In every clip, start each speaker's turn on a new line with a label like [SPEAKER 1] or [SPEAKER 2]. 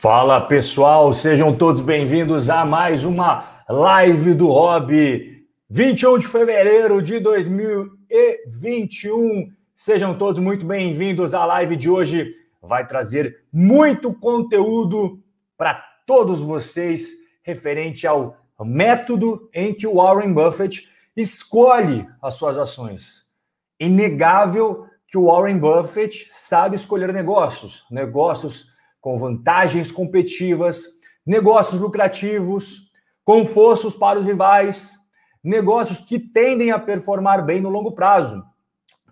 [SPEAKER 1] Fala pessoal, sejam todos bem-vindos a mais uma live do Hobby, 21 de fevereiro de 2021. Sejam todos muito bem-vindos à live de hoje. Vai trazer muito conteúdo para todos vocês referente ao método em que o Warren Buffett escolhe as suas ações. Inegável que o Warren Buffett sabe escolher negócios, negócios com vantagens competitivas, negócios lucrativos, com forços para os rivais, negócios que tendem a performar bem no longo prazo.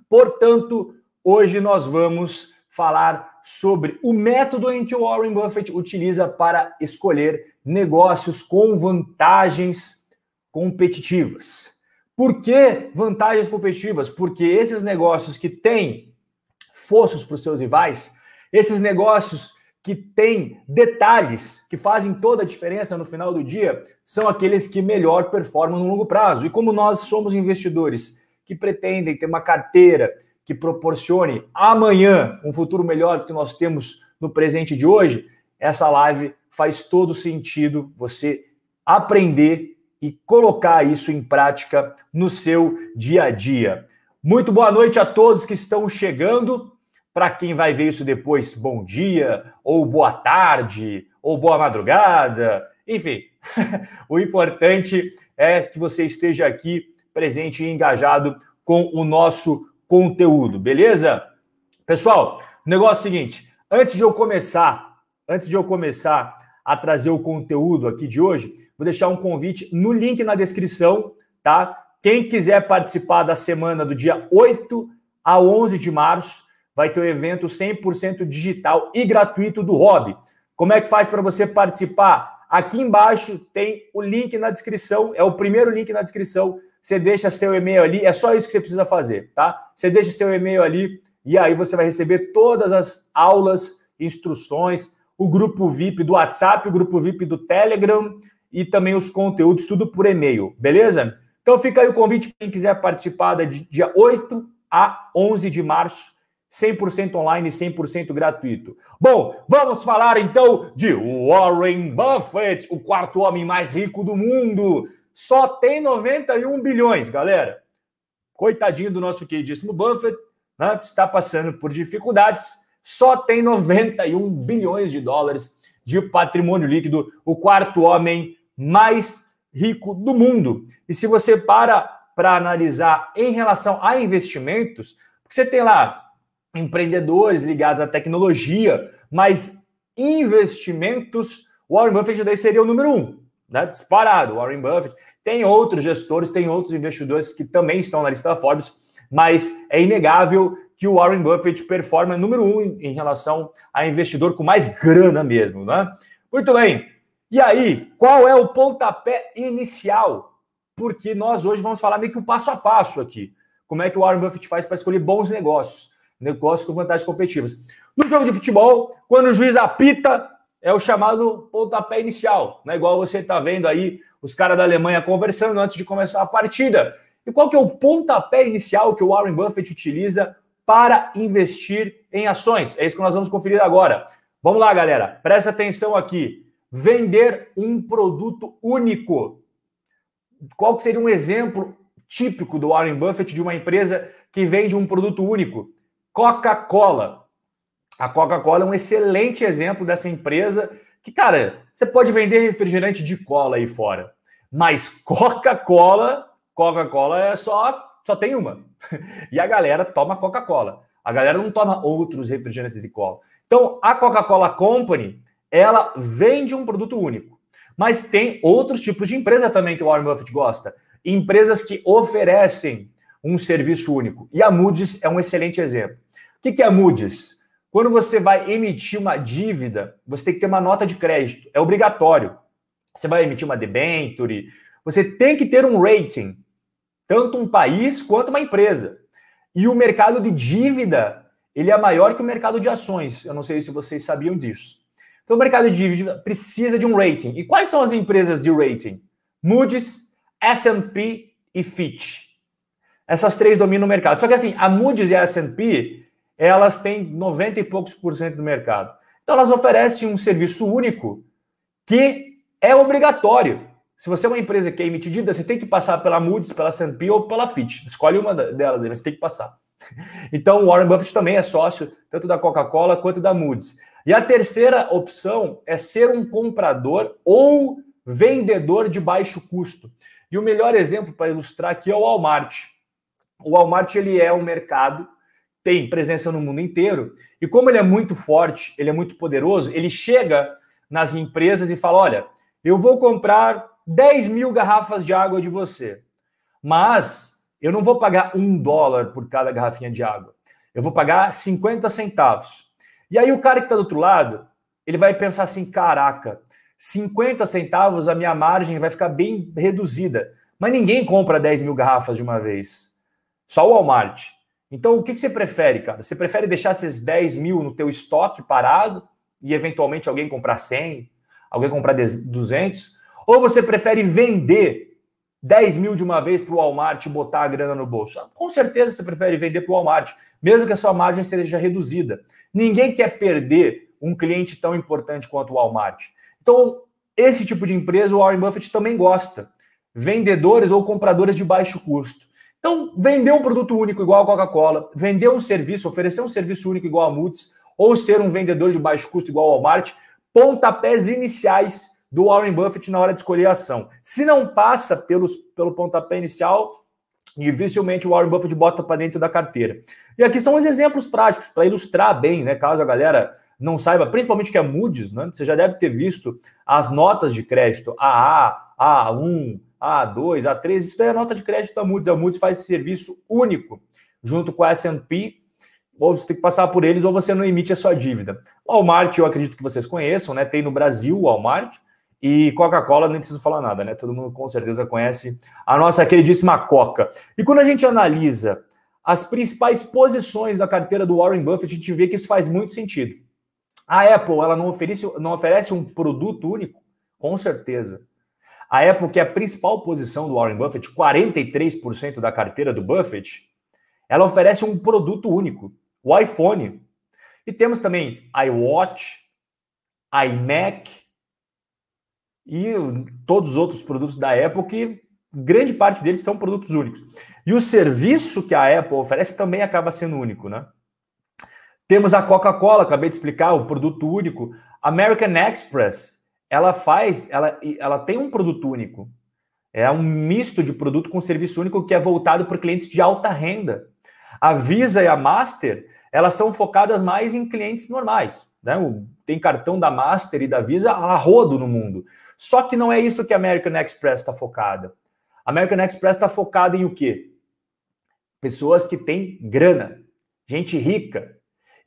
[SPEAKER 1] Portanto, hoje nós vamos falar sobre o método em que o Warren Buffett utiliza para escolher negócios com vantagens competitivas. Por que vantagens competitivas? Porque esses negócios que têm forços para os seus rivais, esses negócios que tem detalhes que fazem toda a diferença no final do dia são aqueles que melhor performam no longo prazo. E como nós somos investidores que pretendem ter uma carteira que proporcione amanhã um futuro melhor do que nós temos no presente de hoje, essa live faz todo sentido você aprender e colocar isso em prática no seu dia a dia. Muito boa noite a todos que estão chegando. Para quem vai ver isso depois, bom dia, ou boa tarde, ou boa madrugada. Enfim, o importante é que você esteja aqui presente e engajado com o nosso conteúdo, beleza? Pessoal, o negócio é o seguinte: antes de eu começar, antes de eu começar a trazer o conteúdo aqui de hoje, vou deixar um convite no link na descrição, tá? Quem quiser participar da semana do dia 8 a 11 de março, vai ter o um evento 100% digital e gratuito do Hobby. Como é que faz para você participar? Aqui embaixo tem o link na descrição, é o primeiro link na descrição. Você deixa seu e-mail ali, é só isso que você precisa fazer, tá? Você deixa seu e-mail ali e aí você vai receber todas as aulas, instruções, o grupo VIP do WhatsApp, o grupo VIP do Telegram e também os conteúdos, tudo por e-mail, beleza? Então fica aí o convite para quem quiser participar, de dia 8 a 11 de março 100% online, 100% gratuito. Bom, vamos falar então de Warren Buffett, o quarto homem mais rico do mundo. Só tem 91 bilhões, galera. Coitadinho do nosso queridíssimo Buffett, né, está passando por dificuldades. Só tem 91 bilhões de dólares de patrimônio líquido, o quarto homem mais rico do mundo. E se você para para analisar em relação a investimentos, porque você tem lá empreendedores ligados à tecnologia, mas investimentos, Warren Buffett daí seria o número um, né? disparado, Warren Buffett. Tem outros gestores, tem outros investidores que também estão na lista da Forbes, mas é inegável que o Warren Buffett performa número um em relação a investidor com mais grana mesmo, né? Muito bem. E aí, qual é o pontapé inicial? Porque nós hoje vamos falar meio que o um passo a passo aqui. Como é que o Warren Buffett faz para escolher bons negócios? Negócio com vantagens competitivas. No jogo de futebol, quando o juiz apita, é o chamado pontapé inicial, né? Igual você está vendo aí os caras da Alemanha conversando antes de começar a partida. E qual que é o pontapé inicial que o Warren Buffett utiliza para investir em ações? É isso que nós vamos conferir agora. Vamos lá, galera. Presta atenção aqui. Vender um produto único. Qual que seria um exemplo típico do Warren Buffett de uma empresa que vende um produto único? Coca-Cola. A Coca-Cola é um excelente exemplo dessa empresa que, cara, você pode vender refrigerante de cola aí fora, mas Coca-Cola, Coca-Cola é só só tem uma. E a galera toma Coca-Cola. A galera não toma outros refrigerantes de cola. Então, a Coca-Cola Company, ela vende um produto único. Mas tem outros tipos de empresa também que o Warren Buffett gosta. Empresas que oferecem um serviço único. E a Moody's é um excelente exemplo. O que é a Moody's? Quando você vai emitir uma dívida, você tem que ter uma nota de crédito, é obrigatório. Você vai emitir uma debenture, você tem que ter um rating, tanto um país quanto uma empresa. E o mercado de dívida, ele é maior que o mercado de ações. Eu não sei se vocês sabiam disso. Então o mercado de dívida precisa de um rating. E quais são as empresas de rating? Moody's, S&P e Fitch. Essas três dominam o mercado. Só que assim, a Moody's e a S&P elas têm 90 e poucos por cento do mercado. Então, elas oferecem um serviço único que é obrigatório. Se você é uma empresa que é emitida, você tem que passar pela Moody's, pela S&P ou pela Fitch. Escolhe uma delas, mas você tem que passar. Então, o Warren Buffett também é sócio tanto da Coca-Cola quanto da Moody's. E a terceira opção é ser um comprador ou vendedor de baixo custo. E o melhor exemplo para ilustrar aqui é o Walmart. O Walmart ele é um mercado tem presença no mundo inteiro, e como ele é muito forte, ele é muito poderoso, ele chega nas empresas e fala: olha, eu vou comprar 10 mil garrafas de água de você, mas eu não vou pagar um dólar por cada garrafinha de água, eu vou pagar 50 centavos. E aí o cara que está do outro lado, ele vai pensar assim: caraca, 50 centavos a minha margem vai ficar bem reduzida. Mas ninguém compra 10 mil garrafas de uma vez. Só o Walmart. Então, o que, que você prefere, cara? Você prefere deixar esses 10 mil no teu estoque parado e eventualmente alguém comprar 100, alguém comprar 200? Ou você prefere vender 10 mil de uma vez para o Walmart e botar a grana no bolso? Ah, com certeza você prefere vender para o Walmart, mesmo que a sua margem seja reduzida. Ninguém quer perder um cliente tão importante quanto o Walmart. Então, esse tipo de empresa o Warren Buffett também gosta. Vendedores ou compradores de baixo custo. Então, vender um produto único igual a Coca-Cola, vender um serviço, oferecer um serviço único igual a Mutz, ou ser um vendedor de baixo custo igual ao Walmart, pontapés iniciais do Warren Buffett na hora de escolher a ação. Se não passa pelos, pelo pontapé inicial, dificilmente o Warren Buffett bota para dentro da carteira. E aqui são os exemplos práticos para ilustrar bem, né? Caso a galera não saiba, principalmente que é Moody's, né? Você já deve ter visto as notas de crédito AA, A1, a2, A3, isso daí é nota de crédito da Moody's. A Moody's faz esse serviço único junto com a S&P, ou você tem que passar por eles ou você não emite a sua dívida. Walmart, eu acredito que vocês conheçam, né? Tem no Brasil o Walmart e Coca-Cola, nem preciso falar nada, né? Todo mundo com certeza conhece a nossa queridíssima Coca. E quando a gente analisa as principais posições da carteira do Warren Buffett, a gente vê que isso faz muito sentido. A Apple, ela não oferece, não oferece um produto único? Com certeza. A Apple, é a principal posição do Warren Buffett, 43% da carteira do Buffett, ela oferece um produto único, o iPhone. E temos também iWatch, iMac e todos os outros produtos da Apple que grande parte deles são produtos únicos. E o serviço que a Apple oferece também acaba sendo único, né? Temos a Coca-Cola, acabei de explicar, o produto único. American Express ela faz, ela, ela tem um produto único. É um misto de produto com serviço único que é voltado para clientes de alta renda. A Visa e a Master, elas são focadas mais em clientes normais. Né? Tem cartão da Master e da Visa a rodo no mundo. Só que não é isso que a American Express está focada. A American Express está focada em o quê? Pessoas que têm grana, gente rica,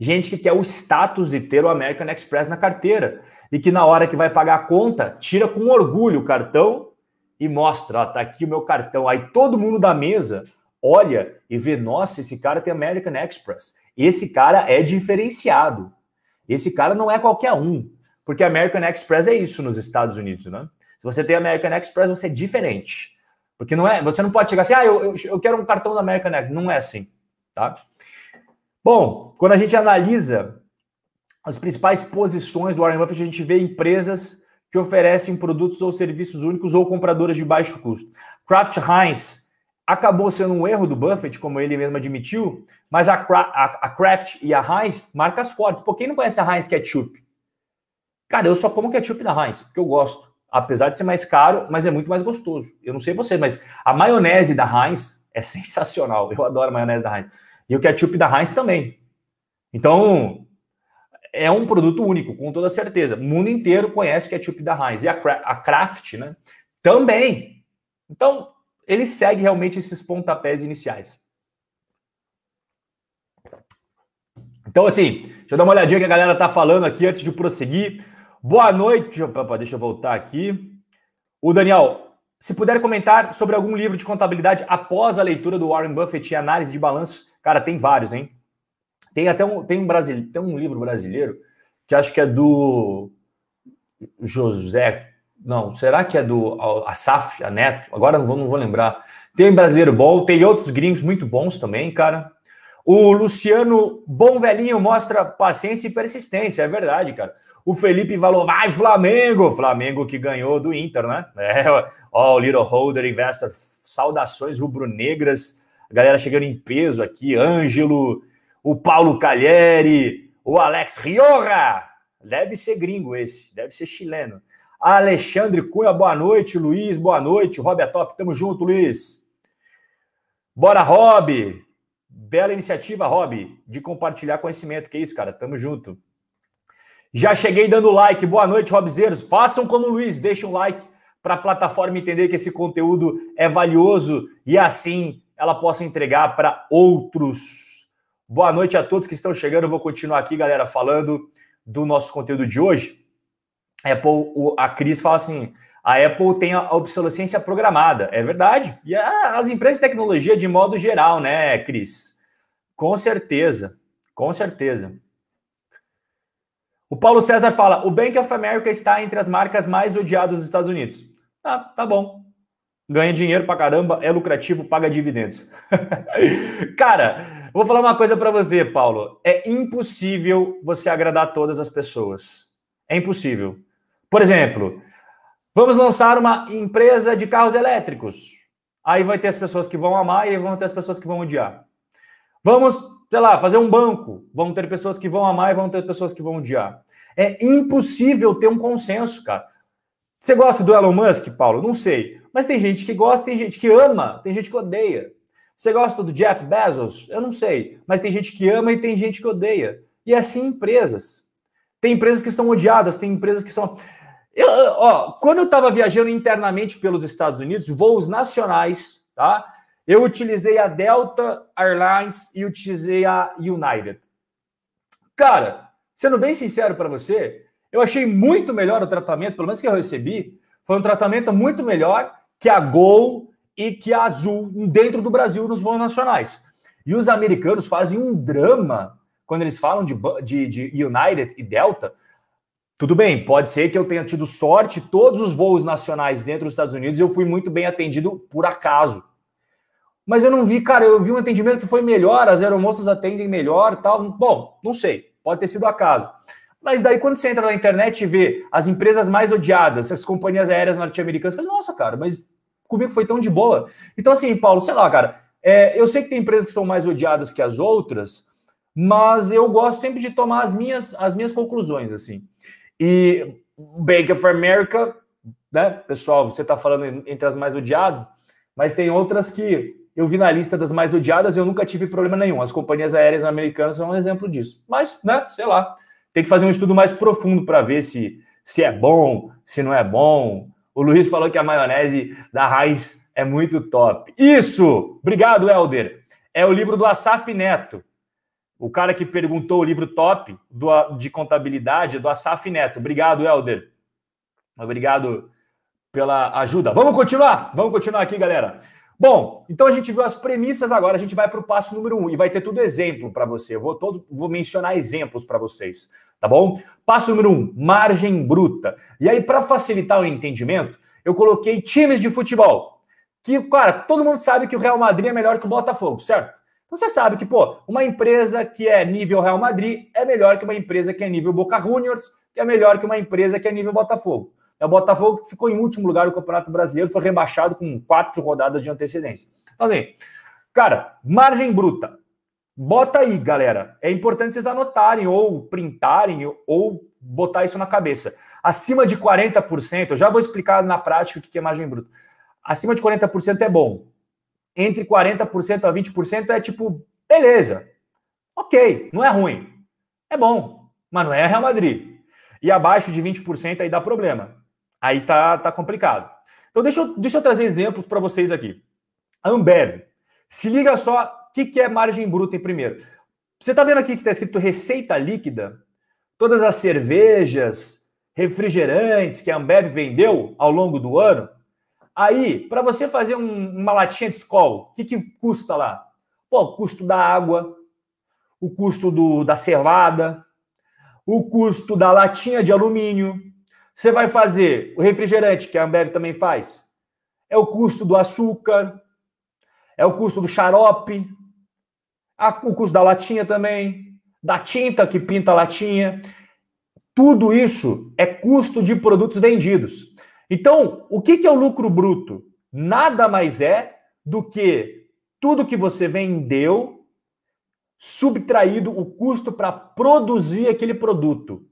[SPEAKER 1] Gente que quer o status de ter o American Express na carteira e que na hora que vai pagar a conta, tira com orgulho o cartão e mostra, ó, tá aqui o meu cartão. Aí todo mundo da mesa olha e vê, nossa, esse cara tem American Express. Esse cara é diferenciado. Esse cara não é qualquer um, porque American Express é isso nos Estados Unidos, né? Se você tem American Express, você é diferente. Porque não é, você não pode chegar assim, ah, eu, eu, eu quero um cartão da American Express. Não é assim, tá? Bom, quando a gente analisa as principais posições do Warren Buffett, a gente vê empresas que oferecem produtos ou serviços únicos ou compradoras de baixo custo. Kraft Heinz acabou sendo um erro do Buffett, como ele mesmo admitiu, mas a, a, a Kraft e a Heinz, marcas fortes. Por quem não conhece a Heinz Ketchup? Cara, eu só como ketchup da Heinz, porque eu gosto. Apesar de ser mais caro, mas é muito mais gostoso. Eu não sei vocês, mas a maionese da Heinz é sensacional. Eu adoro a maionese da Heinz. E o ketchup da Heinz também. Então, é um produto único, com toda certeza. O mundo inteiro conhece ketchup da Heinz. E a, Kraft, né? Também. Então, ele segue realmente esses pontapés iniciais. Então, assim, deixa eu dar uma olhadinha que a galera tá falando aqui antes de prosseguir. Boa noite. deixa eu voltar aqui. O Daniel, se puder comentar sobre algum livro de contabilidade após a leitura do Warren Buffett e análise de balanços, Cara, tem vários, hein? Tem até um, tem um, brasile... tem um livro brasileiro que acho que é do José. Não, será que é do Asaf, a Neto? Agora não vou, não vou lembrar. Tem brasileiro bom, tem outros gringos muito bons também, cara. O Luciano Bom Velhinho mostra paciência e persistência, é verdade, cara. O Felipe falou, vai Flamengo! Flamengo que ganhou do Inter, né? É, ó, o Little Holder Investor, saudações rubro-negras. A galera chegando em peso aqui, Ângelo, o Paulo Calheri, o Alex Rioja. Deve ser gringo esse, deve ser chileno. Alexandre Cunha, boa noite. Luiz, boa noite. Rob é top, tamo junto, Luiz. Bora, Rob. Bela iniciativa, Rob, de compartilhar conhecimento. Que isso, cara, tamo junto. Já cheguei dando like. Boa noite, Robzeiros. Façam como o Luiz, deixem um like para a plataforma entender que esse conteúdo é valioso e assim ela possa entregar para outros. Boa noite a todos que estão chegando. Eu vou continuar aqui, galera, falando do nosso conteúdo de hoje. A a Cris fala assim: a Apple tem a obsolescência programada. É verdade. E as empresas de tecnologia, de modo geral, né, Cris? Com certeza. Com certeza. O Paulo César fala: o Bank of America está entre as marcas mais odiadas dos Estados Unidos. Ah, tá bom ganha dinheiro pra caramba, é lucrativo, paga dividendos. Cara, vou falar uma coisa para você, Paulo. É impossível você agradar todas as pessoas. É impossível. Por exemplo, vamos lançar uma empresa de carros elétricos. Aí vai ter as pessoas que vão amar e vão ter as pessoas que vão odiar. Vamos, sei lá, fazer um banco. Vão ter pessoas que vão amar e vão ter pessoas que vão odiar. É impossível ter um consenso, cara. Você gosta do Elon Musk, Paulo? Não sei. Mas tem gente que gosta, tem gente que ama, tem gente que odeia. Você gosta do Jeff Bezos? Eu não sei. Mas tem gente que ama e tem gente que odeia. E é assim empresas. Tem empresas que são odiadas, tem empresas que são. Eu, ó, quando eu estava viajando internamente pelos Estados Unidos, voos nacionais, tá? Eu utilizei a Delta Airlines e utilizei a United. Cara, sendo bem sincero para você, eu achei muito melhor o tratamento, pelo menos que eu recebi, foi um tratamento muito melhor que a Gol e que a Azul dentro do Brasil nos voos nacionais. E os americanos fazem um drama quando eles falam de, de, de United e Delta. Tudo bem, pode ser que eu tenha tido sorte, todos os voos nacionais dentro dos Estados Unidos eu fui muito bem atendido por acaso. Mas eu não vi, cara, eu vi um atendimento que foi melhor, as aeromoças atendem melhor tal. Bom, não sei, pode ter sido acaso. Mas daí, quando você entra na internet e vê as empresas mais odiadas, as companhias aéreas norte-americanas, você fala, nossa, cara, mas comigo foi tão de boa. Então, assim, Paulo, sei lá, cara, é, eu sei que tem empresas que são mais odiadas que as outras, mas eu gosto sempre de tomar as minhas, as minhas conclusões, assim. E Bank of America, né, pessoal, você está falando entre as mais odiadas, mas tem outras que eu vi na lista das mais odiadas e eu nunca tive problema nenhum. As companhias aéreas americanas são um exemplo disso. Mas, né, sei lá tem que fazer um estudo mais profundo para ver se, se é bom, se não é bom. O Luiz falou que a maionese da Raiz é muito top. Isso! Obrigado, Helder. É o livro do Asaf Neto. O cara que perguntou o livro top do, de contabilidade do Asaf Neto. Obrigado, Helder. Obrigado pela ajuda. Vamos continuar? Vamos continuar aqui, galera. Bom, então a gente viu as premissas, agora a gente vai para o passo número um e vai ter tudo exemplo para você. Eu vou, todo, vou mencionar exemplos para vocês, tá bom? Passo número um, margem bruta. E aí, para facilitar o entendimento, eu coloquei times de futebol. Que, cara, todo mundo sabe que o Real Madrid é melhor que o Botafogo, certo? Então você sabe que, pô, uma empresa que é nível Real Madrid é melhor que uma empresa que é nível Boca Juniors, que é melhor que uma empresa que é nível Botafogo. É o Botafogo que ficou em último lugar do Campeonato Brasileiro, foi rebaixado com quatro rodadas de antecedência. Então, assim, cara, margem bruta. Bota aí, galera. É importante vocês anotarem ou printarem ou botar isso na cabeça. Acima de 40%, eu já vou explicar na prática o que é margem bruta. Acima de 40% é bom. Entre 40% a 20% é tipo, beleza. Ok, não é ruim. É bom, mas não é Real Madrid. E abaixo de 20% aí dá problema aí tá, tá complicado. Então, deixa eu, deixa eu trazer exemplos para vocês aqui. Ambev. Se liga só o que, que é margem bruta em primeiro. Você está vendo aqui que está escrito receita líquida? Todas as cervejas, refrigerantes que a Ambev vendeu ao longo do ano. Aí, para você fazer um, uma latinha de escola, o que, que custa lá? Pô, o custo da água, o custo do, da cevada, o custo da latinha de alumínio, você vai fazer o refrigerante, que a Ambev também faz. É o custo do açúcar, é o custo do xarope, o custo da latinha também, da tinta que pinta a latinha. Tudo isso é custo de produtos vendidos. Então, o que é o lucro bruto? Nada mais é do que tudo que você vendeu subtraído o custo para produzir aquele produto.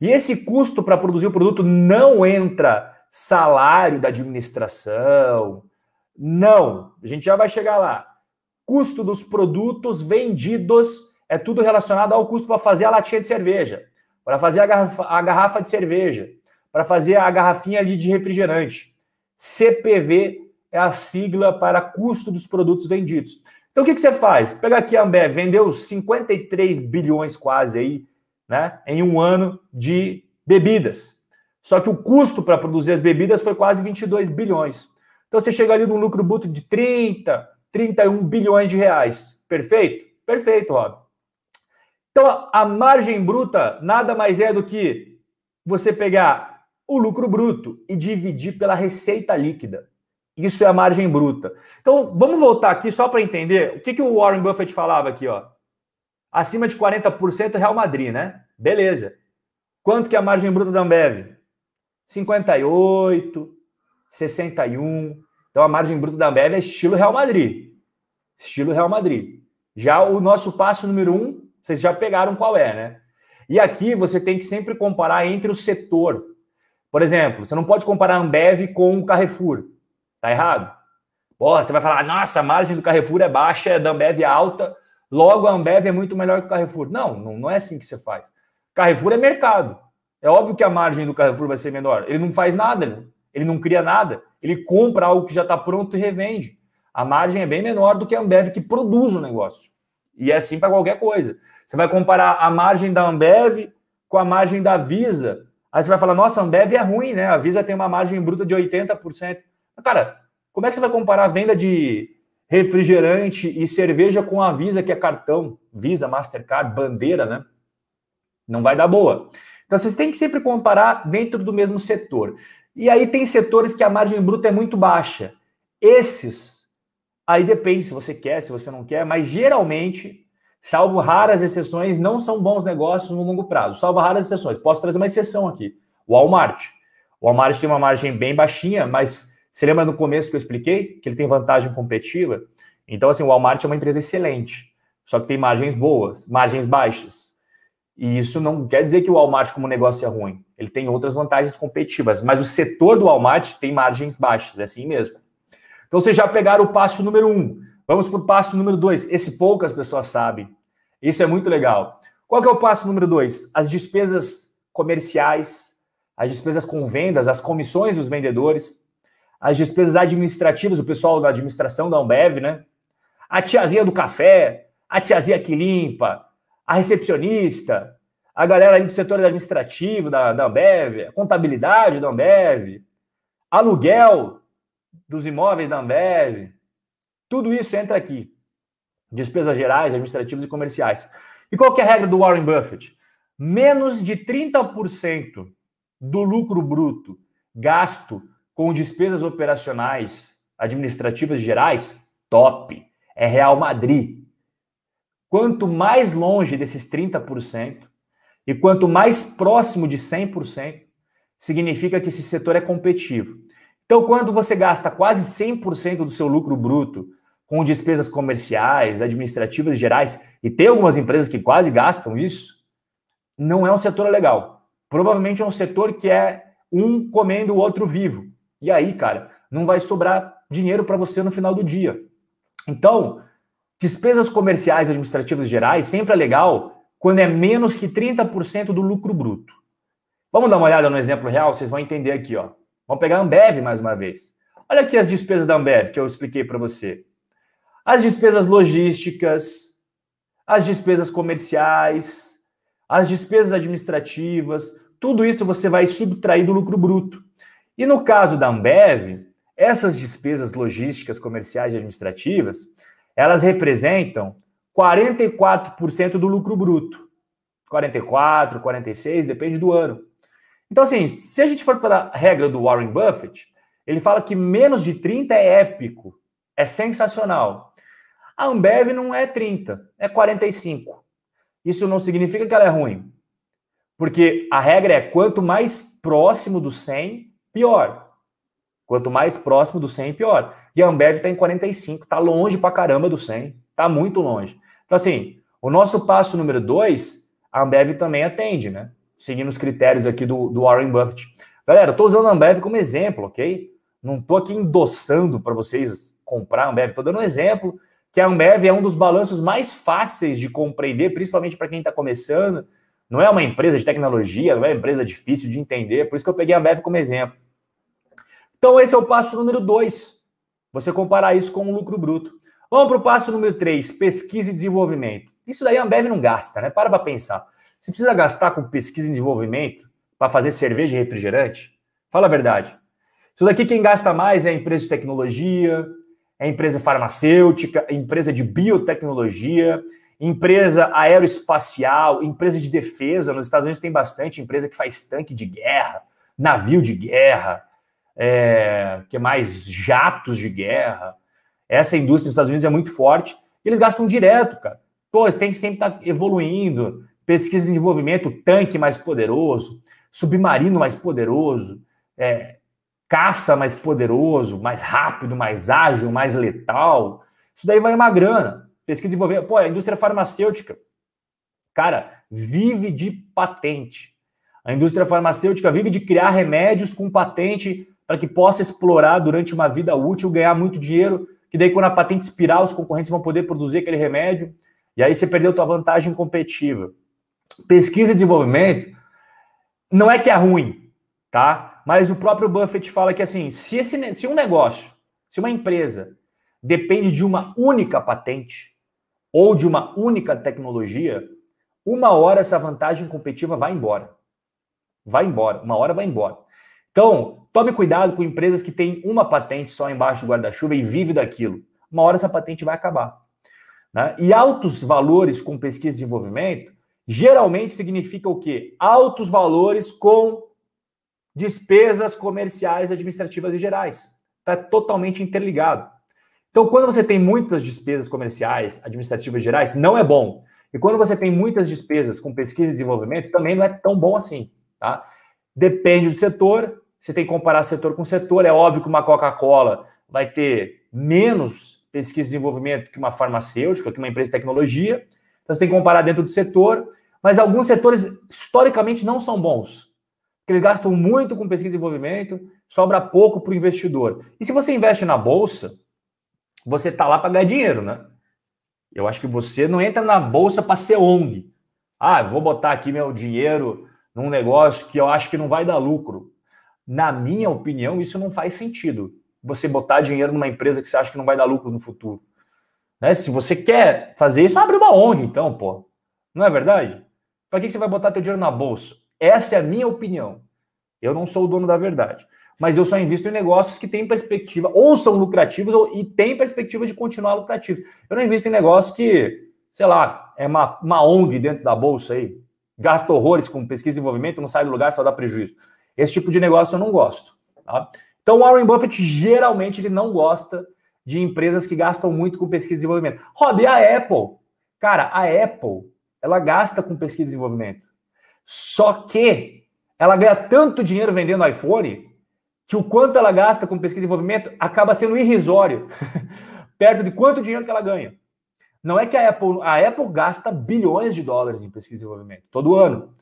[SPEAKER 1] E esse custo para produzir o produto não entra salário da administração. Não, a gente já vai chegar lá. Custo dos produtos vendidos é tudo relacionado ao custo para fazer a latinha de cerveja, para fazer a garrafa, a garrafa de cerveja, para fazer a garrafinha ali de refrigerante. CPV é a sigla para custo dos produtos vendidos. Então o que, que você faz? Pega aqui a Ambev, vendeu 53 bilhões quase aí né, em um ano de bebidas. Só que o custo para produzir as bebidas foi quase 22 bilhões. Então você chega ali num lucro bruto de 30, 31 bilhões de reais. Perfeito? Perfeito, Rob. Então a margem bruta nada mais é do que você pegar o lucro bruto e dividir pela receita líquida. Isso é a margem bruta. Então vamos voltar aqui só para entender o que, que o Warren Buffett falava aqui, ó. Acima de 40% é Real Madrid, né? Beleza. Quanto que é a margem bruta da Ambev? 58, 61. Então a margem bruta da Ambev é estilo Real Madrid. Estilo Real Madrid. Já o nosso passo número um, vocês já pegaram qual é, né? E aqui você tem que sempre comparar entre o setor. Por exemplo, você não pode comparar a Ambev com o Carrefour. Tá errado? Porra, você vai falar, nossa, a margem do Carrefour é baixa, a da Ambev é alta. Logo, a Ambev é muito melhor que o Carrefour. Não, não, não é assim que você faz. Carrefour é mercado. É óbvio que a margem do Carrefour vai ser menor. Ele não faz nada, né? ele, não cria nada. Ele compra algo que já está pronto e revende. A margem é bem menor do que a Ambev que produz o negócio. E é assim para qualquer coisa. Você vai comparar a margem da Ambev com a margem da Visa. Aí você vai falar, nossa, a Ambev é ruim, né? A Visa tem uma margem bruta de 80%. cara, como é que você vai comparar a venda de refrigerante e cerveja com a Visa, que é cartão, Visa, Mastercard, bandeira, né? Não vai dar boa. Então vocês têm que sempre comparar dentro do mesmo setor. E aí tem setores que a margem bruta é muito baixa. Esses, aí depende se você quer, se você não quer, mas geralmente, salvo raras exceções, não são bons negócios no longo prazo. Salvo raras exceções. Posso trazer uma exceção aqui. O Walmart. O Walmart tem uma margem bem baixinha, mas você lembra no começo que eu expliquei que ele tem vantagem competitiva? Então, assim, o Walmart é uma empresa excelente, só que tem margens boas, margens baixas. E isso não quer dizer que o Walmart como negócio é ruim. Ele tem outras vantagens competitivas, mas o setor do Walmart tem margens baixas, é assim mesmo. Então, vocês já pegaram o passo número um. Vamos para o passo número dois. Esse poucas pessoas sabem. Isso é muito legal. Qual que é o passo número dois? As despesas comerciais, as despesas com vendas, as comissões dos vendedores as despesas administrativas, o pessoal da administração da Ambev, né? A tiazinha do café, a tiazinha que limpa, a recepcionista, a galera ali do setor administrativo da, da Ambev, a contabilidade da Ambev, aluguel dos imóveis da Ambev. Tudo isso entra aqui. Despesas gerais, administrativas e comerciais. E qual é a regra do Warren Buffett? Menos de 30% do lucro bruto gasto com despesas operacionais administrativas gerais, top. É Real Madrid. Quanto mais longe desses 30% e quanto mais próximo de 100%, significa que esse setor é competitivo. Então, quando você gasta quase 100% do seu lucro bruto com despesas comerciais, administrativas gerais, e tem algumas empresas que quase gastam isso, não é um setor legal. Provavelmente é um setor que é um comendo o outro vivo. E aí, cara, não vai sobrar dinheiro para você no final do dia. Então, despesas comerciais administrativas gerais sempre é legal quando é menos que 30% do lucro bruto. Vamos dar uma olhada no exemplo real, vocês vão entender aqui, ó. Vamos pegar a Ambev mais uma vez. Olha aqui as despesas da Ambev que eu expliquei para você. As despesas logísticas, as despesas comerciais, as despesas administrativas, tudo isso você vai subtrair do lucro bruto. E no caso da Ambev, essas despesas logísticas, comerciais e administrativas, elas representam 44% do lucro bruto. 44, 46, depende do ano. Então, assim, se a gente for para a regra do Warren Buffett, ele fala que menos de 30 é épico, é sensacional. A Ambev não é 30, é 45. Isso não significa que ela é ruim, porque a regra é quanto mais próximo do 100, pior. Quanto mais próximo do 100, pior. E a Ambev está em 45, está longe para caramba do 100, está muito longe. Então, assim, o nosso passo número 2, a Ambev também atende, né? Seguindo os critérios aqui do, do Warren Buffett. Galera, estou usando a Ambev como exemplo, ok? Não estou aqui endossando para vocês comprar a Ambev, estou dando um exemplo que a Ambev é um dos balanços mais fáceis de compreender, principalmente para quem está começando. Não é uma empresa de tecnologia, não é uma empresa difícil de entender, por isso que eu peguei a Ambev como exemplo. Então, esse é o passo número 2. Você comparar isso com o lucro bruto. Vamos para o passo número 3, pesquisa e desenvolvimento. Isso daí a Ambev não gasta, né? Para para pensar. Você precisa gastar com pesquisa e desenvolvimento para fazer cerveja e refrigerante? Fala a verdade. Isso daqui quem gasta mais é a empresa de tecnologia, é empresa farmacêutica, é empresa de biotecnologia, empresa aeroespacial, empresa de defesa. Nos Estados Unidos tem bastante empresa que faz tanque de guerra, navio de guerra, é, que mais jatos de guerra. Essa indústria nos Estados Unidos é muito forte. eles gastam direto, cara. Pô, eles têm que sempre estar tá evoluindo. Pesquisa e desenvolvimento, tanque mais poderoso, submarino mais poderoso, é, caça mais poderoso, mais rápido, mais ágil, mais letal. Isso daí vai uma grana. Pesquisa e desenvolvimento. Pô, a indústria farmacêutica, cara, vive de patente. A indústria farmacêutica vive de criar remédios com patente para que possa explorar durante uma vida útil, ganhar muito dinheiro, que daí quando a patente expirar, os concorrentes vão poder produzir aquele remédio, e aí você perdeu a tua vantagem competitiva. Pesquisa e desenvolvimento não é que é ruim, tá? Mas o próprio Buffett fala que assim, se, esse, se um negócio, se uma empresa depende de uma única patente ou de uma única tecnologia, uma hora essa vantagem competitiva vai embora. Vai embora, uma hora vai embora. Então, tome cuidado com empresas que têm uma patente só embaixo do guarda-chuva e vive daquilo. Uma hora essa patente vai acabar. Né? E altos valores com pesquisa e desenvolvimento geralmente significa o quê? Altos valores com despesas comerciais, administrativas e gerais. Está totalmente interligado. Então, quando você tem muitas despesas comerciais, administrativas e gerais, não é bom. E quando você tem muitas despesas com pesquisa e desenvolvimento, também não é tão bom assim. Tá? Depende do setor, você tem que comparar setor com setor. É óbvio que uma Coca-Cola vai ter menos pesquisa e desenvolvimento que uma farmacêutica, que uma empresa de tecnologia. Então você tem que comparar dentro do setor. Mas alguns setores historicamente não são bons, porque eles gastam muito com pesquisa e desenvolvimento, sobra pouco para o investidor. E se você investe na bolsa, você está lá para ganhar dinheiro, né? Eu acho que você não entra na bolsa para ser ONG. Ah, vou botar aqui meu dinheiro num negócio que eu acho que não vai dar lucro. Na minha opinião, isso não faz sentido. Você botar dinheiro numa empresa que você acha que não vai dar lucro no futuro. Né? Se você quer fazer isso, abre uma ONG, então, pô. Não é verdade? Para que você vai botar teu dinheiro na bolsa? Essa é a minha opinião. Eu não sou o dono da verdade. Mas eu só invisto em negócios que têm perspectiva, ou são lucrativos, ou e têm perspectiva de continuar lucrativos. Eu não invisto em negócios que, sei lá, é uma, uma ONG dentro da bolsa aí, gasta horrores com pesquisa e desenvolvimento, não sai do lugar, só dá prejuízo. Esse tipo de negócio eu não gosto. Tá? Então, Warren Buffett geralmente ele não gosta de empresas que gastam muito com pesquisa e desenvolvimento. Rob, e a Apple? Cara, a Apple, ela gasta com pesquisa e desenvolvimento. Só que ela ganha tanto dinheiro vendendo iPhone que o quanto ela gasta com pesquisa e desenvolvimento acaba sendo irrisório, perto de quanto dinheiro que ela ganha. Não é que a Apple, a Apple gasta bilhões de dólares em pesquisa e desenvolvimento todo ano.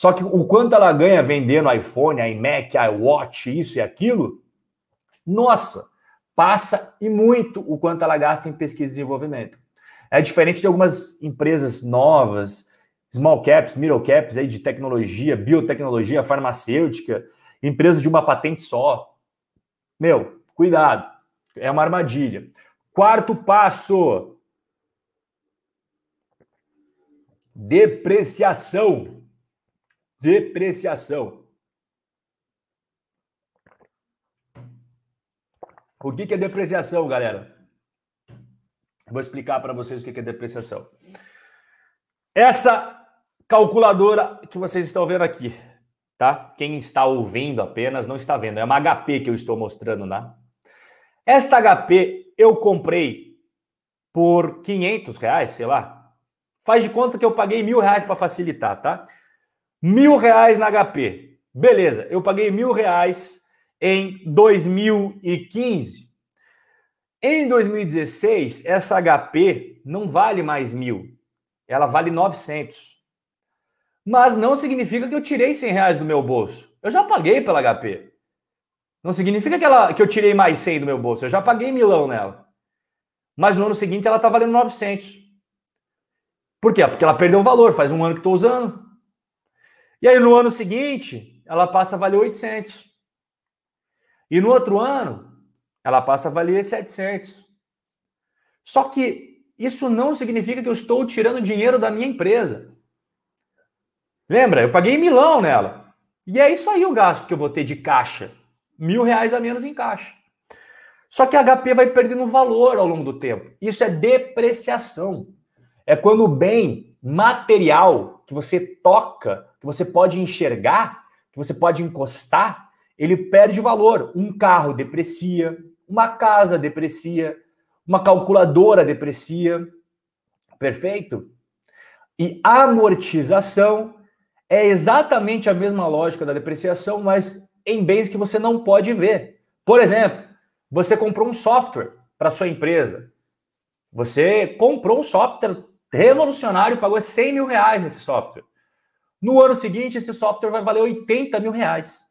[SPEAKER 1] Só que o quanto ela ganha vendendo iPhone, iMac, iWatch, isso e aquilo, nossa, passa e muito o quanto ela gasta em pesquisa e desenvolvimento. É diferente de algumas empresas novas, small caps, middle caps aí de tecnologia, biotecnologia, farmacêutica, empresas de uma patente só. Meu, cuidado, é uma armadilha. Quarto passo: depreciação depreciação. O que é depreciação, galera? Vou explicar para vocês o que é depreciação. Essa calculadora que vocês estão vendo aqui, tá? Quem está ouvindo apenas não está vendo. É uma HP que eu estou mostrando, né? Esta HP eu comprei por 500 reais, sei lá. Faz de conta que eu paguei mil reais para facilitar, tá? mil reais na HP. Beleza, eu paguei mil reais em 2015. Em 2016, essa HP não vale mais mil, ela vale 900. Mas não significa que eu tirei 100 reais do meu bolso. Eu já paguei pela HP. Não significa que, ela, que eu tirei mais 100 do meu bolso. Eu já paguei milão nela. Mas no ano seguinte ela está valendo 900. Por quê? Porque ela perdeu o valor. Faz um ano que estou usando. E aí no ano seguinte, ela passa a valer 800. E no outro ano, ela passa a valer 700. Só que isso não significa que eu estou tirando dinheiro da minha empresa. Lembra? Eu paguei milão nela. E é isso aí o gasto que eu vou ter de caixa. Mil reais a menos em caixa. Só que a HP vai perdendo valor ao longo do tempo. Isso é depreciação. É quando o bem material que você toca, que você pode enxergar, que você pode encostar, ele perde valor. Um carro deprecia, uma casa deprecia, uma calculadora deprecia. Perfeito? E amortização é exatamente a mesma lógica da depreciação, mas em bens que você não pode ver. Por exemplo, você comprou um software para sua empresa. Você comprou um software revolucionário, pagou 100 mil reais nesse software. No ano seguinte, esse software vai valer 80 mil reais.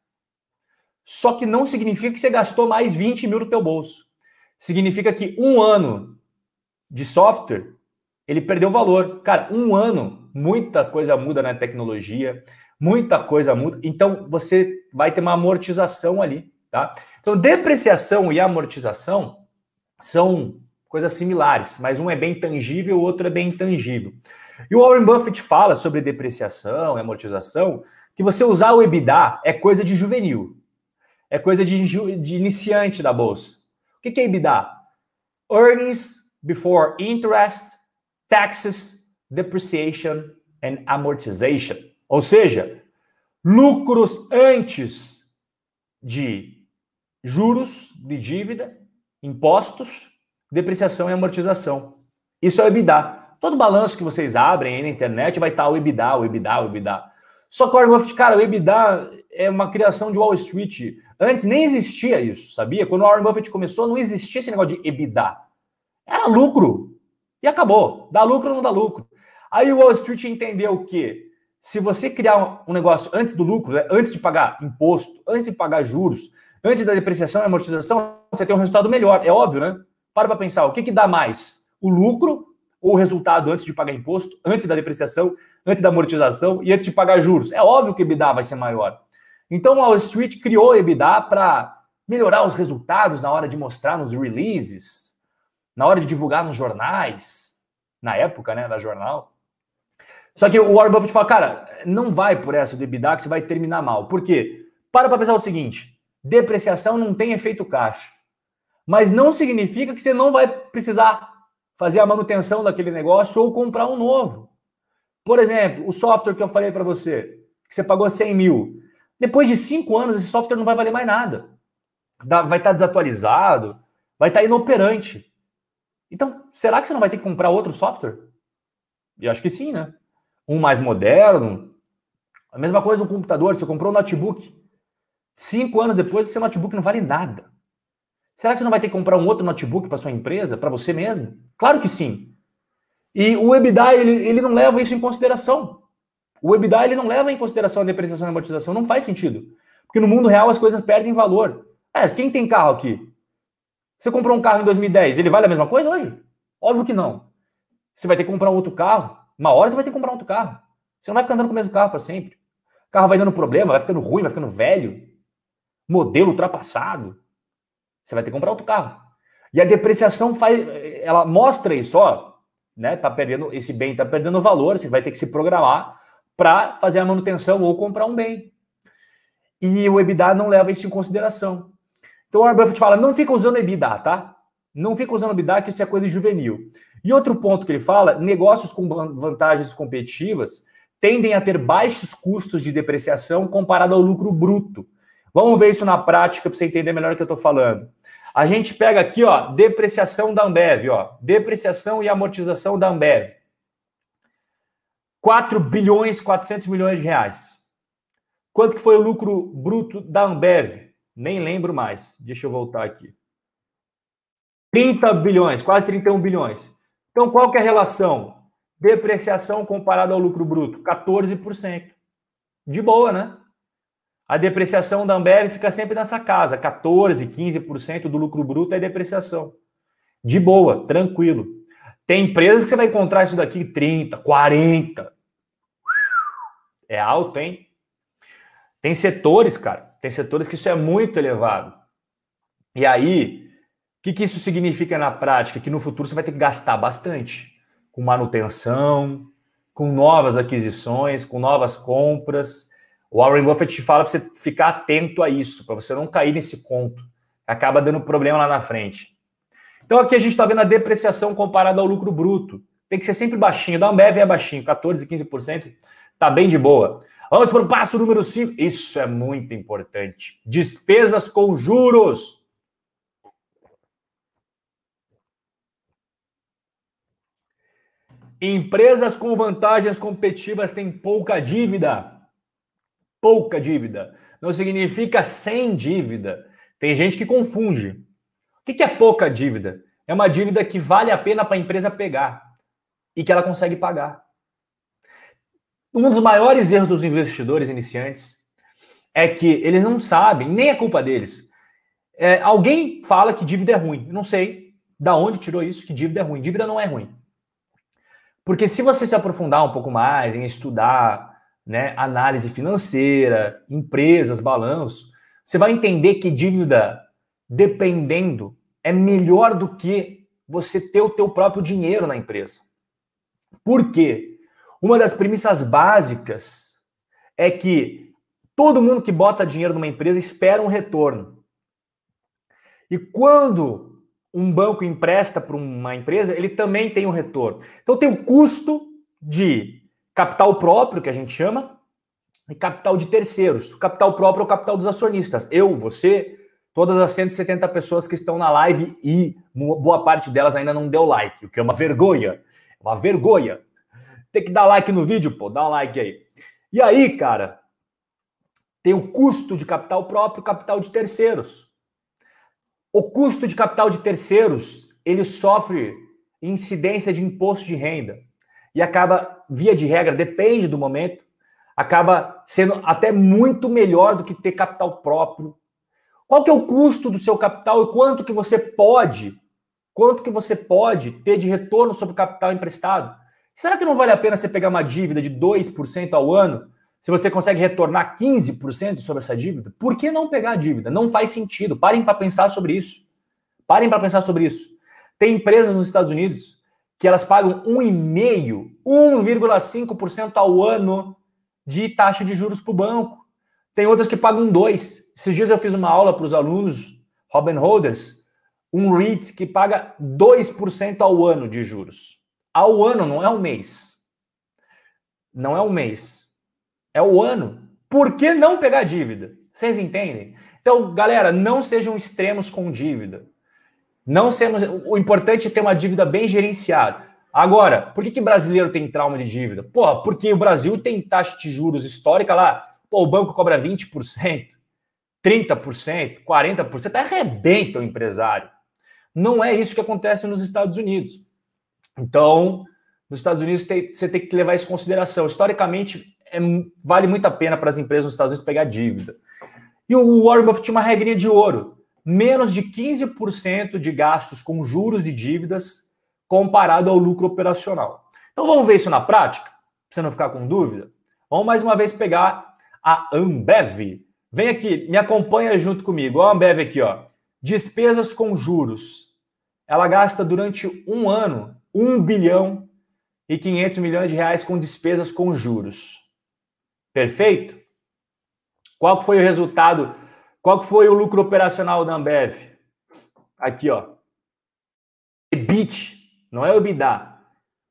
[SPEAKER 1] Só que não significa que você gastou mais 20 mil no teu bolso. Significa que um ano de software, ele perdeu valor. Cara, um ano, muita coisa muda na tecnologia, muita coisa muda. Então, você vai ter uma amortização ali, tá? Então, depreciação e amortização são coisas similares, mas um é bem tangível, o outro é bem intangível. E o Warren Buffett fala sobre depreciação e amortização que você usar o EBITDA é coisa de juvenil, é coisa de, de iniciante da bolsa. O que é EBITDA? Earnings before interest, taxes, depreciation and amortization. Ou seja, lucros antes de juros de dívida, impostos depreciação e amortização. Isso é o EBITDA. Todo balanço que vocês abrem aí na internet vai estar tá o EBITDA, o EBITDA, o EBITDA. Só que o Warren Buffett, cara, o EBITDA é uma criação de Wall Street. Antes nem existia isso, sabia? Quando o Warren Buffett começou, não existia esse negócio de EBITDA. Era lucro. E acabou. Dá lucro ou não dá lucro? Aí o Wall Street entendeu que se você criar um negócio antes do lucro, né, antes de pagar imposto, antes de pagar juros, antes da depreciação e amortização, você tem um resultado melhor. É óbvio, né? para para pensar, o que, que dá mais? O lucro ou o resultado antes de pagar imposto, antes da depreciação, antes da amortização e antes de pagar juros? É óbvio que o EBITDA vai ser maior. Então, a Wall Street criou o EBITDA para melhorar os resultados na hora de mostrar nos releases, na hora de divulgar nos jornais, na época, né, da jornal. Só que o Warren Buffett fala, cara, não vai por essa do EBITDA que você vai terminar mal. Por quê? Para para pensar o seguinte, depreciação não tem efeito caixa. Mas não significa que você não vai precisar fazer a manutenção daquele negócio ou comprar um novo. Por exemplo, o software que eu falei para você, que você pagou 100 mil. Depois de cinco anos, esse software não vai valer mais nada. Vai estar tá desatualizado, vai estar tá inoperante. Então, será que você não vai ter que comprar outro software? Eu acho que sim, né? Um mais moderno. A mesma coisa um computador. Você comprou um notebook. Cinco anos depois, esse notebook não vale nada. Será que você não vai ter que comprar um outro notebook para sua empresa, para você mesmo? Claro que sim. E o EBITDA, ele, ele não leva isso em consideração. O EBITDA, ele não leva em consideração a depreciação e amortização. Não faz sentido. Porque no mundo real as coisas perdem valor. É, quem tem carro aqui? Você comprou um carro em 2010, ele vale a mesma coisa hoje? Óbvio que não. Você vai ter que comprar um outro carro. Uma hora você vai ter que comprar um outro carro. Você não vai ficar andando com o mesmo carro para sempre. O carro vai dando problema, vai ficando ruim, vai ficando velho. Modelo ultrapassado. Você vai ter que comprar outro carro. E a depreciação faz, ela mostra isso, ó, né? Tá perdendo esse bem, tá perdendo valor, você vai ter que se programar para fazer a manutenção ou comprar um bem. E o EBITDA não leva isso em consideração. Então o Warren Buffett fala, não fica usando EBITDA, tá? Não fica usando EBITDA, que isso é coisa juvenil. E outro ponto que ele fala, negócios com vantagens competitivas tendem a ter baixos custos de depreciação comparado ao lucro bruto. Vamos ver isso na prática para você entender melhor o que eu estou falando. A gente pega aqui, ó, depreciação da Ambev, ó, depreciação e amortização da Ambev. 4 bilhões 400 milhões de reais. Quanto que foi o lucro bruto da Ambev? Nem lembro mais. Deixa eu voltar aqui. 30 bilhões, quase 31 bilhões. Então, qual que é a relação? Depreciação comparada ao lucro bruto, 14%. De boa, né? A depreciação da Ambev fica sempre nessa casa, 14%, 15% do lucro bruto é depreciação. De boa, tranquilo. Tem empresas que você vai encontrar isso daqui 30, 40. É alto, hein? Tem setores, cara, tem setores que isso é muito elevado. E aí, o que, que isso significa na prática? Que no futuro você vai ter que gastar bastante com manutenção, com novas aquisições, com novas compras. O Warren Buffett fala para você ficar atento a isso, para você não cair nesse conto. Acaba dando problema lá na frente. Então aqui a gente está vendo a depreciação comparada ao lucro bruto. Tem que ser sempre baixinho. Da Ambev é baixinho, 14%, 15%. Tá bem de boa. Vamos para o passo número 5. Isso é muito importante. Despesas com juros. Empresas com vantagens competitivas têm pouca dívida pouca dívida. Não significa sem dívida. Tem gente que confunde. O que é pouca dívida? É uma dívida que vale a pena para a empresa pegar e que ela consegue pagar. Um dos maiores erros dos investidores iniciantes é que eles não sabem, nem é culpa deles. É, alguém fala que dívida é ruim. não sei da onde tirou isso que dívida é ruim. Dívida não é ruim. Porque se você se aprofundar um pouco mais em estudar né, análise financeira, empresas, balanço, você vai entender que dívida, dependendo, é melhor do que você ter o teu próprio dinheiro na empresa. Por quê? Uma das premissas básicas é que todo mundo que bota dinheiro numa empresa espera um retorno. E quando um banco empresta para uma empresa, ele também tem um retorno. Então tem o custo de capital próprio, que a gente chama, e capital de terceiros. O capital próprio é o capital dos acionistas. Eu, você, todas as 170 pessoas que estão na live e boa parte delas ainda não deu like, o que é uma vergonha. É uma vergonha. Tem que dar like no vídeo, pô, dá um like aí. E aí, cara, tem o custo de capital próprio, capital de terceiros. O custo de capital de terceiros, ele sofre incidência de imposto de renda e acaba, via de regra, depende do momento, acaba sendo até muito melhor do que ter capital próprio. Qual que é o custo do seu capital e quanto que você pode, quanto que você pode ter de retorno sobre o capital emprestado? Será que não vale a pena você pegar uma dívida de 2% ao ano, se você consegue retornar 15% sobre essa dívida? Por que não pegar a dívida? Não faz sentido. Parem para pensar sobre isso. Parem para pensar sobre isso. Tem empresas nos Estados Unidos que elas pagam 1,5%, 1,5% ao ano de taxa de juros para o banco. Tem outras que pagam 2%. Esses dias eu fiz uma aula para os alunos, Robin Holders, um REIT que paga 2% ao ano de juros. Ao ano, não é um mês. Não é um mês. É o ano. Por que não pegar dívida? Vocês entendem? Então, galera, não sejam extremos com dívida. Não sendo o importante é ter uma dívida bem gerenciada. Agora, por que, que brasileiro tem trauma de dívida? Pô, porque o Brasil tem taxa de juros histórica lá. Pô, o banco cobra 20%, 30%, 40%, arrebenta o empresário. Não é isso que acontece nos Estados Unidos. Então, nos Estados Unidos tem, você tem que levar isso em consideração. Historicamente, é, vale muito a pena para as empresas nos Estados Unidos pegar dívida. E o Warren Buffett tinha uma regrinha de ouro menos de 15% de gastos com juros e dívidas comparado ao lucro operacional. Então vamos ver isso na prática, para você não ficar com dúvida. Vamos mais uma vez pegar a Ambev. Vem aqui, me acompanha junto comigo. Olha a Ambev aqui, ó. Despesas com juros. Ela gasta durante um ano 1 bilhão e 500 milhões de reais com despesas com juros. Perfeito? Qual foi o resultado qual que foi o lucro operacional da Ambev? Aqui, ó. EBIT, não é EBITDA.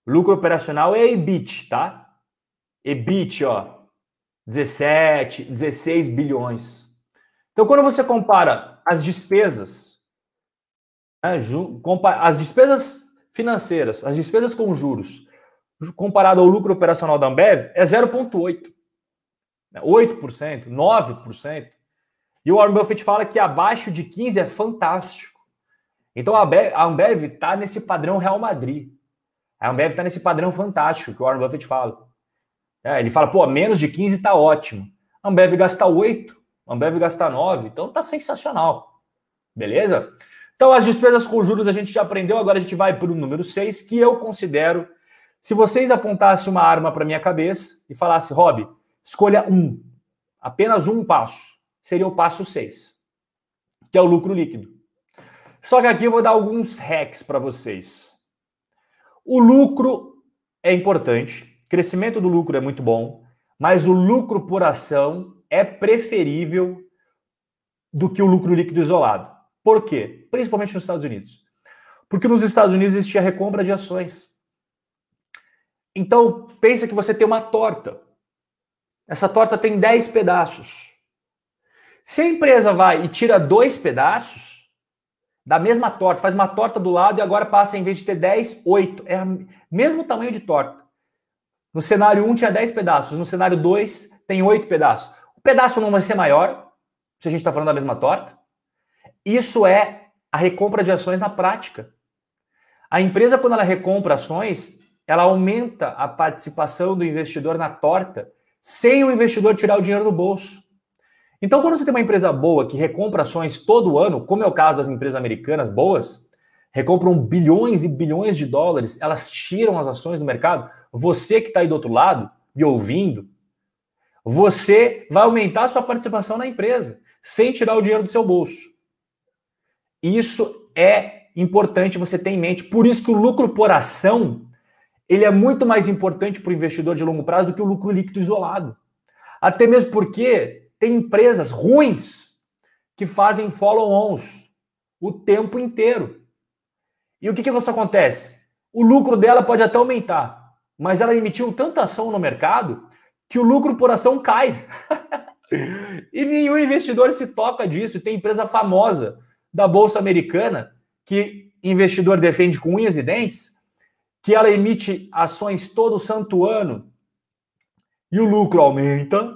[SPEAKER 1] Lucro operacional é EBIT, tá? EBIT, ó. 17, 16 bilhões. Então, quando você compara as despesas, né, as despesas financeiras, as despesas com juros, comparado ao lucro operacional da Ambev, é 0,8%, 8%, 9%. E o Warren Buffett fala que abaixo de 15 é fantástico. Então a Ambev está nesse padrão Real Madrid. A Ambev está nesse padrão fantástico que o Warren Buffett fala. É, ele fala, pô, menos de 15 está ótimo. A Ambev gasta 8, a Ambev gasta 9, então tá sensacional. Beleza? Então as despesas com juros a gente já aprendeu, agora a gente vai para o número 6, que eu considero, se vocês apontassem uma arma para minha cabeça e falasse, Rob, escolha um, apenas um passo seria o passo 6, que é o lucro líquido. Só que aqui eu vou dar alguns hacks para vocês. O lucro é importante, crescimento do lucro é muito bom, mas o lucro por ação é preferível do que o lucro líquido isolado. Por quê? Principalmente nos Estados Unidos. Porque nos Estados Unidos existia recompra de ações. Então, pensa que você tem uma torta. Essa torta tem 10 pedaços. Se a empresa vai e tira dois pedaços da mesma torta, faz uma torta do lado e agora passa, em vez de ter 10, 8. É o mesmo tamanho de torta. No cenário 1 tinha 10 pedaços, no cenário 2 tem 8 pedaços. O pedaço não vai ser maior, se a gente está falando da mesma torta. Isso é a recompra de ações na prática. A empresa, quando ela recompra ações, ela aumenta a participação do investidor na torta, sem o investidor tirar o dinheiro do bolso. Então, quando você tem uma empresa boa que recompra ações todo ano, como é o caso das empresas americanas boas, recompram bilhões e bilhões de dólares, elas tiram as ações do mercado. Você que está aí do outro lado, me ouvindo, você vai aumentar a sua participação na empresa, sem tirar o dinheiro do seu bolso. Isso é importante você ter em mente. Por isso que o lucro por ação ele é muito mais importante para o investidor de longo prazo do que o lucro líquido isolado. Até mesmo porque tem empresas ruins que fazem follow-ons o tempo inteiro. E o que, que isso acontece? O lucro dela pode até aumentar, mas ela emitiu tanta ação no mercado que o lucro por ação cai. e nenhum investidor se toca disso. Tem empresa famosa da Bolsa Americana que investidor defende com unhas e dentes, que ela emite ações todo santo ano e o lucro aumenta,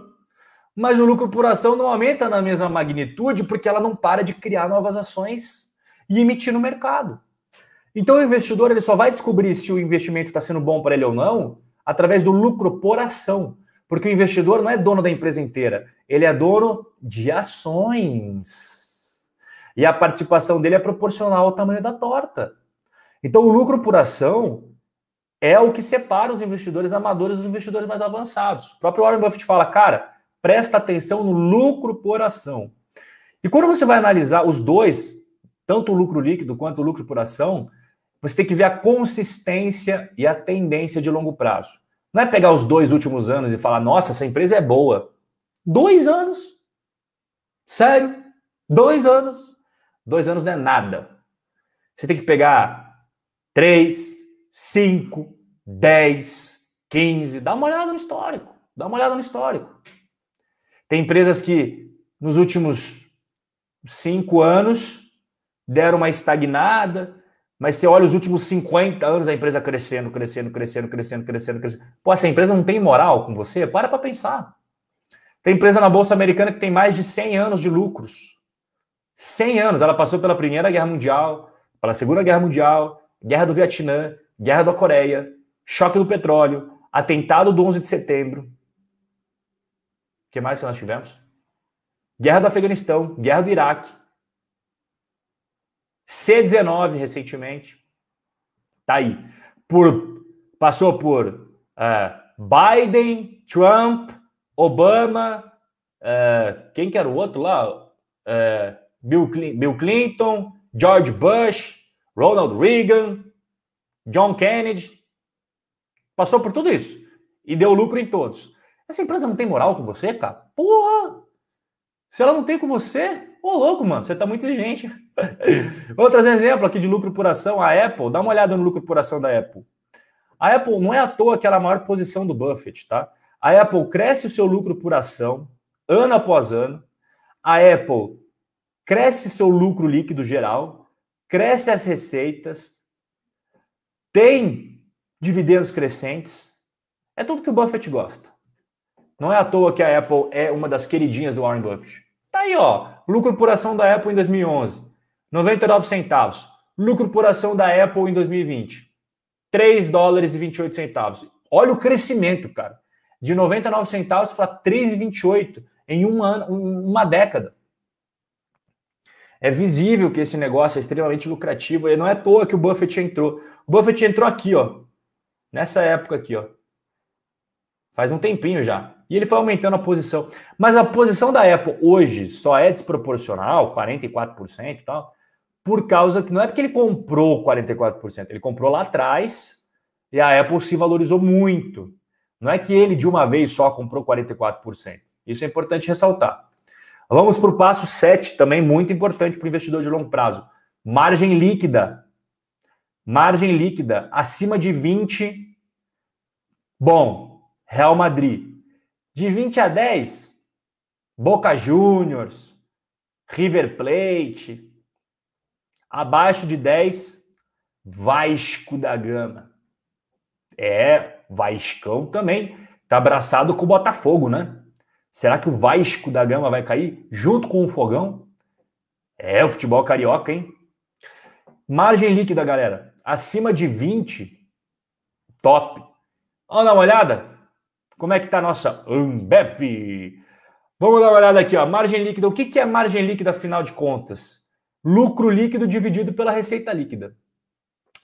[SPEAKER 1] mas o lucro por ação não aumenta na mesma magnitude porque ela não para de criar novas ações e emitir no mercado. Então o investidor ele só vai descobrir se o investimento está sendo bom para ele ou não através do lucro por ação, porque o investidor não é dono da empresa inteira, ele é dono de ações. E a participação dele é proporcional ao tamanho da torta. Então o lucro por ação é o que separa os investidores amadores dos investidores mais avançados. O próprio Warren Buffett fala, cara, presta atenção no lucro por ação. E quando você vai analisar os dois, tanto o lucro líquido quanto o lucro por ação, você tem que ver a consistência e a tendência de longo prazo. Não é pegar os dois últimos anos e falar, nossa, essa empresa é boa. Dois anos. Sério? Dois anos. Dois anos não é nada. Você tem que pegar três, cinco, dez, quinze. Dá uma olhada no histórico. Dá uma olhada no histórico. Tem empresas que nos últimos cinco anos deram uma estagnada, mas você olha os últimos 50 anos a empresa crescendo, crescendo, crescendo, crescendo, crescendo, crescendo. Pô, essa empresa não tem moral com você? Para para pensar. Tem empresa na Bolsa Americana que tem mais de 100 anos de lucros. 100 anos. Ela passou pela Primeira Guerra Mundial, pela Segunda Guerra Mundial, Guerra do Vietnã, Guerra da Coreia, choque do petróleo, atentado do 11 de setembro, que mais que nós tivemos? Guerra do Afeganistão, guerra do Iraque. C19 recentemente. Tá aí. Por, passou por uh, Biden, Trump, Obama, uh, quem que era o outro lá? Uh, Bill, Clinton, Bill Clinton, George Bush, Ronald Reagan, John Kennedy. Passou por tudo isso e deu lucro em todos. Essa empresa não tem moral com você, cara? Porra! Se ela não tem com você, ô louco, mano, você tá muito exigente. Vou trazer exemplo aqui de lucro por ação. A Apple, dá uma olhada no lucro por ação da Apple. A Apple não é à toa que ela é a maior posição do Buffett, tá? A Apple cresce o seu lucro por ação, ano após ano. A Apple cresce seu lucro líquido geral, cresce as receitas, tem dividendos crescentes. É tudo que o Buffett gosta. Não é à toa que a Apple é uma das queridinhas do Warren Buffett. Tá aí, ó. Lucro por ação da Apple em 2011, 99 centavos. Lucro por ação da Apple em 2020, 3 dólares e 28 centavos. Olha o crescimento, cara. De 99 centavos para 3,28 em um ano, uma década. É visível que esse negócio é extremamente lucrativo e não é à toa que o Buffett entrou. O Buffett entrou aqui, ó. Nessa época aqui, ó. Faz um tempinho já. E ele foi aumentando a posição. Mas a posição da Apple hoje só é desproporcional, 44% e tal, por causa que não é porque ele comprou 44%, ele comprou lá atrás e a Apple se valorizou muito. Não é que ele de uma vez só comprou 44%. Isso é importante ressaltar. Vamos para o passo 7, também muito importante para o investidor de longo prazo. Margem líquida. Margem líquida acima de 20. Bom, Real Madrid de 20 a 10, Boca Juniors, River Plate. Abaixo de 10, Vasco da Gama. É, Vascão também tá abraçado com o Botafogo, né? Será que o Vasco da Gama vai cair junto com o Fogão? É, o futebol carioca, hein? Margem líquida, galera. Acima de 20, top. Vamos dar uma olhada? Como é que está a nossa Ambev? Vamos dar uma olhada aqui, ó. margem líquida. O que, que é margem líquida, afinal de contas? Lucro líquido dividido pela receita líquida.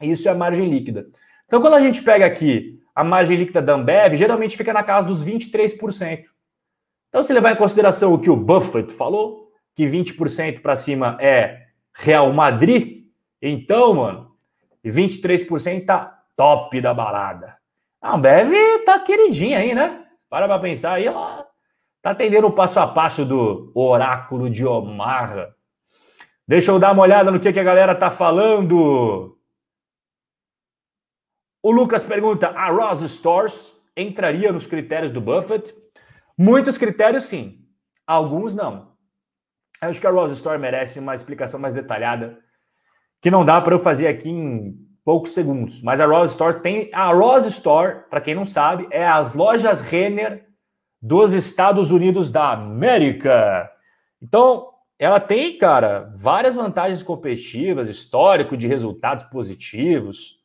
[SPEAKER 1] Isso é a margem líquida. Então, quando a gente pega aqui a margem líquida da Ambev, geralmente fica na casa dos 23%. Então, se levar em consideração o que o Buffett falou, que 20% para cima é Real Madrid, então, mano, 23% tá top da balada. A Ambev tá queridinha aí, né? Para para pensar aí, ela tá atendendo o passo a passo do oráculo de Omarra. Deixa eu dar uma olhada no que, que a galera tá falando. O Lucas pergunta: a Ross Stores entraria nos critérios do Buffett? Muitos critérios sim, alguns não. Eu acho que a Ross Store merece uma explicação mais detalhada, que não dá para eu fazer aqui em poucos segundos. Mas a Rose Store tem. A Rose Store, para quem não sabe, é as lojas Renner dos Estados Unidos da América. Então, ela tem, cara, várias vantagens competitivas, histórico de resultados positivos.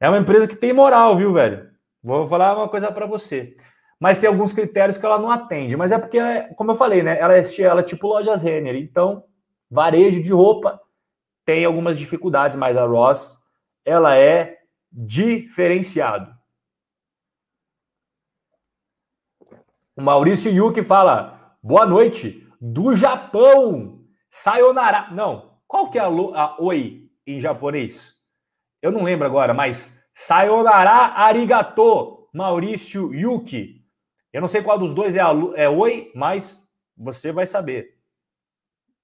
[SPEAKER 1] É uma empresa que tem moral, viu, velho? Vou falar uma coisa para você. Mas tem alguns critérios que ela não atende. Mas é porque, como eu falei, né? Ela é, ela é tipo lojas Renner. Então, varejo de roupa tem algumas dificuldades, mas a Ross ela é diferenciado. O Maurício Yuki fala: "Boa noite do Japão. Sayonara". Não, qual que é a, a oi em japonês? Eu não lembro agora, mas sayonara arigato, Maurício Yuki. Eu não sei qual dos dois é, a, é oi, mas você vai saber.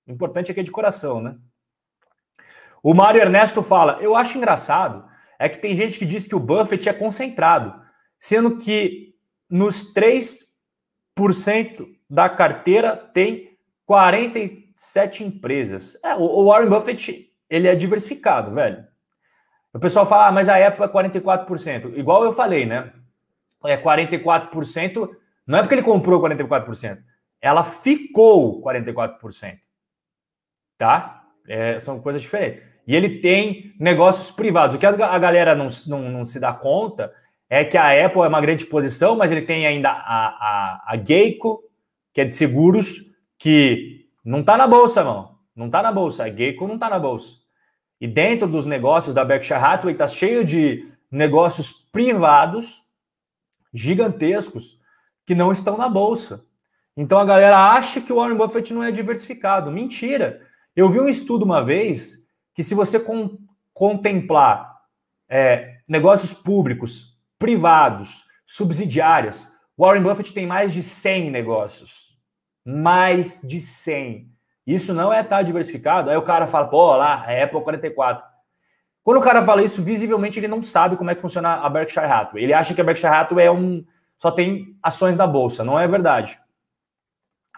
[SPEAKER 1] O importante é que é de coração, né? O Mário Ernesto fala: Eu acho engraçado é que tem gente que diz que o Buffett é concentrado, sendo que nos 3% da carteira tem 47 empresas. É, o Warren Buffett ele é diversificado, velho. O pessoal fala, ah, mas a Apple é 44%. Igual eu falei, né? É 44%. Não é porque ele comprou 44%. Ela ficou 44%. Tá? É, são coisas diferentes. E ele tem negócios privados. O que a galera não, não, não se dá conta é que a Apple é uma grande posição, mas ele tem ainda a, a, a Geico, que é de seguros, que não está na bolsa, não. Não está na bolsa. A Geico não está na bolsa. E dentro dos negócios da Berkshire Hathaway está cheio de negócios privados gigantescos que não estão na bolsa. Então a galera acha que o Warren Buffett não é diversificado. Mentira. Eu vi um estudo uma vez que se você contemplar é, negócios públicos, privados, subsidiárias, Warren Buffett tem mais de 100 negócios. Mais de 100. Isso não é estar tá diversificado. Aí o cara fala, pô, lá, a é Apple 44. Quando o cara fala isso, visivelmente ele não sabe como é que funciona a Berkshire Hathaway. Ele acha que a Berkshire Hathaway é um só tem ações da bolsa, não é verdade.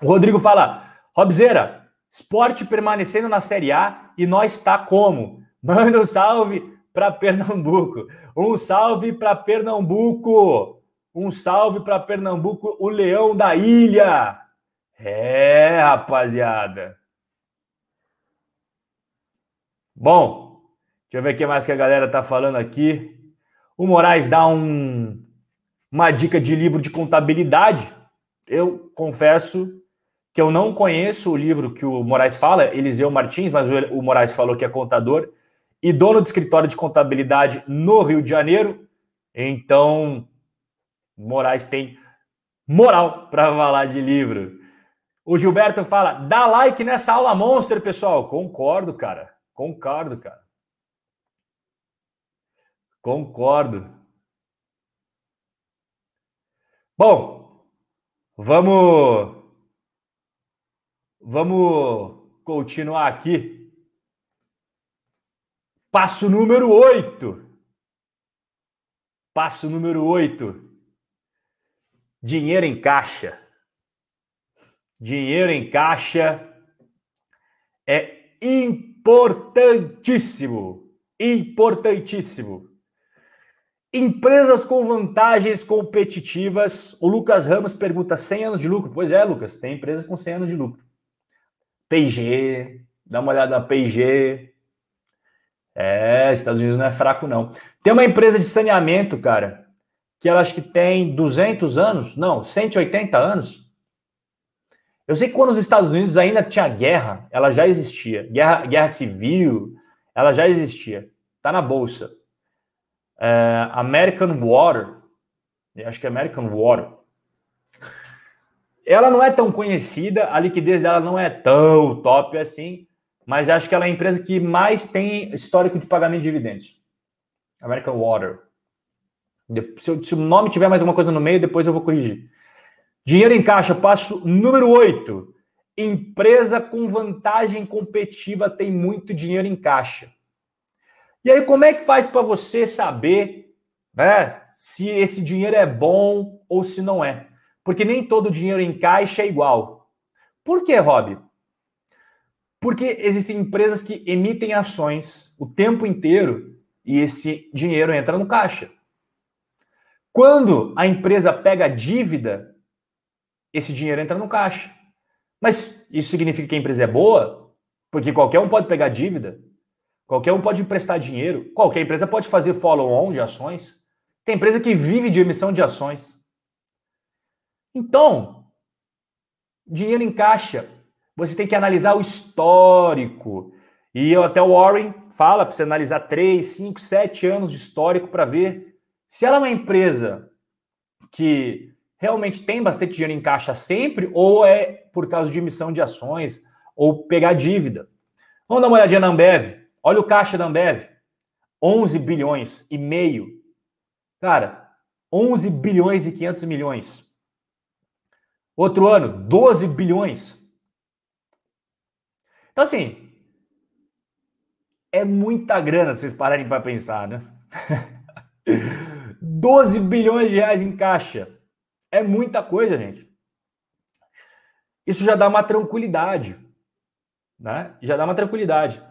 [SPEAKER 1] O Rodrigo fala: Robzeira, Esporte permanecendo na Série A e nós está como? Manda um salve para Pernambuco. Um salve para Pernambuco. Um salve para Pernambuco, o leão da ilha. É, rapaziada. Bom, deixa eu ver o que mais que a galera tá falando aqui. O Moraes dá um, uma dica de livro de contabilidade. Eu confesso que eu não conheço o livro que o Moraes fala, Eliseu Martins, mas o Moraes falou que é contador e dono de escritório de contabilidade no Rio de Janeiro. Então, Moraes tem moral para falar de livro. O Gilberto fala: dá like nessa aula monster, pessoal. Concordo, cara. Concordo, cara. Concordo. Bom, vamos Vamos continuar aqui. Passo número 8. Passo número 8. Dinheiro em caixa. Dinheiro em caixa é importantíssimo. Importantíssimo. Empresas com vantagens competitivas. O Lucas Ramos pergunta: 100 anos de lucro? Pois é, Lucas, tem empresa com 100 anos de lucro. P&G, dá uma olhada na P&G. É, Estados Unidos não é fraco não. Tem uma empresa de saneamento, cara, que ela acho que tem 200 anos, não, 180 anos. Eu sei que quando os Estados Unidos ainda tinha guerra, ela já existia. Guerra, guerra civil, ela já existia. Tá na bolsa. É, American Water, acho que é American Water, ela não é tão conhecida, a liquidez dela não é tão top assim, mas acho que ela é a empresa que mais tem histórico de pagamento de dividendos. American Water. Se, se o nome tiver mais alguma coisa no meio, depois eu vou corrigir. Dinheiro em caixa, passo número 8. Empresa com vantagem competitiva tem muito dinheiro em caixa. E aí, como é que faz para você saber né, se esse dinheiro é bom ou se não é? Porque nem todo dinheiro em caixa é igual. Por que, Rob? Porque existem empresas que emitem ações o tempo inteiro e esse dinheiro entra no caixa. Quando a empresa pega dívida, esse dinheiro entra no caixa. Mas isso significa que a empresa é boa? Porque qualquer um pode pegar dívida, qualquer um pode emprestar dinheiro, qualquer empresa pode fazer follow-on de ações. Tem empresa que vive de emissão de ações. Então, dinheiro em caixa, você tem que analisar o histórico. E até o Warren fala para você analisar 3, 5, 7 anos de histórico para ver se ela é uma empresa que realmente tem bastante dinheiro em caixa sempre ou é por causa de emissão de ações ou pegar dívida. Vamos dar uma olhadinha na Ambev. Olha o caixa da Ambev. 11 bilhões e meio. Cara, 11 bilhões e 500 milhões. Outro ano, 12 bilhões. Então, assim, é muita grana se vocês pararem para pensar, né? 12 bilhões de reais em caixa. É muita coisa, gente. Isso já dá uma tranquilidade. Né? Já dá uma tranquilidade.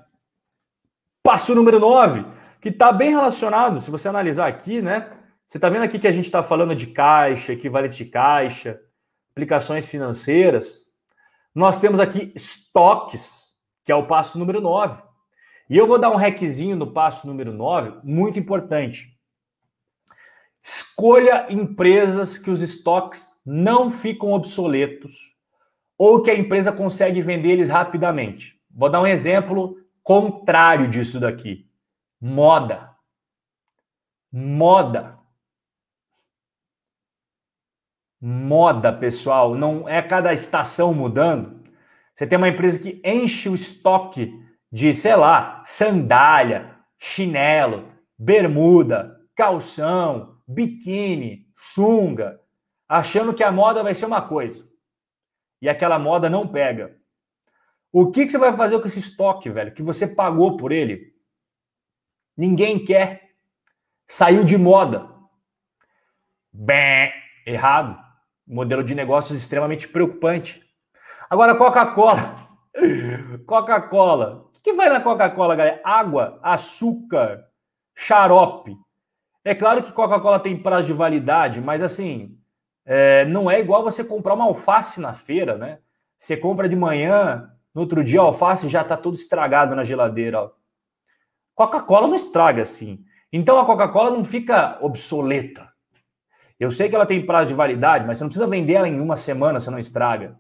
[SPEAKER 1] Passo número 9, que está bem relacionado, se você analisar aqui, né? Você está vendo aqui que a gente está falando de caixa, equivalente de caixa, aplicações financeiras, nós temos aqui estoques, que é o passo número 9. E eu vou dar um requisinho no passo número 9, muito importante. Escolha empresas que os estoques não ficam obsoletos ou que a empresa consegue vender eles rapidamente. Vou dar um exemplo contrário disso daqui. Moda. Moda moda, pessoal, não é cada estação mudando. Você tem uma empresa que enche o estoque de, sei lá, sandália, chinelo, bermuda, calção, biquíni, sunga, achando que a moda vai ser uma coisa. E aquela moda não pega. O que, que você vai fazer com esse estoque, velho, que você pagou por ele? Ninguém quer. Saiu de moda. Bem, errado modelo de negócios extremamente preocupante. Agora, Coca-Cola. Coca-Cola. O que vai na Coca-Cola, galera? Água, açúcar, xarope. É claro que Coca-Cola tem prazo de validade, mas assim, é, não é igual você comprar uma alface na feira, né? Você compra de manhã, no outro dia a alface já está todo estragado na geladeira. Coca-Cola não estraga assim. Então a Coca-Cola não fica obsoleta. Eu sei que ela tem prazo de validade, mas você não precisa vender ela em uma semana, você não estraga.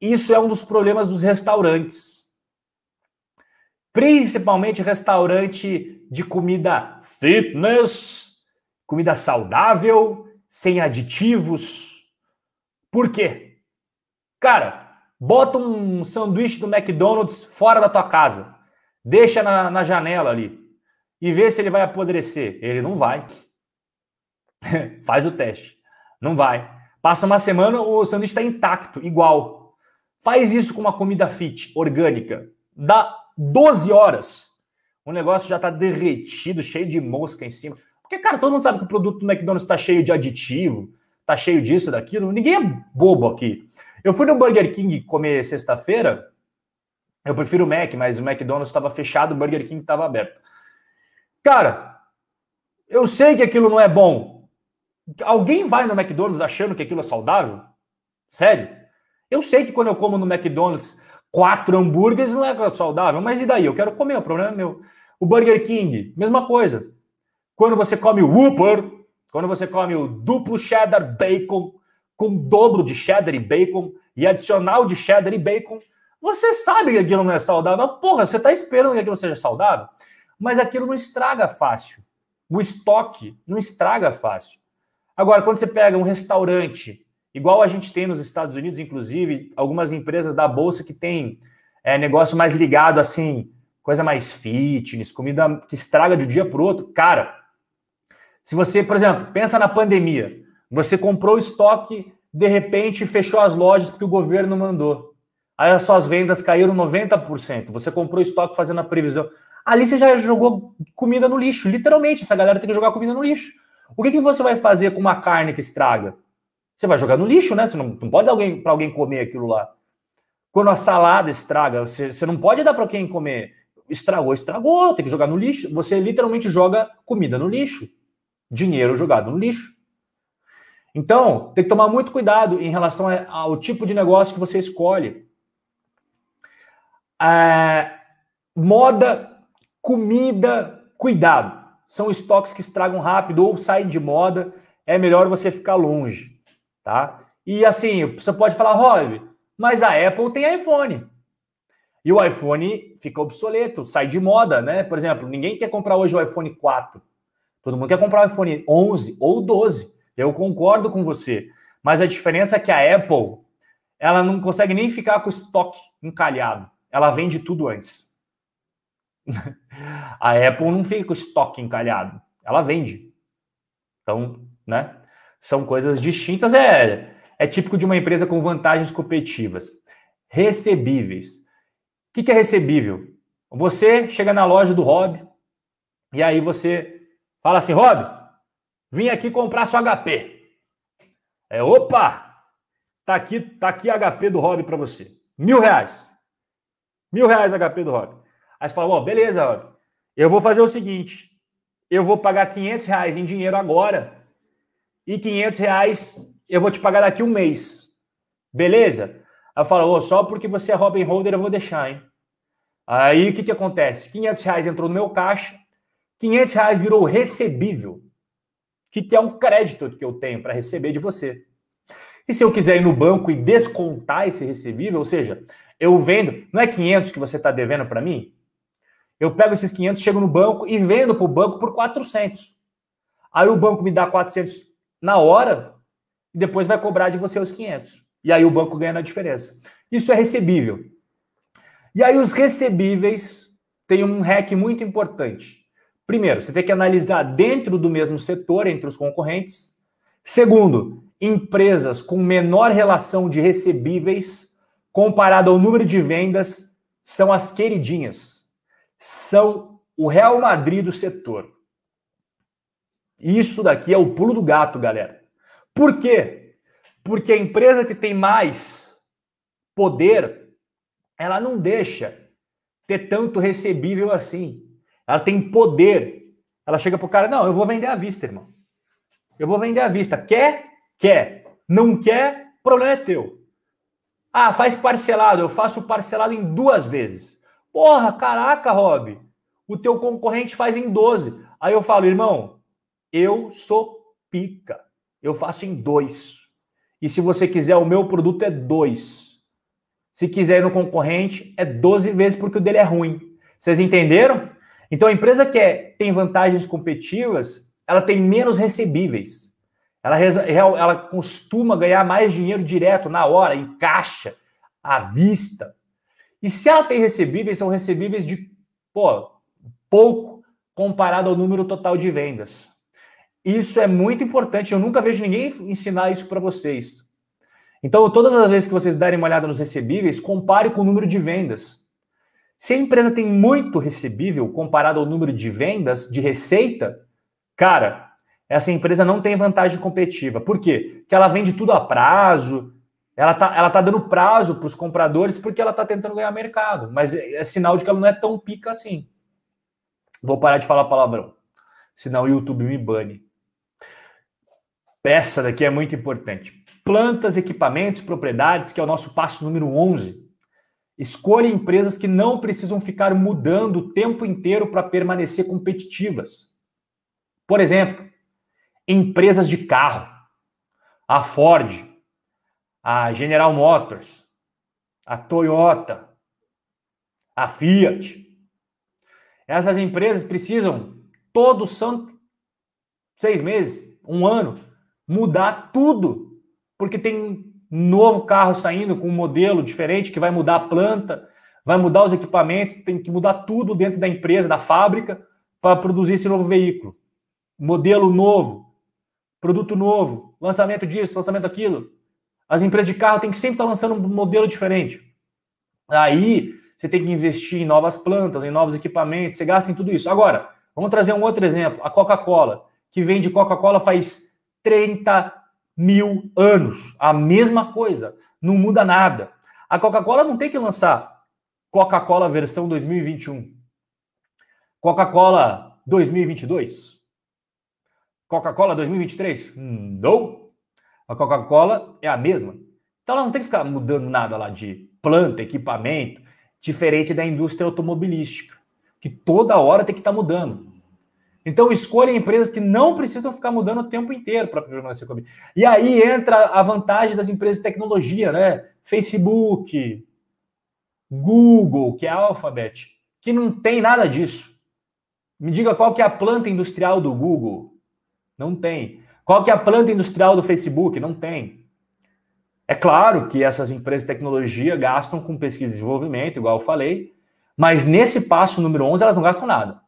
[SPEAKER 1] Isso é um dos problemas dos restaurantes. Principalmente restaurante de comida fitness, comida saudável, sem aditivos. Por quê? Cara, bota um sanduíche do McDonald's fora da tua casa. Deixa na, na janela ali. E vê se ele vai apodrecer. Ele não vai. Faz o teste. Não vai. Passa uma semana, o sanduíche está intacto, igual. Faz isso com uma comida fit, orgânica. Dá 12 horas. O negócio já está derretido, cheio de mosca em cima. Porque, cara, todo mundo sabe que o produto do McDonald's está cheio de aditivo, está cheio disso, daquilo. Ninguém é bobo aqui. Eu fui no Burger King comer sexta-feira. Eu prefiro o Mac, mas o McDonald's estava fechado, o Burger King estava aberto. Cara, eu sei que aquilo não é bom. Alguém vai no McDonald's achando que aquilo é saudável? Sério? Eu sei que quando eu como no McDonald's quatro hambúrgueres não é, é saudável, mas e daí? Eu quero comer, o problema é meu. O Burger King, mesma coisa. Quando você come o Whopper, quando você come o duplo cheddar bacon, com dobro de cheddar e bacon, e adicional de cheddar e bacon, você sabe que aquilo não é saudável. Ah, porra, você está esperando que aquilo seja saudável? Mas aquilo não estraga fácil. O estoque não estraga fácil. Agora, quando você pega um restaurante, igual a gente tem nos Estados Unidos, inclusive, algumas empresas da Bolsa que tem é, negócio mais ligado, assim, coisa mais fitness, comida que estraga de um dia para o outro. Cara, se você, por exemplo, pensa na pandemia, você comprou o estoque, de repente fechou as lojas porque o governo mandou. Aí as suas vendas caíram 90%. Você comprou estoque fazendo a previsão. Ali você já jogou comida no lixo. Literalmente, essa galera tem que jogar comida no lixo o que, que você vai fazer com uma carne que estraga? Você vai jogar no lixo, né? Você não, não pode dar alguém para alguém comer aquilo lá. Quando a salada estraga, você, você não pode dar para quem comer. Estragou, estragou, tem que jogar no lixo. Você literalmente joga comida no lixo, dinheiro jogado no lixo. Então, tem que tomar muito cuidado em relação ao tipo de negócio que você escolhe. É, moda, comida, cuidado são estoques que estragam rápido ou saem de moda, é melhor você ficar longe, tá? E assim, você pode falar, Rob, mas a Apple tem iPhone. E o iPhone fica obsoleto, sai de moda, né? Por exemplo, ninguém quer comprar hoje o iPhone 4. Todo mundo quer comprar o iPhone 11 ou 12. Eu concordo com você, mas a diferença é que a Apple, ela não consegue nem ficar com o estoque encalhado. Ela vende tudo antes. A Apple não fica com o estoque encalhado, ela vende. Então, né? São coisas distintas. É, é típico de uma empresa com vantagens competitivas. Recebíveis. O que, que é recebível? Você chega na loja do Rob e aí você fala assim: Rob, vim aqui comprar seu HP. É, opa! Tá aqui, tá aqui HP do Rob para você. Mil reais. Mil reais HP do Rob. Aí você fala, oh, beleza, eu vou fazer o seguinte, eu vou pagar 500 reais em dinheiro agora e 500 reais eu vou te pagar daqui um mês, beleza? Aí eu falo, oh, só porque você é Robin Holder eu vou deixar, hein? Aí o que, que acontece? 500 reais entrou no meu caixa, 500 reais virou recebível, que é um crédito que eu tenho para receber de você. E se eu quiser ir no banco e descontar esse recebível, ou seja, eu vendo, não é 500 que você está devendo para mim? Eu pego esses 500, chego no banco e vendo para o banco por 400. Aí o banco me dá 400 na hora e depois vai cobrar de você os 500. E aí o banco ganha na diferença. Isso é recebível. E aí os recebíveis têm um hack muito importante. Primeiro, você tem que analisar dentro do mesmo setor, entre os concorrentes. Segundo, empresas com menor relação de recebíveis comparado ao número de vendas são as queridinhas são o Real Madrid do setor. Isso daqui é o pulo do gato, galera. Por quê? Porque a empresa que tem mais poder, ela não deixa ter tanto recebível assim. Ela tem poder. Ela chega pro cara, não, eu vou vender à vista, irmão. Eu vou vender à vista. Quer? Quer. Não quer? O problema é teu. Ah, faz parcelado. Eu faço parcelado em duas vezes. Porra, caraca, Rob, o teu concorrente faz em 12. Aí eu falo, irmão, eu sou pica. Eu faço em dois. E se você quiser, o meu produto é dois. Se quiser ir no concorrente, é 12 vezes porque o dele é ruim. Vocês entenderam? Então a empresa que é, tem vantagens competitivas, ela tem menos recebíveis. Ela, ela costuma ganhar mais dinheiro direto, na hora, em caixa, à vista. E se ela tem recebíveis, são recebíveis de pô, pouco comparado ao número total de vendas. Isso é muito importante. Eu nunca vejo ninguém ensinar isso para vocês. Então, todas as vezes que vocês derem uma olhada nos recebíveis, compare com o número de vendas. Se a empresa tem muito recebível comparado ao número de vendas, de receita, cara, essa empresa não tem vantagem competitiva. Por quê? Porque ela vende tudo a prazo, ela tá, ela tá dando prazo para os compradores porque ela tá tentando ganhar mercado, mas é, é, sinal de que ela não é tão pica assim. Vou parar de falar palavrão, senão o YouTube me bane. Essa daqui é muito importante. Plantas, equipamentos, propriedades, que é o nosso passo número 11. Escolha empresas que não precisam ficar mudando o tempo inteiro para permanecer competitivas. Por exemplo, empresas de carro. A Ford, a General Motors, a Toyota, a Fiat. Essas empresas precisam, todo santo, seis meses, um ano, mudar tudo, porque tem um novo carro saindo com um modelo diferente que vai mudar a planta, vai mudar os equipamentos, tem que mudar tudo dentro da empresa, da fábrica, para produzir esse novo veículo. Modelo novo, produto novo, lançamento disso, lançamento daquilo. As empresas de carro têm que sempre estar lançando um modelo diferente. Aí você tem que investir em novas plantas, em novos equipamentos, você gasta em tudo isso. Agora, vamos trazer um outro exemplo: a Coca-Cola, que vende Coca-Cola faz 30 mil anos. A mesma coisa, não muda nada. A Coca-Cola não tem que lançar Coca-Cola versão 2021, Coca-Cola 2022, Coca-Cola 2023? Não. A Coca-Cola é a mesma. Então ela não tem que ficar mudando nada lá de planta, equipamento, diferente da indústria automobilística, que toda hora tem que estar tá mudando. Então escolha empresas que não precisam ficar mudando o tempo inteiro para permanecer com a E aí entra a vantagem das empresas de tecnologia, né? Facebook, Google, que é a Alphabet, que não tem nada disso. Me diga qual que é a planta industrial do Google. Não tem. Qual que é a planta industrial do Facebook? Não tem. É claro que essas empresas de tecnologia gastam com pesquisa e desenvolvimento, igual eu falei, mas nesse passo número 11 elas não gastam nada.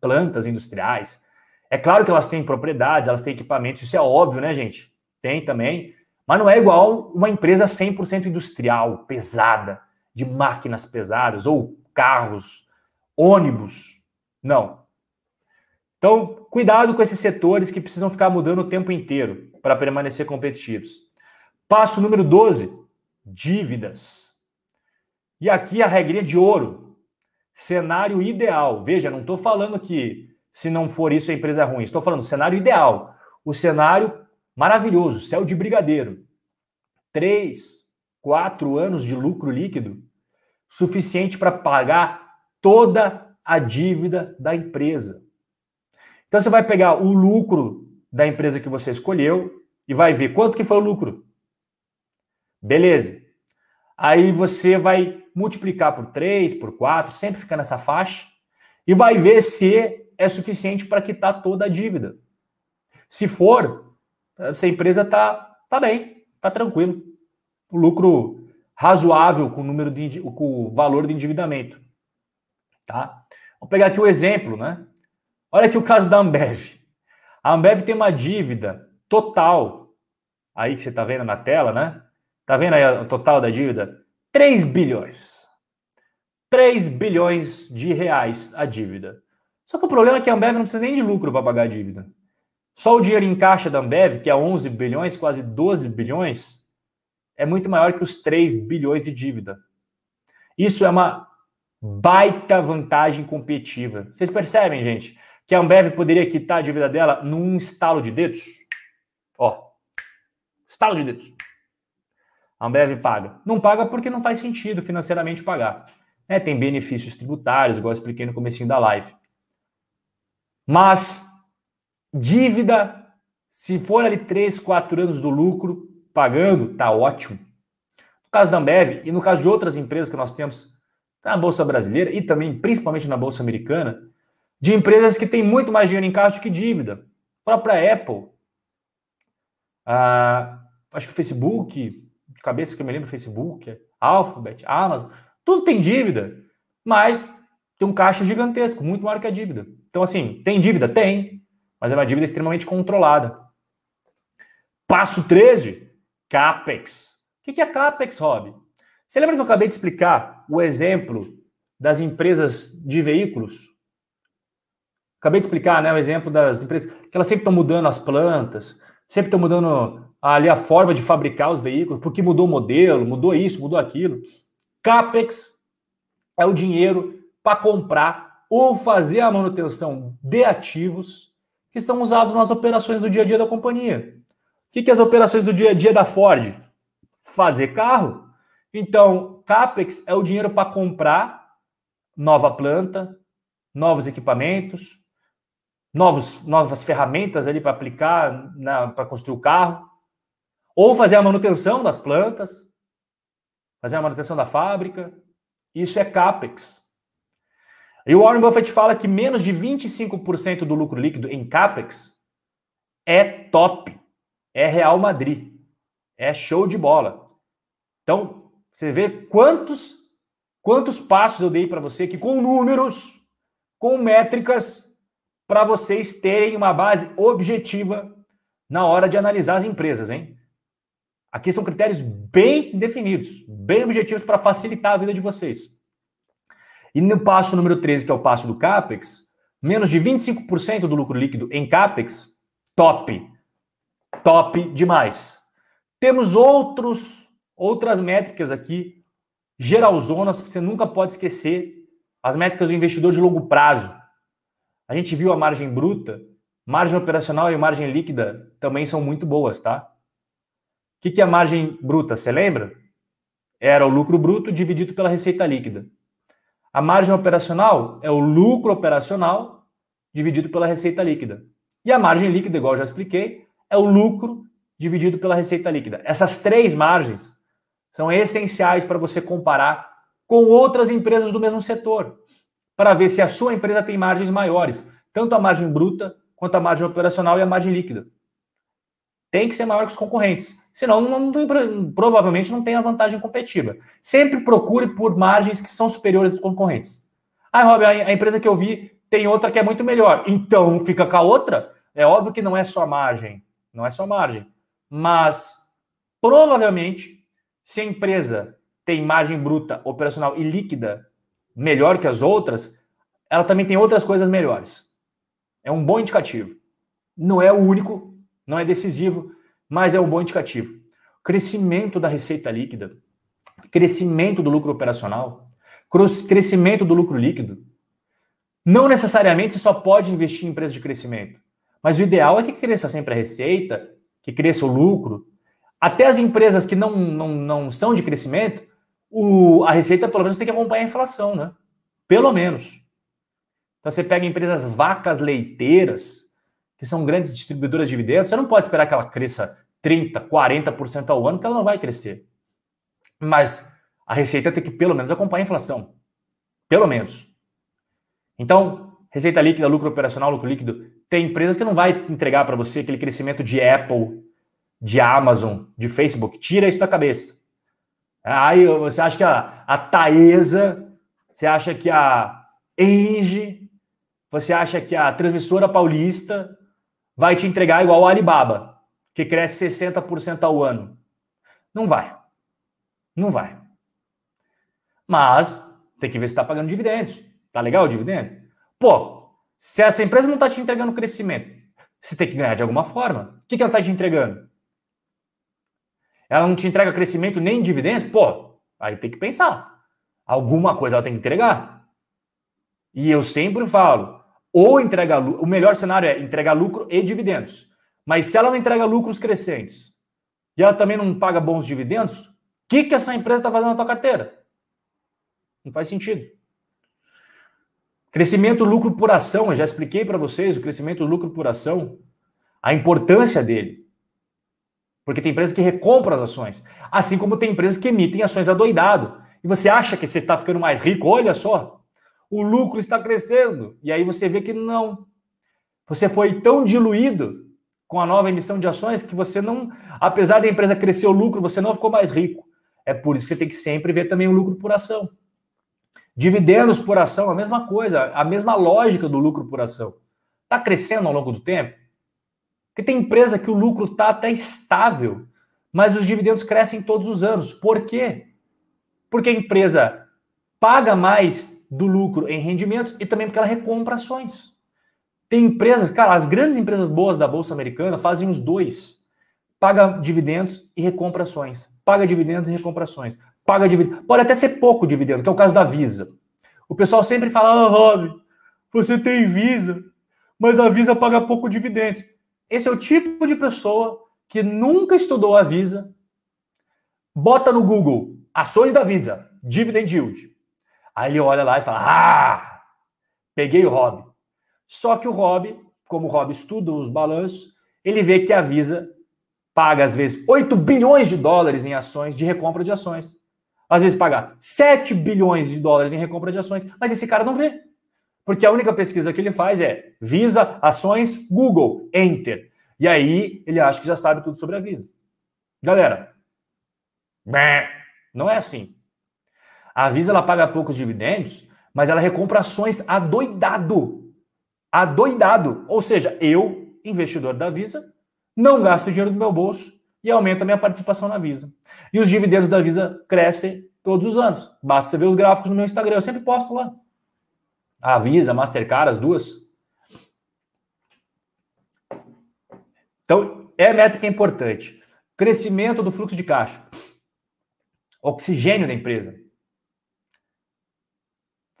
[SPEAKER 1] Plantas industriais. É claro que elas têm propriedades, elas têm equipamentos, isso é óbvio, né, gente? Tem também, mas não é igual uma empresa 100% industrial, pesada, de máquinas pesadas ou carros, ônibus. Não. Então, cuidado com esses setores que precisam ficar mudando o tempo inteiro para permanecer competitivos. Passo número 12: dívidas. E aqui a regrinha de ouro. Cenário ideal. Veja, não estou falando que se não for isso a empresa é ruim. Estou falando cenário ideal. O cenário maravilhoso, céu de brigadeiro. Três, quatro anos de lucro líquido, suficiente para pagar toda a dívida da empresa. Então você vai pegar o lucro da empresa que você escolheu e vai ver quanto que foi o lucro. Beleza. Aí você vai multiplicar por 3, por 4, sempre fica nessa faixa e vai ver se é suficiente para quitar toda a dívida. Se for, essa empresa tá tá bem, tá tranquilo. O lucro razoável com o número de com o valor de endividamento, tá? Vamos pegar aqui o exemplo, né? Olha aqui o caso da Ambev. A Ambev tem uma dívida total, aí que você está vendo na tela, né? Tá vendo aí o total da dívida? 3 bilhões. 3 bilhões de reais a dívida. Só que o problema é que a Ambev não precisa nem de lucro para pagar a dívida. Só o dinheiro em caixa da Ambev, que é 11 bilhões, quase 12 bilhões, é muito maior que os 3 bilhões de dívida. Isso é uma baita vantagem competitiva. Vocês percebem, gente? que a Ambev poderia quitar a dívida dela num estalo de dedos? Ó, estalo de dedos. A Ambev paga. Não paga porque não faz sentido financeiramente pagar. É, tem benefícios tributários, igual eu expliquei no começo da live. Mas dívida, se for ali 3, 4 anos do lucro pagando, tá ótimo. No caso da Ambev e no caso de outras empresas que nós temos tá na Bolsa Brasileira e também principalmente na Bolsa Americana, de empresas que têm muito mais dinheiro em caixa do que dívida. A própria Apple, a, acho que o Facebook, de cabeça que eu me lembro, Facebook, Alphabet, Amazon, tudo tem dívida, mas tem um caixa gigantesco, muito maior que a dívida. Então, assim, tem dívida? Tem, mas é uma dívida extremamente controlada. Passo 13, CAPEX. O que é CAPEX, Rob? Você lembra que eu acabei de explicar o exemplo das empresas de veículos? Acabei de explicar né, o exemplo das empresas, que elas sempre estão mudando as plantas, sempre estão mudando ali a forma de fabricar os veículos, porque mudou o modelo, mudou isso, mudou aquilo. CAPEX é o dinheiro para comprar ou fazer a manutenção de ativos que são usados nas operações do dia a dia da companhia. O que, que é as operações do dia a dia da Ford? Fazer carro. Então, CAPEX é o dinheiro para comprar nova planta, novos equipamentos, novos, novas ferramentas ali para aplicar, para construir o carro, ou fazer a manutenção das plantas, fazer a manutenção da fábrica. Isso é CAPEX. E o Warren Buffett fala que menos de 25% do lucro líquido em CAPEX é top, é Real Madrid, é show de bola. Então, você vê quantos quantos passos eu dei para você que com números, com métricas, para vocês terem uma base objetiva na hora de analisar as empresas, hein? Aqui são critérios bem definidos, bem objetivos para facilitar a vida de vocês. E no passo número 13, que é o passo do CAPEX, menos de 25% do lucro líquido em CAPEX, top. Top demais. Temos outros, outras métricas aqui, geralzonas, que você nunca pode esquecer. As métricas do investidor de longo prazo. A gente viu a margem bruta, margem operacional e margem líquida também são muito boas, tá? O que, que é a margem bruta? Você lembra? Era o lucro bruto dividido pela receita líquida. A margem operacional é o lucro operacional dividido pela receita líquida. E a margem líquida, igual já expliquei, é o lucro dividido pela receita líquida. Essas três margens são essenciais para você comparar com outras empresas do mesmo setor para ver se a sua empresa tem margens maiores, tanto a margem bruta quanto a margem operacional e a margem líquida. Tem que ser maior que os concorrentes, senão não, não, provavelmente não tem a vantagem competitiva. Sempre procure por margens que são superiores aos concorrentes. Ah, Rob, a empresa que eu vi tem outra que é muito melhor. Então fica com a outra? É óbvio que não é só margem, não é só margem, mas provavelmente se a empresa tem margem bruta, operacional e líquida melhor que as outras, ela também tem outras coisas melhores. É um bom indicativo. Não é o único, não é decisivo, mas é um bom indicativo. Crescimento da receita líquida, crescimento do lucro operacional, crescimento do lucro líquido. Não necessariamente você só pode investir em empresas de crescimento, mas o ideal é que cresça sempre a receita, que cresça o lucro. Até as empresas que não, não, não são de crescimento, o, a Receita, pelo menos, tem que acompanhar a inflação, né? Pelo menos. Então, você pega empresas vacas leiteiras, que são grandes distribuidoras de dividendos, você não pode esperar que ela cresça 30%, 40% ao ano, que ela não vai crescer. Mas a Receita tem que, pelo menos, acompanhar a inflação. Pelo menos. Então, Receita líquida, lucro operacional, lucro líquido, tem empresas que não vai entregar para você aquele crescimento de Apple, de Amazon, de Facebook. Tira isso da cabeça. Aí você acha que a, a Taesa, você acha que a Enge, você acha que a transmissora paulista vai te entregar igual a Alibaba, que cresce 60% ao ano. Não vai. Não vai. Mas tem que ver se está pagando dividendos. Tá legal o dividendo? Pô, se essa empresa não está te entregando crescimento, você tem que ganhar de alguma forma. O que, que ela está te entregando? ela não te entrega crescimento nem dividendos, pô, aí tem que pensar. Alguma coisa ela tem que entregar. E eu sempre falo, ou entrega o melhor cenário é entregar lucro e dividendos. Mas se ela não entrega lucros crescentes e ela também não paga bons dividendos, o que, que essa empresa está fazendo na tua carteira? Não faz sentido. Crescimento lucro por ação, eu já expliquei para vocês o crescimento lucro por ação, a importância dele porque tem empresas que recompram as ações, assim como tem empresas que emitem ações adoidado. E você acha que você está ficando mais rico? Olha só, o lucro está crescendo. E aí você vê que não. Você foi tão diluído com a nova emissão de ações que você não, apesar da empresa crescer o lucro, você não ficou mais rico. É por isso que você tem que sempre ver também o lucro por ação. Dividendos por ação, a mesma coisa, a mesma lógica do lucro por ação. Está crescendo ao longo do tempo? Porque tem empresa que o lucro está até estável, mas os dividendos crescem todos os anos. Por quê? Porque a empresa paga mais do lucro em rendimentos e também porque ela recompra ações. Tem empresas, cara, as grandes empresas boas da Bolsa Americana fazem os dois. Paga dividendos e recompra ações. Paga dividendos e recompra ações. Paga dividendos. Pode até ser pouco dividendo, que é o caso da Visa. O pessoal sempre fala, ah, oh, Rob, você tem Visa, mas a Visa paga pouco dividendos. Esse é o tipo de pessoa que nunca estudou a Visa, bota no Google ações da Visa, dividend yield. Aí ele olha lá e fala: Ah, peguei o Rob. Só que o Rob, como o Rob estuda os balanços, ele vê que a Visa paga, às vezes, 8 bilhões de dólares em ações de recompra de ações. Às vezes paga 7 bilhões de dólares em recompra de ações, mas esse cara não vê. Porque a única pesquisa que ele faz é Visa, ações, Google, Enter. E aí ele acha que já sabe tudo sobre a Visa. Galera, não é assim. A Visa ela paga poucos dividendos, mas ela recompra ações adoidado. Adoidado. Ou seja, eu, investidor da Visa, não gasto dinheiro do meu bolso e aumento a minha participação na Visa. E os dividendos da Visa crescem todos os anos. Basta você ver os gráficos no meu Instagram, eu sempre posto lá. A Visa, Mastercard, as duas. Então, é métrica importante. Crescimento do fluxo de caixa. Oxigênio da empresa.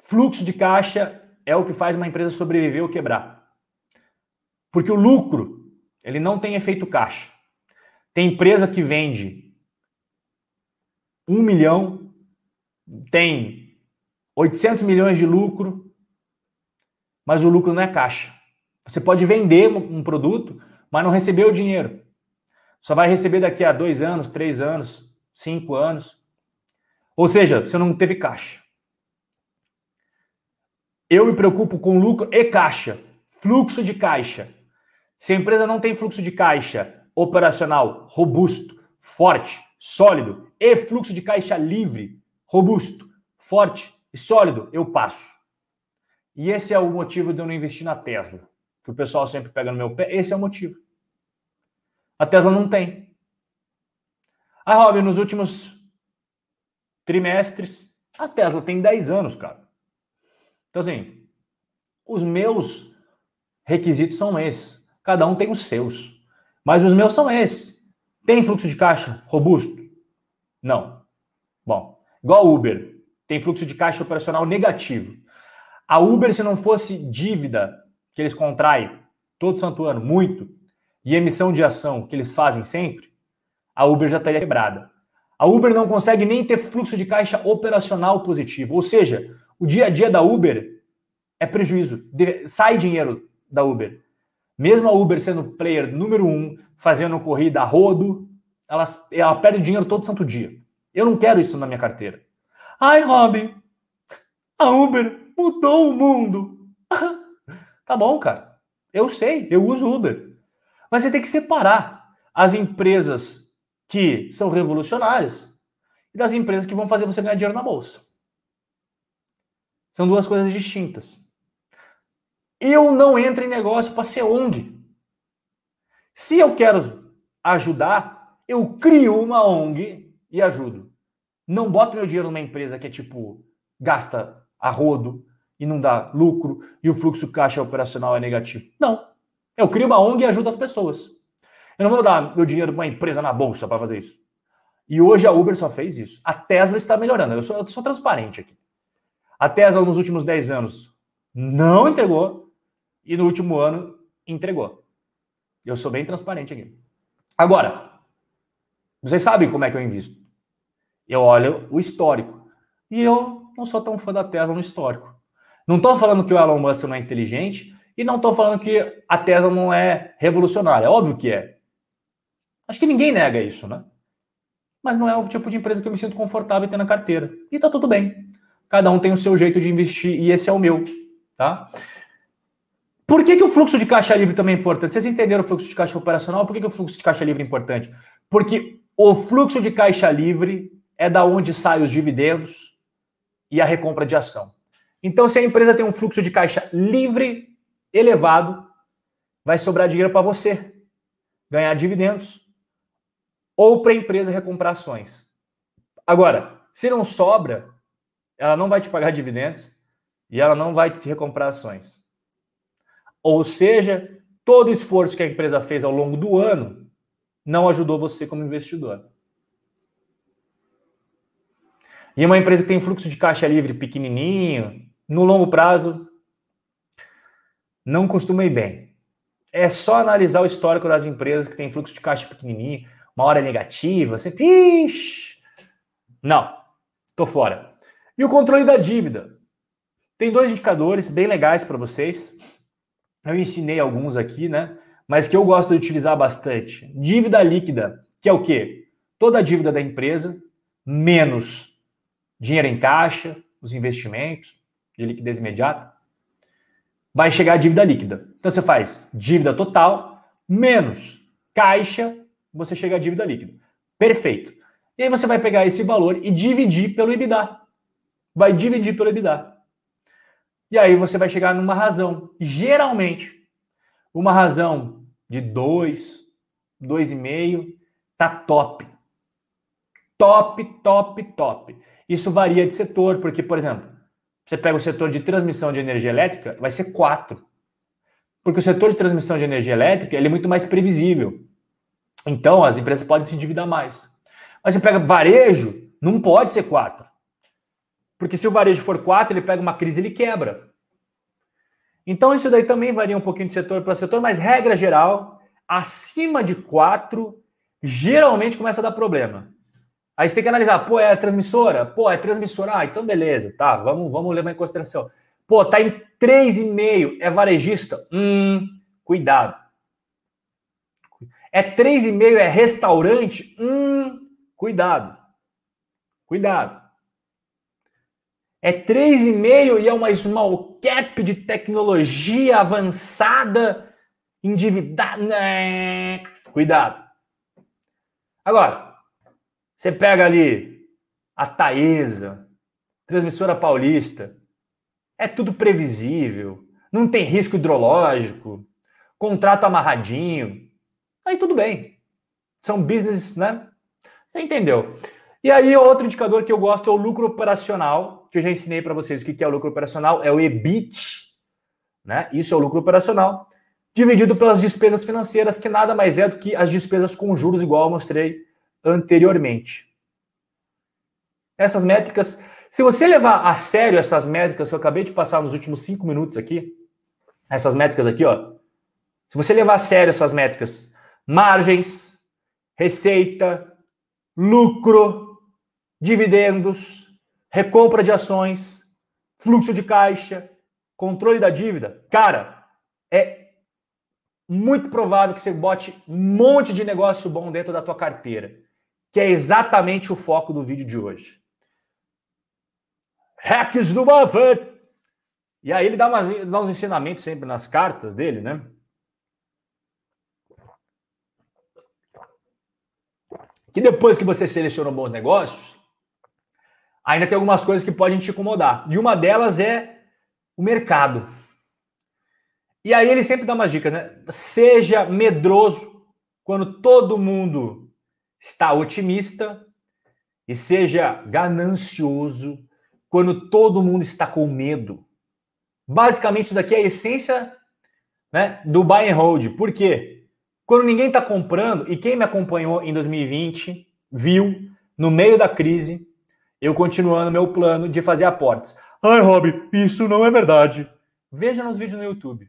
[SPEAKER 1] Fluxo de caixa é o que faz uma empresa sobreviver ou quebrar. Porque o lucro, ele não tem efeito caixa. Tem empresa que vende um milhão, tem 800 milhões de lucro, mas o lucro não é caixa. Você pode vender um produto, mas não receber o dinheiro. Só vai receber daqui a dois anos, três anos, cinco anos. Ou seja, você não teve caixa. Eu me preocupo com lucro e caixa, fluxo de caixa. Se a empresa não tem fluxo de caixa operacional robusto, forte, sólido e fluxo de caixa livre, robusto, forte e sólido, eu passo. E esse é o motivo de eu não investir na Tesla, que o pessoal sempre pega no meu pé. Esse é o motivo. A Tesla não tem. Ah, Rob, nos últimos trimestres, a Tesla tem 10 anos, cara. Então, assim, os meus requisitos são esses. Cada um tem os seus. Mas os meus são esses. Tem fluxo de caixa robusto? Não. Bom, igual Uber, tem fluxo de caixa operacional negativo. A Uber, se não fosse dívida que eles contraem todo santo ano, muito, e emissão de ação que eles fazem sempre, a Uber já estaria quebrada. A Uber não consegue nem ter fluxo de caixa operacional positivo. Ou seja, o dia a dia da Uber é prejuízo. Sai dinheiro da Uber. Mesmo a Uber sendo player número um, fazendo corrida a rodo, ela, ela perde dinheiro todo santo dia. Eu não quero isso na minha carteira. Ai, Robin, a Uber mudou o mundo. tá bom, cara. Eu sei, eu uso Uber. Mas você tem que separar as empresas que são revolucionárias e das empresas que vão fazer você ganhar dinheiro na bolsa. São duas coisas distintas. Eu não entro em negócio para ser ONG. Se eu quero ajudar, eu crio uma ONG e ajudo. Não boto meu dinheiro numa empresa que é tipo gasta a rodo, e não dá lucro e o fluxo caixa operacional é negativo. Não. Eu crio uma ONG e ajudo as pessoas. Eu não vou dar meu dinheiro para uma empresa na bolsa para fazer isso. E hoje a Uber só fez isso. A Tesla está melhorando. Eu sou, eu sou transparente aqui. A Tesla nos últimos 10 anos não entregou e no último ano entregou. Eu sou bem transparente aqui. Agora, vocês sabem como é que eu invisto. Eu olho o histórico. E eu não sou tão fã da Tesla no histórico. Não estou falando que o Elon Musk não é inteligente e não estou falando que a Tesla não é revolucionária. É óbvio que é. Acho que ninguém nega isso, né? Mas não é o tipo de empresa que eu me sinto confortável em ter na carteira. E tá tudo bem. Cada um tem o seu jeito de investir e esse é o meu, tá? Por que, que o fluxo de caixa livre também é importante? Vocês entenderam o fluxo de caixa operacional? Por que, que o fluxo de caixa livre é importante? Porque o fluxo de caixa livre é da onde saem os dividendos e a recompra de ação. Então, se a empresa tem um fluxo de caixa livre, elevado, vai sobrar dinheiro para você ganhar dividendos ou para a empresa recomprar ações. Agora, se não sobra, ela não vai te pagar dividendos e ela não vai te recomprar ações. Ou seja, todo esforço que a empresa fez ao longo do ano não ajudou você como investidor. E uma empresa que tem fluxo de caixa livre pequenininho, no longo prazo, não costumei bem. É só analisar o histórico das empresas que tem fluxo de caixa pequenininho, uma hora é negativa, você... Ixi! Não, tô fora. E o controle da dívida? Tem dois indicadores bem legais para vocês. Eu ensinei alguns aqui, né? Mas que eu gosto de utilizar bastante. Dívida líquida, que é o quê? Toda a dívida da empresa, menos dinheiro em caixa, os investimentos, de liquidez imediata, vai chegar a dívida líquida. Então você faz dívida total menos caixa, você chega a dívida líquida. Perfeito. E aí você vai pegar esse valor e dividir pelo EBITDA. Vai dividir pelo EBITDA. E aí você vai chegar numa razão, geralmente, uma razão de 2, 2,5, tá top. Top, top, top. Isso varia de setor, porque, por exemplo, você pega o setor de transmissão de energia elétrica, vai ser 4. Porque o setor de transmissão de energia elétrica ele é muito mais previsível. Então, as empresas podem se endividar mais. Mas você pega varejo, não pode ser 4. Porque se o varejo for 4, ele pega uma crise e ele quebra. Então, isso daí também varia um pouquinho de setor para setor, mas regra geral, acima de 4, geralmente começa a dar problema. Aí você tem que analisar, pô, é transmissora? Pô, é transmissora. Ah, então beleza, tá, vamos, vamos levar em consideração. Pô, tá em 3,5, é varejista? Hum, cuidado. É 3,5, é restaurante? Hum, cuidado. Cuidado. É 3,5 e é uma small cap de tecnologia avançada, endividada. Né? Cuidado. Agora, você pega ali a Taesa, Transmissora Paulista, é tudo previsível, não tem risco hidrológico, contrato amarradinho, aí tudo bem. São business, né? Você entendeu? E aí, outro indicador que eu gosto é o lucro operacional, que eu já ensinei para vocês o que é o lucro operacional, é o EBIT, né? Isso é o lucro operacional, dividido pelas despesas financeiras, que nada mais é do que as despesas com juros, igual eu mostrei anteriormente. Essas métricas, se você levar a sério essas métricas que eu acabei de passar nos últimos cinco minutos aqui, essas métricas aqui, ó. Se você levar a sério essas métricas, margens, receita, lucro, dividendos, recompra de ações, fluxo de caixa, controle da dívida, cara, é muito provável que você bote um monte de negócio bom dentro da tua carteira que é exatamente o foco do vídeo de hoje. Hacks do Buffett! E aí ele dá, umas, dá uns ensinamentos sempre nas cartas dele, né? Que depois que você selecionou bons negócios, ainda tem algumas coisas que podem te incomodar. E uma delas é o mercado. E aí ele sempre dá umas dicas, né? Seja medroso quando todo mundo está otimista e seja ganancioso quando todo mundo está com medo. Basicamente, isso daqui é a essência né, do buy and hold. Por quê? Quando ninguém está comprando, e quem me acompanhou em 2020 viu, no meio da crise, eu continuando meu plano de fazer aportes. Ai, Rob, isso não é verdade. Veja nos vídeos no YouTube.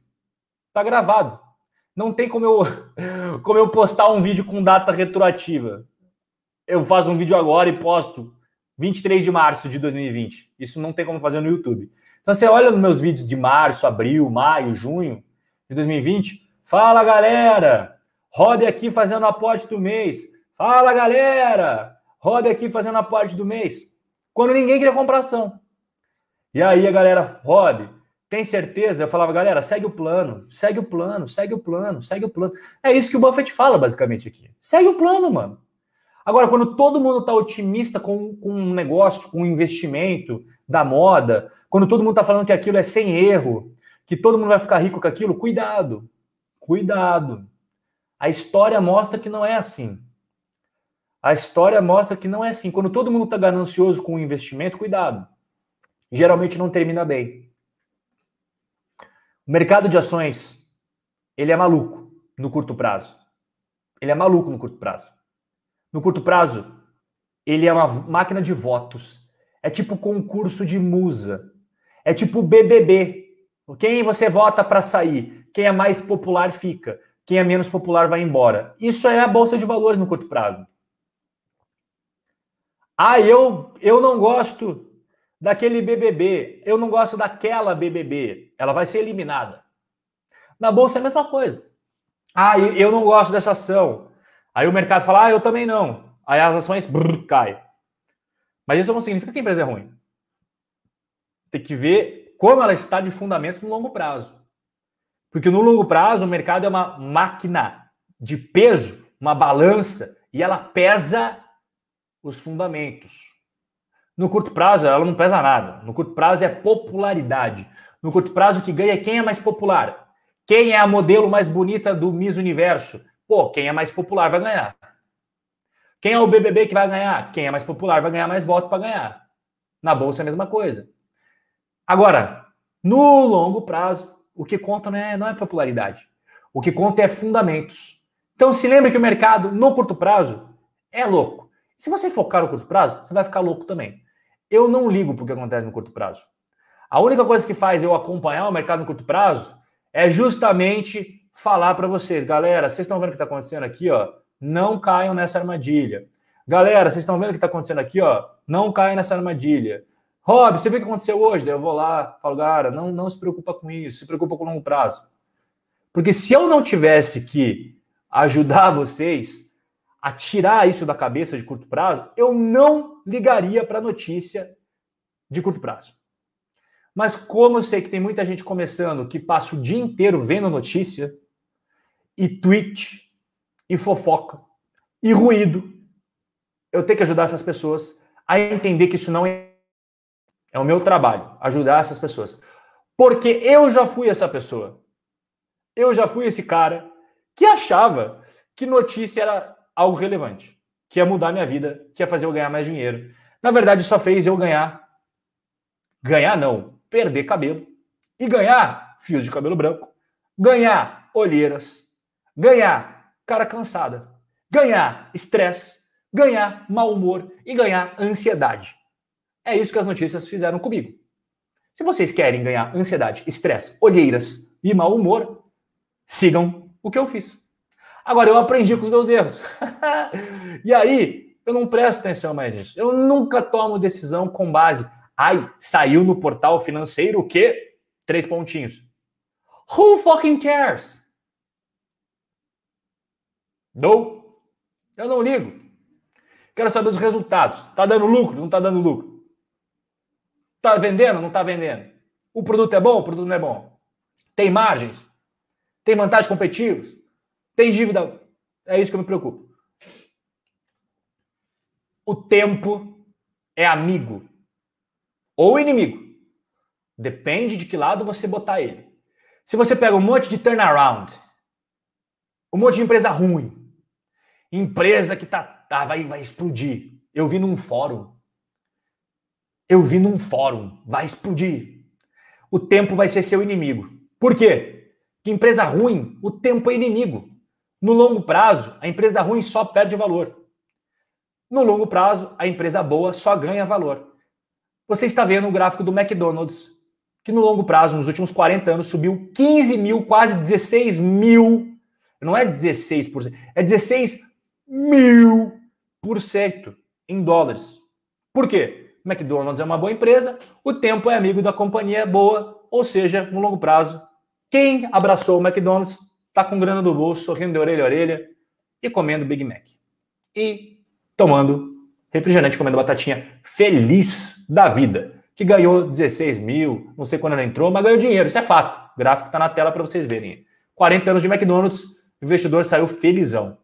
[SPEAKER 1] Está gravado não tem como eu, como eu postar um vídeo com data retroativa. Eu faço um vídeo agora e posto 23 de março de 2020. Isso não tem como fazer no YouTube. Então você olha nos meus vídeos de março, abril, maio, junho de 2020. Fala galera, roda aqui fazendo a parte do mês. Fala galera, roda aqui fazendo a parte do mês. Quando ninguém queria comprar ação. E aí a galera, Rob, tem certeza? Eu falava, galera, segue o plano, segue o plano, segue o plano, segue o plano. É isso que o Buffett fala, basicamente, aqui. Segue o plano, mano. Agora, quando todo mundo está otimista com, com, um negócio, com um investimento da moda, quando todo mundo está falando que aquilo é sem erro, que todo mundo vai ficar rico com aquilo, cuidado, cuidado. A história mostra que não é assim. A história mostra que não é assim. Quando todo mundo está ganancioso com o investimento, cuidado. Geralmente não termina bem. O mercado de ações, ele é maluco no curto prazo. Ele é maluco no curto prazo. No curto prazo, ele é uma máquina de votos. É tipo concurso de musa. É tipo BBB. Quem você vota para sair? Quem é mais popular fica. Quem é menos popular vai embora. Isso é a bolsa de valores no curto prazo. Ah, eu, eu não gosto daquele BBB, eu não gosto daquela BBB, ela vai ser eliminada. Na bolsa é a mesma coisa. Ah, eu não gosto dessa ação. Aí o mercado fala, ah, eu também não. Aí as ações brrr, caem. Mas isso não significa que a empresa é ruim. Tem que ver como ela está de fundamentos no longo prazo. Porque no longo prazo o mercado é uma máquina de peso, uma balança, e ela pesa os fundamentos. No curto prazo, ela não pesa nada. No curto prazo é popularidade. No curto prazo, o que ganha é quem é mais popular. Quem é a modelo mais bonita do Miss Universo? Pô, quem é mais popular vai ganhar. Quem é o BBB que vai ganhar? Quem é mais popular vai ganhar mais voto para ganhar. Na bolsa é a mesma coisa. Agora, no longo prazo, o que conta não é, não é popularidade. O que conta é fundamentos. Então se lembre que o mercado, no curto prazo, é louco. Se você focar no curto prazo, você vai ficar louco também. Eu não ligo para o que acontece no curto prazo. A única coisa que faz eu acompanhar o mercado no curto prazo é justamente falar para vocês, galera, vocês estão vendo o que está acontecendo aqui, ó? Não caiam nessa armadilha. Galera, vocês estão vendo o que está acontecendo aqui, ó? Não caiam nessa armadilha. Rob, você viu o que aconteceu hoje? Daí eu vou lá, falo, cara, não, não se preocupa com isso, se preocupa com o longo prazo. Porque se eu não tivesse que ajudar vocês, a tirar isso da cabeça de curto prazo, eu não ligaria para a notícia de curto prazo. Mas como eu sei que tem muita gente começando que passa o dia inteiro vendo notícia, e tweet, e fofoca, e ruído, eu tenho que ajudar essas pessoas a entender que isso não é. É o meu trabalho, ajudar essas pessoas. Porque eu já fui essa pessoa. Eu já fui esse cara que achava que notícia era algo relevante, que é mudar minha vida, que é fazer eu ganhar mais dinheiro. Na verdade, só fez eu ganhar. Ganhar não, perder cabelo. E ganhar fios de cabelo branco. Ganhar olheiras. Ganhar cara cansada. Ganhar estresse. Ganhar mau humor. E ganhar ansiedade. É isso que as notícias fizeram comigo. Se vocês querem ganhar ansiedade, estresse, olheiras e mau humor, sigam o que eu fiz. Agora, eu aprendi com os meus erros. e aí, eu não presto atenção mais nisso. Eu nunca tomo decisão com base. Ai, saiu no portal financeiro o quê? Três pontinhos. Who fucking cares? Não, Eu não ligo. Quero saber os resultados. Tá dando lucro? Não tá dando lucro. Tá vendendo? Não tá vendendo. O produto é bom? O produto não é bom. Tem margens? Tem vantagens competitivas? Tem dívida? É isso que eu me preocupo. O tempo é amigo ou inimigo. Depende de que lado você botar ele. Se você pega um monte de turnaround, um monte de empresa ruim, empresa que tá, tá vai, vai explodir. Eu vi num fórum. Eu vi num fórum, vai explodir. O tempo vai ser seu inimigo. Por quê? Que empresa ruim, o tempo é inimigo. No longo prazo, a empresa ruim só perde valor. No longo prazo, a empresa boa só ganha valor. Você está vendo o gráfico do McDonald's, que no longo prazo, nos últimos 40 anos, subiu 15 mil, quase 16 mil. Não é 16%, é 16 mil por cento em dólares. Por quê? McDonald's é uma boa empresa, o tempo é amigo da companhia boa, ou seja, no longo prazo, quem abraçou o McDonald's tá com grana do bolso, sorrindo de orelha a orelha e comendo Big Mac. E tomando refrigerante, comendo batatinha, feliz da vida. Que ganhou 16 mil, não sei quando ela entrou, mas ganhou dinheiro, isso é fato. O gráfico está na tela para vocês verem. 40 anos de McDonald's, o investidor saiu felizão.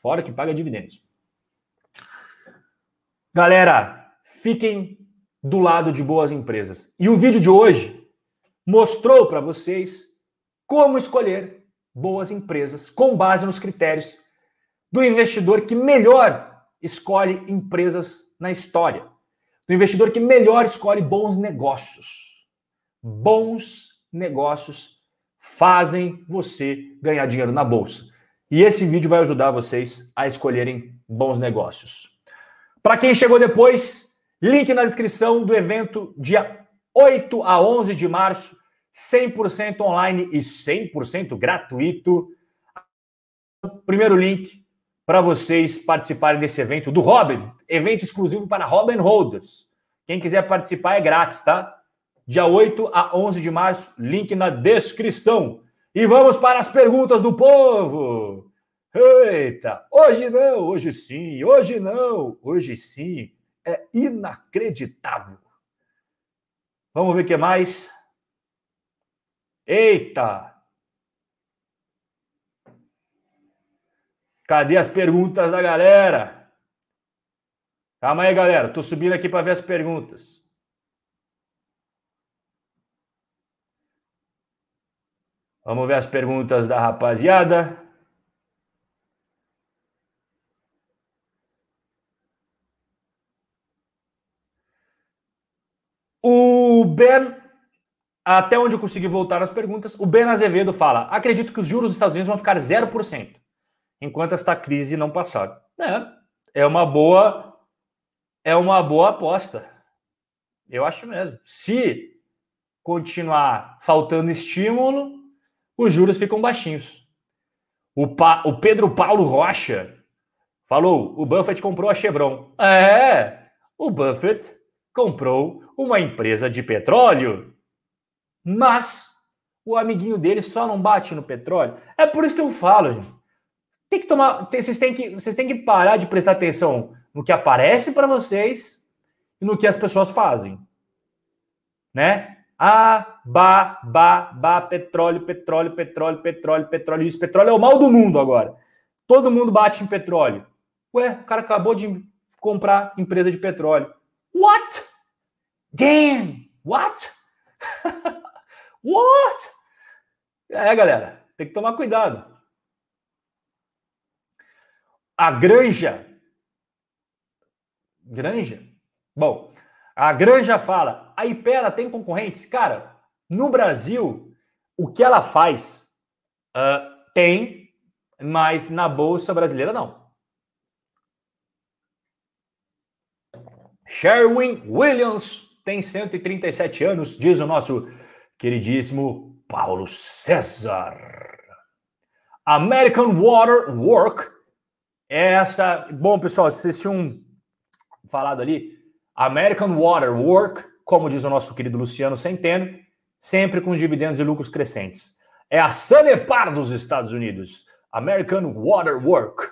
[SPEAKER 1] Fora que paga dividendos. Galera, fiquem do lado de boas empresas. E o vídeo de hoje mostrou para vocês como escolher boas empresas com base nos critérios do investidor que melhor escolhe empresas na história, do investidor que melhor escolhe bons negócios. Bons negócios fazem você ganhar dinheiro na bolsa. E esse vídeo vai ajudar vocês a escolherem bons negócios. Para quem chegou depois, link na descrição do evento dia 8 a 11 de março 100% online e 100% gratuito. Primeiro link para vocês participarem desse evento do Robin, evento exclusivo para Robin Holders. Quem quiser participar é grátis, tá? Dia 8 a 11 de março, link na descrição. E vamos para as perguntas do povo. Eita, hoje não, hoje sim, hoje não, hoje sim. É inacreditável. Vamos ver o que mais. Eita! Cadê as perguntas da galera? Calma aí, galera. Tô subindo aqui para ver as perguntas. Vamos ver as perguntas da rapaziada. O Ben até onde eu consegui voltar as perguntas, o Ben Azevedo fala: acredito que os juros dos Estados Unidos vão ficar 0% enquanto esta crise não passar. É, é uma boa, é uma boa aposta. Eu acho mesmo. Se continuar faltando estímulo, os juros ficam baixinhos. O, pa, o Pedro Paulo Rocha falou: o Buffett comprou a Chevron. É, o Buffett comprou uma empresa de petróleo mas o amiguinho dele só não bate no petróleo. É por isso que eu falo, gente. Tem que tomar, tem, vocês, têm que, vocês têm que parar de prestar atenção no que aparece para vocês e no que as pessoas fazem. Né? Ah, ba, ba, ba, petróleo, petróleo, petróleo, petróleo, petróleo. Isso, petróleo é o mal do mundo agora. Todo mundo bate em petróleo. Ué, o cara acabou de comprar empresa de petróleo. What? Damn! What? What? É, galera, tem que tomar cuidado. A granja. Granja? Bom, a granja fala: a Ipera tem concorrentes? Cara, no Brasil, o que ela faz uh, tem, mas na Bolsa Brasileira não. Sherwin Williams tem 137 anos, diz o nosso queridíssimo Paulo César. American Water Work. É essa. Bom, pessoal, vocês tinham falado ali. American Water Work, como diz o nosso querido Luciano Centeno, sempre com dividendos e lucros crescentes. É a Sanepar dos Estados Unidos. American Water Work.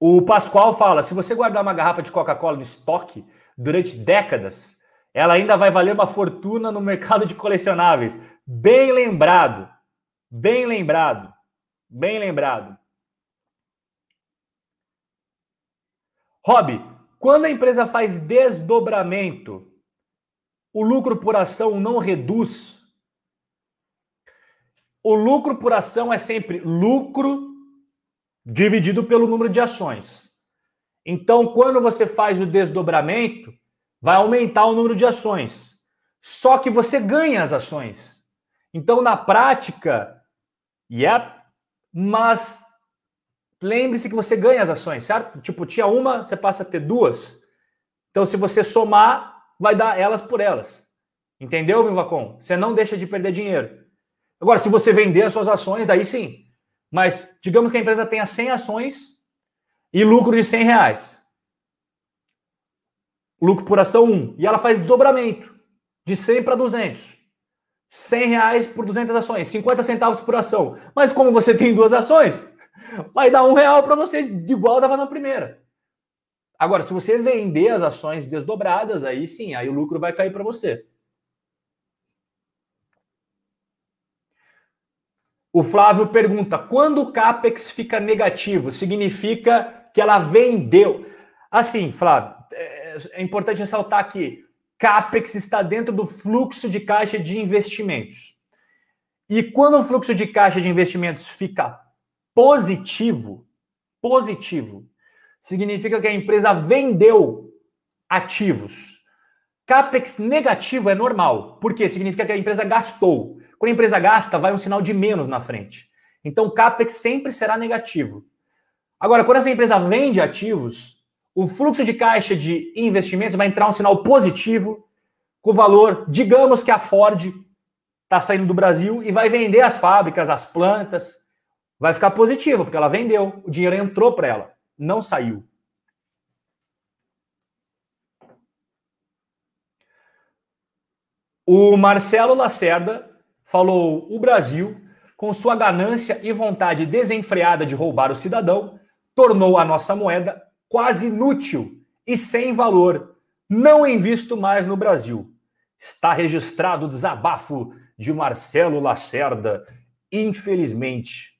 [SPEAKER 1] O Pascoal fala: se você guardar uma garrafa de Coca-Cola no estoque durante décadas, ela ainda vai valer uma fortuna no mercado de colecionáveis. Bem lembrado. Bem lembrado. Bem lembrado. Rob, quando a empresa faz desdobramento, o lucro por ação não reduz? O lucro por ação é sempre lucro dividido pelo número de ações. Então, quando você faz o desdobramento, vai aumentar o número de ações. Só que você ganha as ações. Então, na prática, yep, mas lembre-se que você ganha as ações, certo? Tipo, tinha uma, você passa a ter duas. Então, se você somar, vai dar elas por elas. Entendeu, Vivacom? Você não deixa de perder dinheiro. Agora, se você vender as suas ações, daí sim. Mas digamos que a empresa tenha 100 ações e lucro de 100 reais lucro por ação 1. E ela faz dobramento de 100 para 200. 100 reais por 200 ações, 50 centavos por ação. Mas como você tem duas ações, vai dar um real para você, igual dava na primeira. Agora, se você vender as ações desdobradas, aí sim, aí o lucro vai cair para você. O Flávio pergunta: quando o capex fica negativo, significa que ela vendeu? Assim, Flávio, é, importante ressaltar que CAPEX está dentro do fluxo de caixa de investimentos. E quando o fluxo de caixa de investimentos fica positivo, positivo, significa que a empresa vendeu ativos. CAPEX negativo é normal, porque significa que a empresa gastou. Quando a empresa gasta, vai um sinal de menos na frente. Então, CAPEX sempre será negativo. Agora, quando essa empresa vende ativos, o fluxo de caixa de investimentos vai entrar um sinal positivo com o valor, digamos que a Ford está saindo do Brasil e vai vender as fábricas, as plantas, vai ficar positivo, porque ela vendeu, o dinheiro entrou para ela, não saiu. O Marcelo Lacerda falou: o Brasil, com sua ganância e vontade desenfreada de roubar o cidadão, tornou a nossa moeda quase inútil e sem valor. Não invisto mais no Brasil. Está registrado o desabafo de Marcelo Lacerda. Infelizmente,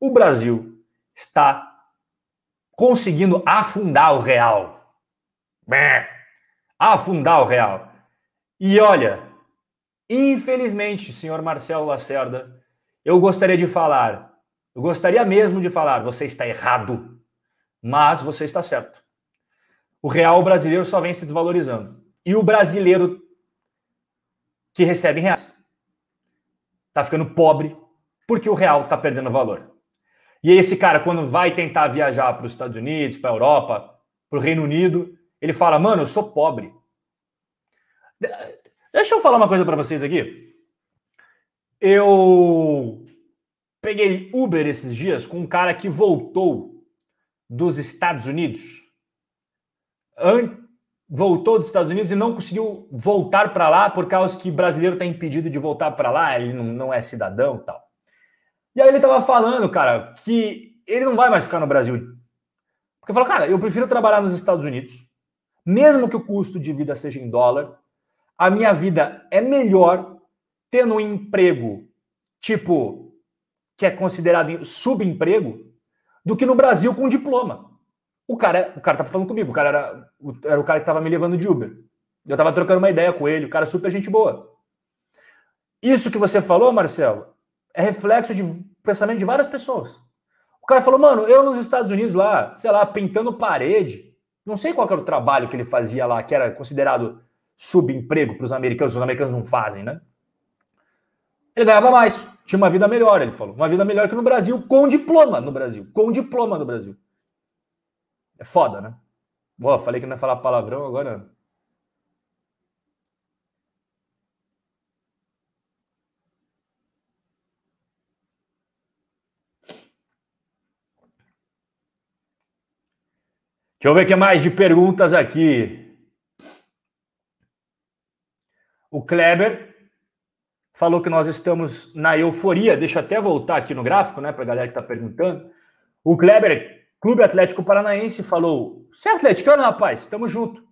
[SPEAKER 1] o Brasil está conseguindo afundar o real. Afundar o real. E olha, infelizmente, senhor Marcelo Lacerda, eu gostaria de falar, eu gostaria mesmo de falar, você está errado. Mas você está certo. O real brasileiro só vem se desvalorizando. E o brasileiro que recebe reais está ficando pobre porque o real está perdendo valor. E esse cara, quando vai tentar viajar para os Estados Unidos, para a Europa, para o Reino Unido, ele fala: Mano, eu sou pobre. Deixa eu falar uma coisa para vocês aqui. Eu peguei Uber esses dias com um cara que voltou dos Estados Unidos. Voltou dos Estados Unidos e não conseguiu voltar para lá por causa que brasileiro está impedido de voltar para lá, ele não, é cidadão e tal. E aí ele estava falando, cara, que ele não vai mais ficar no Brasil. Porque falou, cara, eu prefiro trabalhar nos Estados Unidos, mesmo que o custo de vida seja em dólar, a minha vida é melhor tendo um emprego tipo que é considerado subemprego do que no Brasil com diploma. O cara, o cara tava tá falando comigo, o cara era, era o cara que estava me levando de Uber. Eu estava trocando uma ideia com ele, o cara é super gente boa. Isso que você falou, Marcelo, é reflexo de pensamento de várias pessoas. O cara falou, mano, eu nos Estados Unidos lá, sei lá, pintando parede, não sei qual era o trabalho que ele fazia lá, que era considerado subemprego para os americanos, os americanos não fazem, né? Ele ganhava mais, tinha uma vida melhor, ele falou. Uma vida melhor que no Brasil, com diploma no Brasil. Com diploma no Brasil. É foda, né? boa falei que não ia falar palavrão agora. Deixa eu ver o que mais de perguntas aqui. O Kleber falou que nós estamos na euforia. Deixa eu até voltar aqui no gráfico, né, para a galera que está perguntando. O Kleber, Clube Atlético Paranaense, falou: Você é atleticano, rapaz? estamos junto.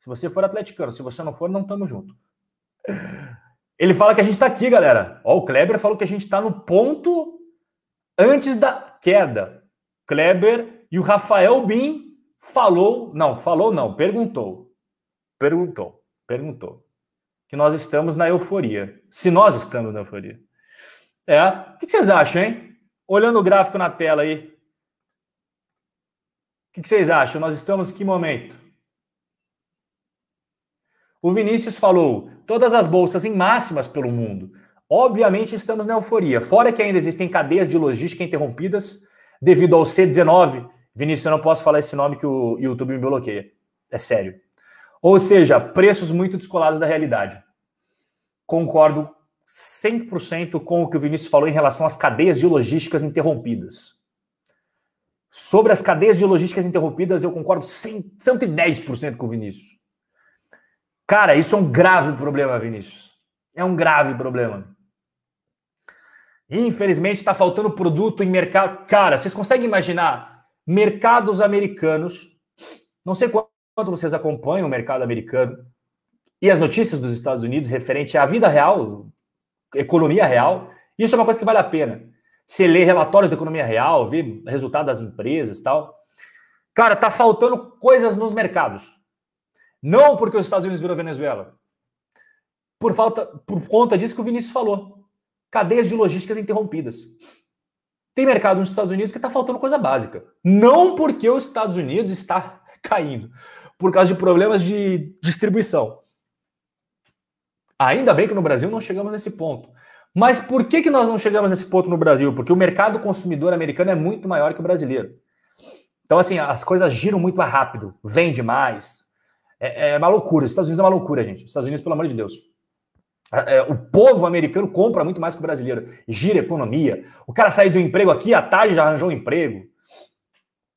[SPEAKER 1] Se você for atleticano, se você não for, não estamos junto. Ele fala que a gente está aqui, galera. Ó, o Kleber falou que a gente está no ponto antes da queda. Kleber e o Rafael Bin falou, não, falou não, perguntou. Perguntou, perguntou que nós estamos na euforia. Se nós estamos na euforia. É. O que vocês acham, hein? Olhando o gráfico na tela aí. O que vocês acham? Nós estamos em que momento? O Vinícius falou: todas as bolsas em máximas pelo mundo. Obviamente estamos na euforia. Fora que ainda existem cadeias de logística interrompidas devido ao C19. Vinícius, eu não posso falar esse nome que o YouTube me bloqueia. É sério. Ou seja, preços muito descolados da realidade. Concordo 100% com o que o Vinícius falou em relação às cadeias de logísticas interrompidas. Sobre as cadeias de logísticas interrompidas, eu concordo 100, 110% com o Vinícius. Cara, isso é um grave problema, Vinícius. É um grave problema. Infelizmente, está faltando produto em mercado. Cara, vocês conseguem imaginar mercados americanos, não sei quantos quanto vocês acompanham o mercado americano e as notícias dos Estados Unidos referente à vida real, economia real, isso é uma coisa que vale a pena. Você lê relatórios da economia real, ver resultado das empresas tal. Cara, tá faltando coisas nos mercados. Não porque os Estados Unidos viram Venezuela. Por, falta, por conta disso que o Vinícius falou. Cadeias de logísticas interrompidas. Tem mercado nos Estados Unidos que está faltando coisa básica. Não porque os Estados Unidos está caindo, por causa de problemas de distribuição. Ainda bem que no Brasil não chegamos nesse ponto. Mas por que, que nós não chegamos nesse ponto no Brasil? Porque o mercado consumidor americano é muito maior que o brasileiro. Então, assim, as coisas giram muito mais rápido, vende mais. É, é uma loucura. Os Estados Unidos é uma loucura, gente. Os Estados Unidos, pelo amor de Deus. É, é o povo americano compra muito mais que o brasileiro. Gira economia. O cara sai do emprego aqui, à tarde já arranjou um emprego.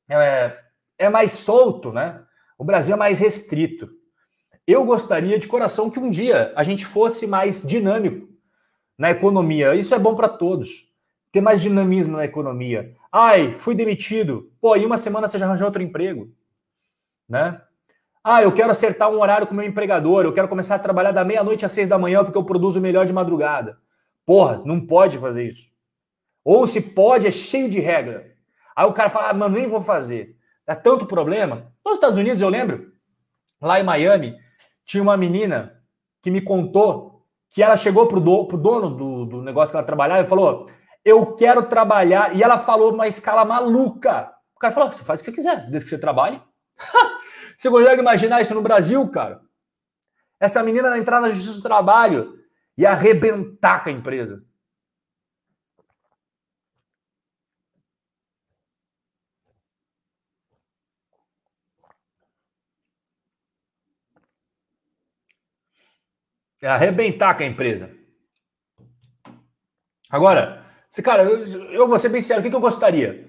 [SPEAKER 1] É, é mais solto, né? O Brasil é mais restrito. Eu gostaria de coração que um dia a gente fosse mais dinâmico na economia. Isso é bom para todos. Ter mais dinamismo na economia. Ai, fui demitido. Pô, em uma semana você já arranjou outro emprego. Né? Ah, eu quero acertar um horário com meu empregador. Eu quero começar a trabalhar da meia-noite às seis da manhã porque eu produzo melhor de madrugada. Porra, não pode fazer isso. Ou se pode, é cheio de regra. Aí o cara fala, ah, mano, nem vou fazer. É tanto problema. Nos Estados Unidos, eu lembro, lá em Miami, tinha uma menina que me contou que ela chegou pro, do, pro dono do, do negócio que ela trabalhava e falou: Eu quero trabalhar. E ela falou uma escala maluca. O cara falou: Você faz o que você quiser, desde que você trabalhe. você consegue imaginar isso no Brasil, cara? Essa menina na entrada na Justiça do Trabalho e arrebentar com a empresa. É arrebentar com a empresa. Agora, se, cara, eu, eu vou ser bem sério, o que, que eu gostaria?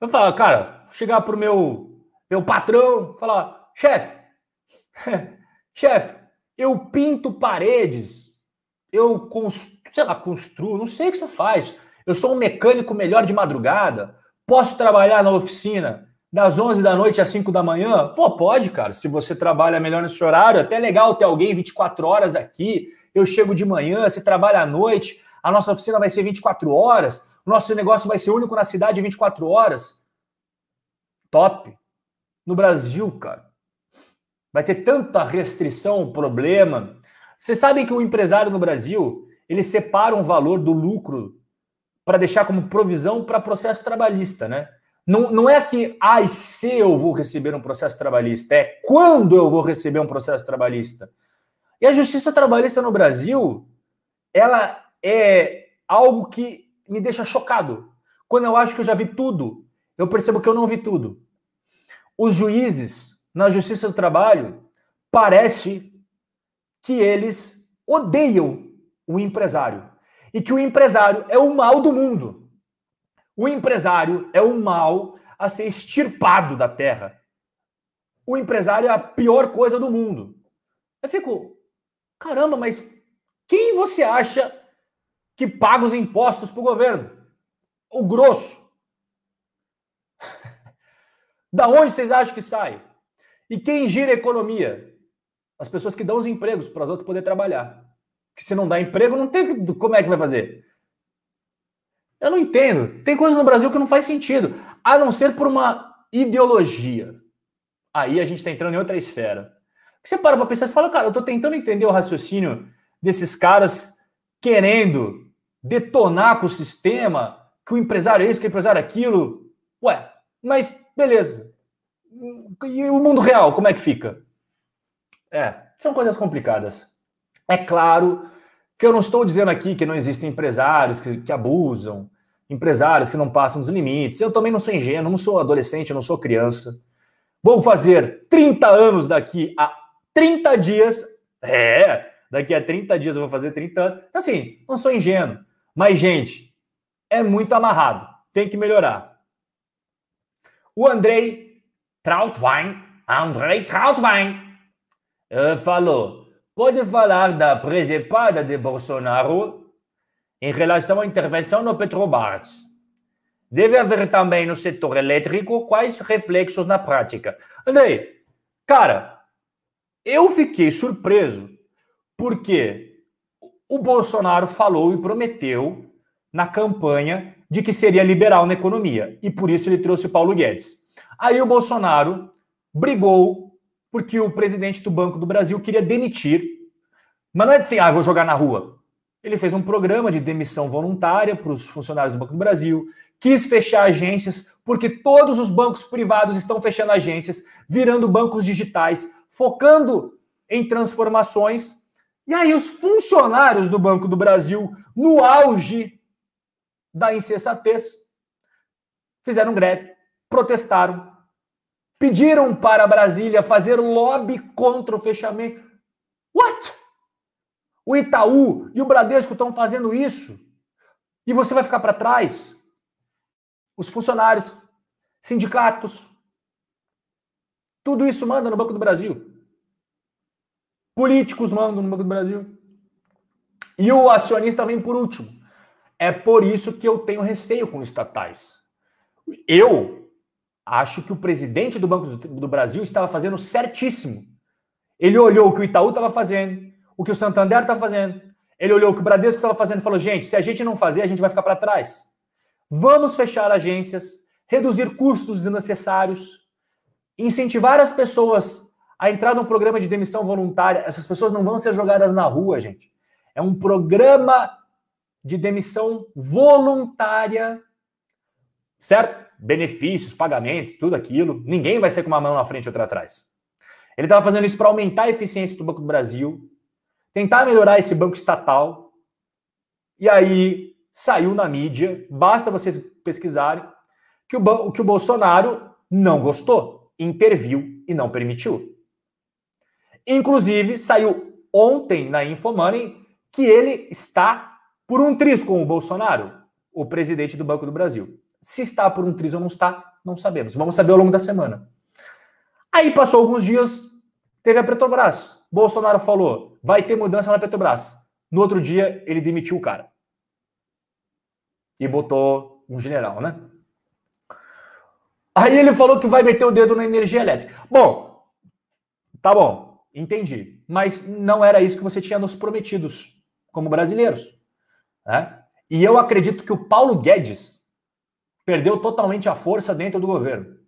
[SPEAKER 1] Eu falar, cara, chegar pro meu, meu patrão, falar, chefe, chefe, eu pinto paredes, eu construo, sei lá, construo, não sei o que você faz. Eu sou um mecânico melhor de madrugada, posso trabalhar na oficina das 11 da noite às 5 da manhã? Pô, pode, cara. Se você trabalha melhor nesse horário, até é legal ter alguém 24 horas aqui. Eu chego de manhã, você trabalha à noite, a nossa oficina vai ser 24 horas, o nosso negócio vai ser único na cidade 24 horas. Top. No Brasil, cara, vai ter tanta restrição, problema. Vocês sabem que o empresário no Brasil, ele separa um valor do lucro para deixar como provisão para processo trabalhista, né? Não, não é que, ai, se eu vou receber um processo trabalhista, é quando eu vou receber um processo trabalhista. E a justiça trabalhista no Brasil, ela é algo que me deixa chocado. Quando eu acho que eu já vi tudo, eu percebo que eu não vi tudo. Os juízes na justiça do trabalho parece que eles odeiam o empresário e que o empresário é o mal do mundo. O empresário é o mal a ser extirpado da terra. O empresário é a pior coisa do mundo. Eu fico, caramba, mas quem você acha que paga os impostos para o governo? O grosso. da onde vocês acham que sai? E quem gira a economia? As pessoas que dão os empregos para as outras poder trabalhar. Porque se não dá emprego, não tem como é que vai fazer. Eu não entendo. Tem coisas no Brasil que não faz sentido, a não ser por uma ideologia. Aí a gente está entrando em outra esfera. Você para para pensar e fala, cara, eu estou tentando entender o raciocínio desses caras querendo detonar com o sistema, que o empresário é isso, que o empresário é aquilo. Ué, mas beleza. E o mundo real, como é que fica? É, são coisas complicadas. É claro que eu não estou dizendo aqui que não existem empresários que, que abusam, empresários que não passam dos limites. Eu também não sou ingênuo, não sou adolescente, não sou criança. Vou fazer 30 anos daqui a 30 dias. É, daqui a 30 dias eu vou fazer 30 anos. Então, assim, não sou ingênuo. Mas, gente, é muito amarrado. Tem que melhorar. O Andrei Trautwein, Andrei Trautwein, eh, falou: pode falar da presepada de Bolsonaro em relação à intervenção no Petrobras. Deve haver também no setor elétrico quais reflexos na prática. Andrei, cara, eu fiquei surpreso porque o Bolsonaro falou e prometeu na campanha de que seria liberal na economia e por isso ele trouxe o Paulo Guedes. Aí o Bolsonaro brigou porque o presidente do Banco do Brasil queria demitir. Mas não é assim, ah, vou jogar na rua. Ele fez um programa de demissão voluntária para os funcionários do Banco do Brasil, quis fechar agências, porque todos os bancos privados estão fechando agências, virando bancos digitais, focando em transformações. E aí, os funcionários do Banco do Brasil, no auge da insensatez, fizeram greve, protestaram, Pediram para Brasília fazer lobby contra o fechamento. What? O Itaú e o Bradesco estão fazendo isso. E você vai ficar para trás? Os funcionários, sindicatos, tudo isso manda no Banco do Brasil. Políticos mandam no Banco do Brasil. E o acionista vem por último. É por isso que eu tenho receio com estatais. Eu Acho que o presidente do Banco do Brasil estava fazendo certíssimo. Ele olhou o que o Itaú estava fazendo, o que o Santander estava tá fazendo, ele olhou o que o Bradesco estava fazendo e falou: gente, se a gente não fazer, a gente vai ficar para trás. Vamos fechar agências, reduzir custos desnecessários, incentivar as pessoas a entrar num programa de demissão voluntária. Essas pessoas não vão ser jogadas na rua, gente. É um programa de demissão voluntária certo? Benefícios, pagamentos, tudo aquilo. Ninguém vai ser com uma mão na frente e outra atrás. Ele estava fazendo isso para aumentar a eficiência do Banco do Brasil, tentar melhorar esse banco estatal. E aí saiu na mídia, basta vocês pesquisarem, que o, que o Bolsonaro não gostou, interviu e não permitiu. Inclusive, saiu ontem na Infomoney que ele está por um tris com o Bolsonaro, o presidente do Banco do Brasil. Se está por um triz ou não está, não sabemos. Vamos saber ao longo da semana. Aí passou alguns dias, teve a Petrobras. Bolsonaro falou: vai ter mudança na Petrobras. No outro dia, ele demitiu o cara. E botou um general, né? Aí ele falou que vai meter o dedo na energia elétrica. Bom, tá bom, entendi. Mas não era isso que você tinha nos prometidos como brasileiros. Né? E eu acredito que o Paulo Guedes perdeu totalmente a força dentro do governo.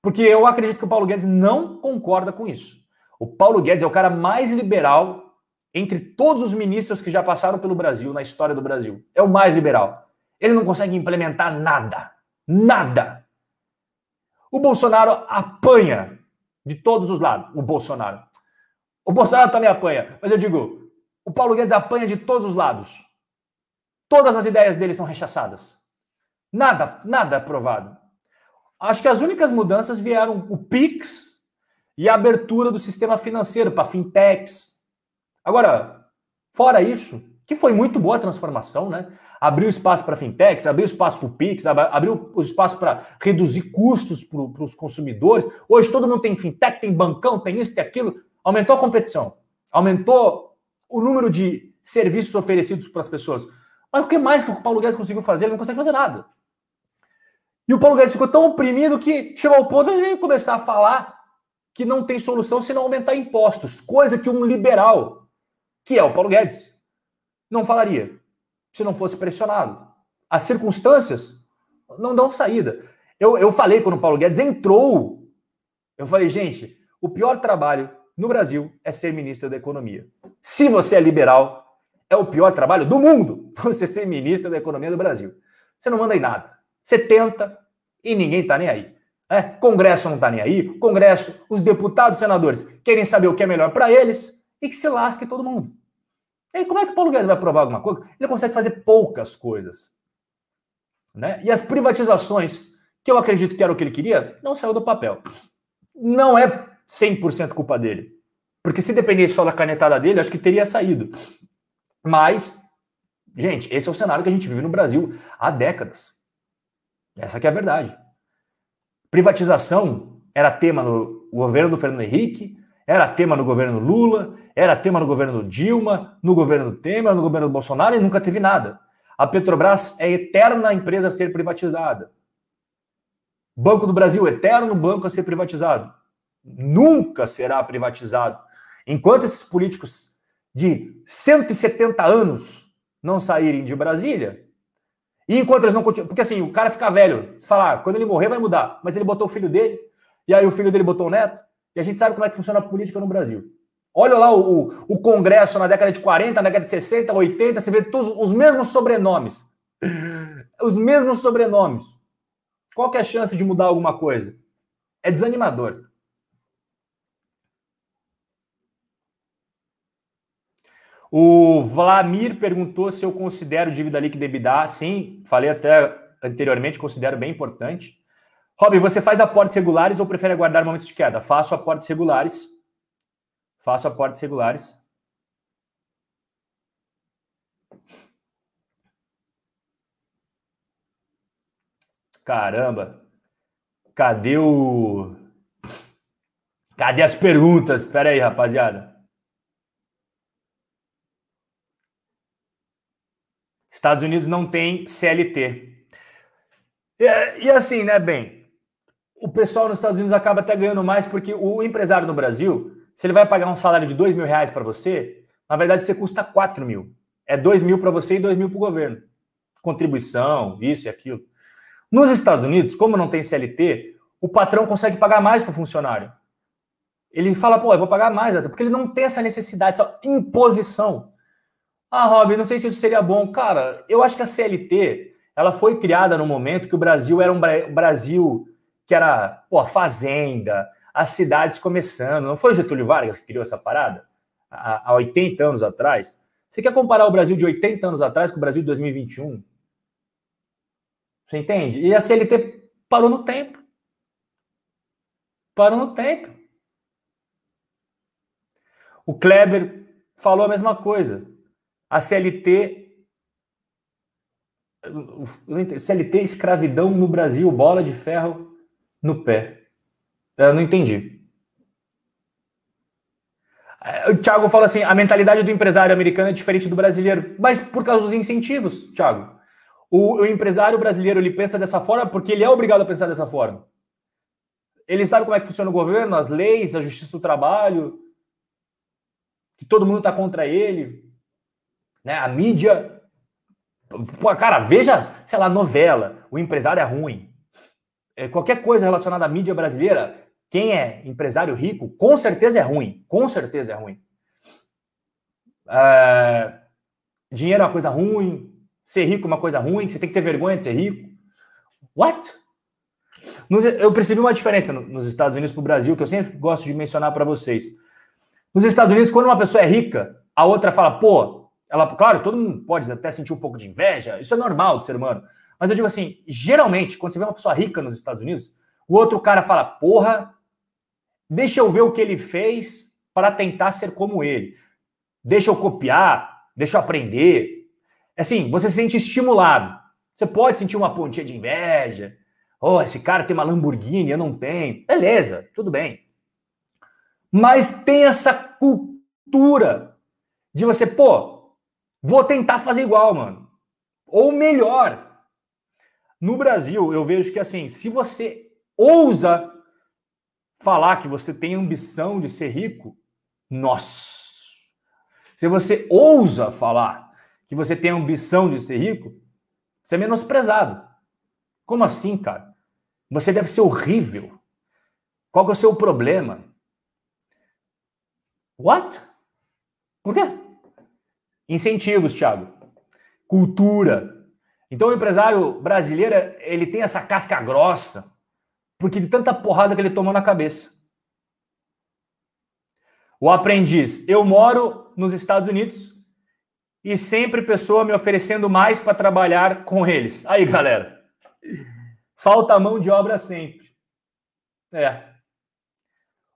[SPEAKER 1] Porque eu acredito que o Paulo Guedes não concorda com isso. O Paulo Guedes é o cara mais liberal entre todos os ministros que já passaram pelo Brasil, na história do Brasil. É o mais liberal. Ele não consegue implementar nada. Nada. O Bolsonaro apanha de todos os lados. O Bolsonaro. O Bolsonaro também apanha. Mas eu digo, o Paulo Guedes apanha de todos os lados. Todas as ideias dele são rechaçadas. Nada, nada aprovado. É Acho que as únicas mudanças vieram o PIX e a abertura do sistema financeiro para fintechs. Agora, fora isso, que foi muito boa a transformação, né? Abriu espaço para fintechs, abriu espaço para o Pix, abriu espaço para reduzir custos para os consumidores. Hoje todo mundo tem fintech, tem bancão, tem isso, tem aquilo. Aumentou a competição, aumentou o número de serviços oferecidos para as pessoas. Mas o que mais que o Paulo Guedes conseguiu fazer? Ele não consegue fazer nada. E o Paulo Guedes ficou tão oprimido que chegou ao ponto de ele começar a falar que não tem solução se não aumentar impostos, coisa que um liberal, que é o Paulo Guedes, não falaria se não fosse pressionado. As circunstâncias não dão saída. Eu, eu falei quando o Paulo Guedes entrou, eu falei, gente, o pior trabalho no Brasil é ser ministro da Economia. Se você é liberal, é o pior trabalho do mundo você ser ministro da Economia do Brasil. Você não manda em nada. Você tenta e ninguém está nem aí. É, Congresso não está nem aí. Congresso, os deputados, senadores querem saber o que é melhor para eles e que se lasque todo mundo. E aí, como é que o Paulo Guedes vai aprovar alguma coisa? Ele consegue fazer poucas coisas. Né? E as privatizações, que eu acredito que era o que ele queria, não saiu do papel. Não é 100% culpa dele. Porque se dependesse só da canetada dele, acho que teria saído. Mas, gente, esse é o cenário que a gente vive no Brasil há décadas. Essa que é a verdade. Privatização era tema no governo do Fernando Henrique, era tema no governo Lula, era tema no governo Dilma, no governo Temer, no governo Bolsonaro e nunca teve nada. A Petrobras é eterna empresa a ser privatizada. Banco do Brasil, eterno banco a ser privatizado. Nunca será privatizado. Enquanto esses políticos de 170 anos não saírem de Brasília, e enquanto eles não continuam. Porque assim, o cara fica velho. Você fala, ah, quando ele morrer vai mudar. Mas ele botou o filho dele, e aí o filho dele botou o neto, e a gente sabe como é que funciona a política no Brasil. Olha lá o, o, o Congresso na década de 40, na década de 60, 80, você vê todos os mesmos sobrenomes. Os mesmos sobrenomes. Qual que é a chance de mudar alguma coisa? É desanimador. O Vlamir perguntou se eu considero dívida líquida EBITDA. Sim, falei até anteriormente, considero bem importante. Rob, você faz aportes regulares ou prefere aguardar momentos de queda? Faço aportes regulares. Faço aportes regulares. Caramba. Cadê o. Cadê as perguntas? Espera aí, rapaziada. Estados Unidos não tem CLT. E, e assim, né, bem, o pessoal nos Estados Unidos acaba até ganhando mais porque o empresário no Brasil, se ele vai pagar um salário de dois mil reais para você, na verdade você custa quatro mil. É dois mil para você e dois mil para o governo. Contribuição, isso e aquilo. Nos Estados Unidos, como não tem CLT, o patrão consegue pagar mais para o funcionário. Ele fala, pô, eu vou pagar mais, porque ele não tem essa necessidade, essa imposição. Ah, Rob, não sei se isso seria bom. Cara, eu acho que a CLT ela foi criada no momento que o Brasil era um Brasil que era pô, fazenda, as cidades começando. Não foi Getúlio Vargas que criou essa parada? Há, há 80 anos atrás? Você quer comparar o Brasil de 80 anos atrás com o Brasil de 2021? Você entende? E a CLT parou no tempo. Parou no tempo. O Kleber falou a mesma coisa. A CLT. CLT escravidão no Brasil, bola de ferro no pé. Eu não entendi. É, o Thiago fala assim: a mentalidade do empresário americano é diferente do brasileiro, mas por causa dos incentivos, Thiago. O, o empresário brasileiro ele pensa dessa forma porque ele é obrigado a pensar dessa forma. Ele sabe como é que funciona o governo, as leis, a justiça do trabalho, que todo mundo está contra ele. Né? A mídia. Pô, cara, veja, sei lá, novela. O empresário é ruim. É, qualquer coisa relacionada à mídia brasileira, quem é empresário rico, com certeza é ruim. Com certeza é ruim. É, dinheiro é uma coisa ruim. Ser rico é uma coisa ruim. Você tem que ter vergonha de ser rico. What? eu percebi uma diferença nos Estados Unidos para o Brasil, que eu sempre gosto de mencionar para vocês. Nos Estados Unidos, quando uma pessoa é rica, a outra fala, pô, ela, claro, todo mundo pode até sentir um pouco de inveja, isso é normal do ser humano. Mas eu digo assim, geralmente, quando você vê uma pessoa rica nos Estados Unidos, o outro cara fala: "Porra, deixa eu ver o que ele fez para tentar ser como ele. Deixa eu copiar, deixa eu aprender". É assim, você se sente estimulado. Você pode sentir uma pontinha de inveja. Oh, esse cara tem uma Lamborghini, eu não tenho. Beleza, tudo bem. Mas tem essa cultura de você, pô, Vou tentar fazer igual, mano. Ou melhor. No Brasil, eu vejo que assim, se você ousa falar que você tem ambição de ser rico, nossa. Se você ousa falar que você tem ambição de ser rico, você é menosprezado. Como assim, cara? Você deve ser horrível. Qual é o seu problema? What? Por quê? Incentivos, Thiago. Cultura. Então o empresário brasileiro, ele tem essa casca grossa, porque de tanta porrada que ele tomou na cabeça. O aprendiz, eu moro nos Estados Unidos e sempre pessoa me oferecendo mais para trabalhar com eles. Aí, galera. Falta mão de obra sempre. É.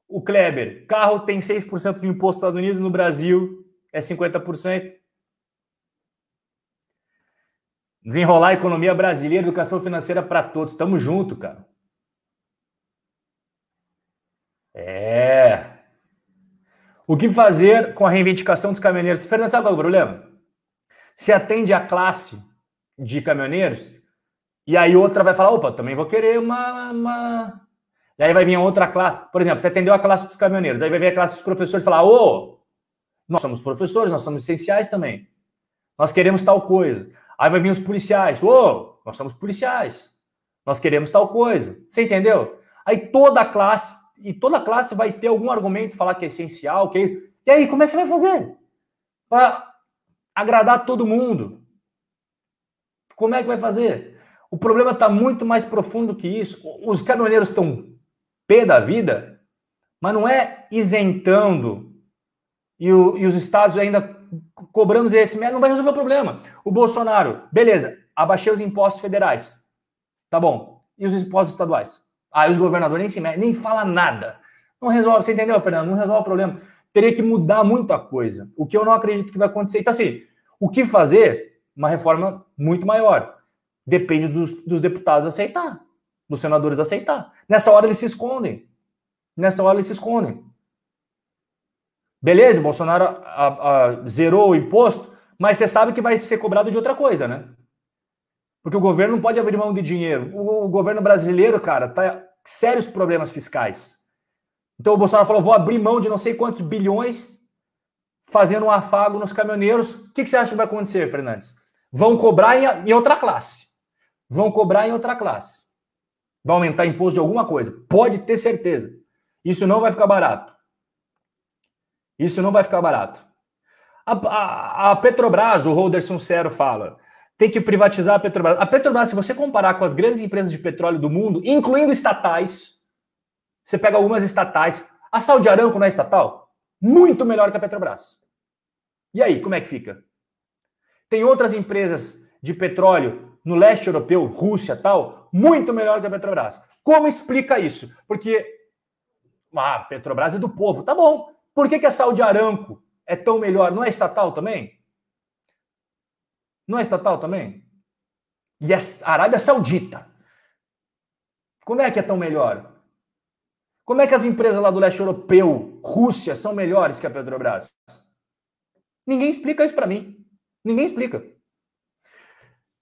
[SPEAKER 1] O Kleber, carro tem 6% de imposto nos Estados Unidos, no Brasil é 50%. Desenrolar a economia brasileira, educação financeira para todos. Tamo junto, cara. É. O que fazer com a reivindicação dos caminhoneiros? Fernando, sabe qual é o problema? Se atende a classe de caminhoneiros, e aí outra vai falar, opa, também vou querer uma, uma... E aí vai vir outra classe. Por exemplo, você atendeu a classe dos caminhoneiros, aí vai vir a classe dos professores e falar: ô, nós somos professores, nós somos essenciais também. Nós queremos tal coisa. Aí vai vir os policiais. Uou, nós somos policiais. Nós queremos tal coisa. Você entendeu? Aí toda a classe, e toda a classe vai ter algum argumento, falar que é essencial, que é... E aí, como é que você vai fazer? Para agradar todo mundo. Como é que vai fazer? O problema está muito mais profundo que isso. Os caminhoneiros estão pé da vida, mas não é isentando e, o, e os estados ainda cobramos esse método, não vai resolver o problema. O Bolsonaro, beleza, abaixei os impostos federais. Tá bom. E os impostos estaduais? Aí ah, os governadores nem se metem, nem fala nada. Não resolve, você entendeu, Fernando? Não resolve o problema. Teria que mudar muita coisa, o que eu não acredito que vai acontecer. Então, assim, o que fazer? Uma reforma muito maior. Depende dos, dos deputados aceitar, dos senadores aceitar. Nessa hora eles se escondem. Nessa hora eles se escondem. Beleza, Bolsonaro a, a, zerou o imposto, mas você sabe que vai ser cobrado de outra coisa, né? Porque o governo não pode abrir mão de dinheiro. O, o governo brasileiro, cara, tá sérios problemas fiscais. Então o Bolsonaro falou: vou abrir mão de não sei quantos bilhões fazendo um afago nos caminhoneiros. O que, que você acha que vai acontecer, Fernandes? Vão cobrar em, em outra classe. Vão cobrar em outra classe. Vai aumentar imposto de alguma coisa. Pode ter certeza. Isso não vai ficar barato. Isso não vai ficar barato. A, a, a Petrobras, o Holder Cero fala, tem que privatizar a Petrobras. A Petrobras, se você comparar com as grandes empresas de petróleo do mundo, incluindo estatais, você pega algumas estatais. A Saudi Aramco não é estatal? Muito melhor que a Petrobras. E aí, como é que fica? Tem outras empresas de petróleo no leste europeu, Rússia tal, muito melhor que a Petrobras. Como explica isso? Porque ah, a Petrobras é do povo, tá bom. Por que, que a Saúde Aramco é tão melhor? Não é estatal também? Não é estatal também? E a Arábia Saudita. Como é que é tão melhor? Como é que as empresas lá do leste europeu, Rússia, são melhores que a Petrobras? Ninguém explica isso para mim. Ninguém explica.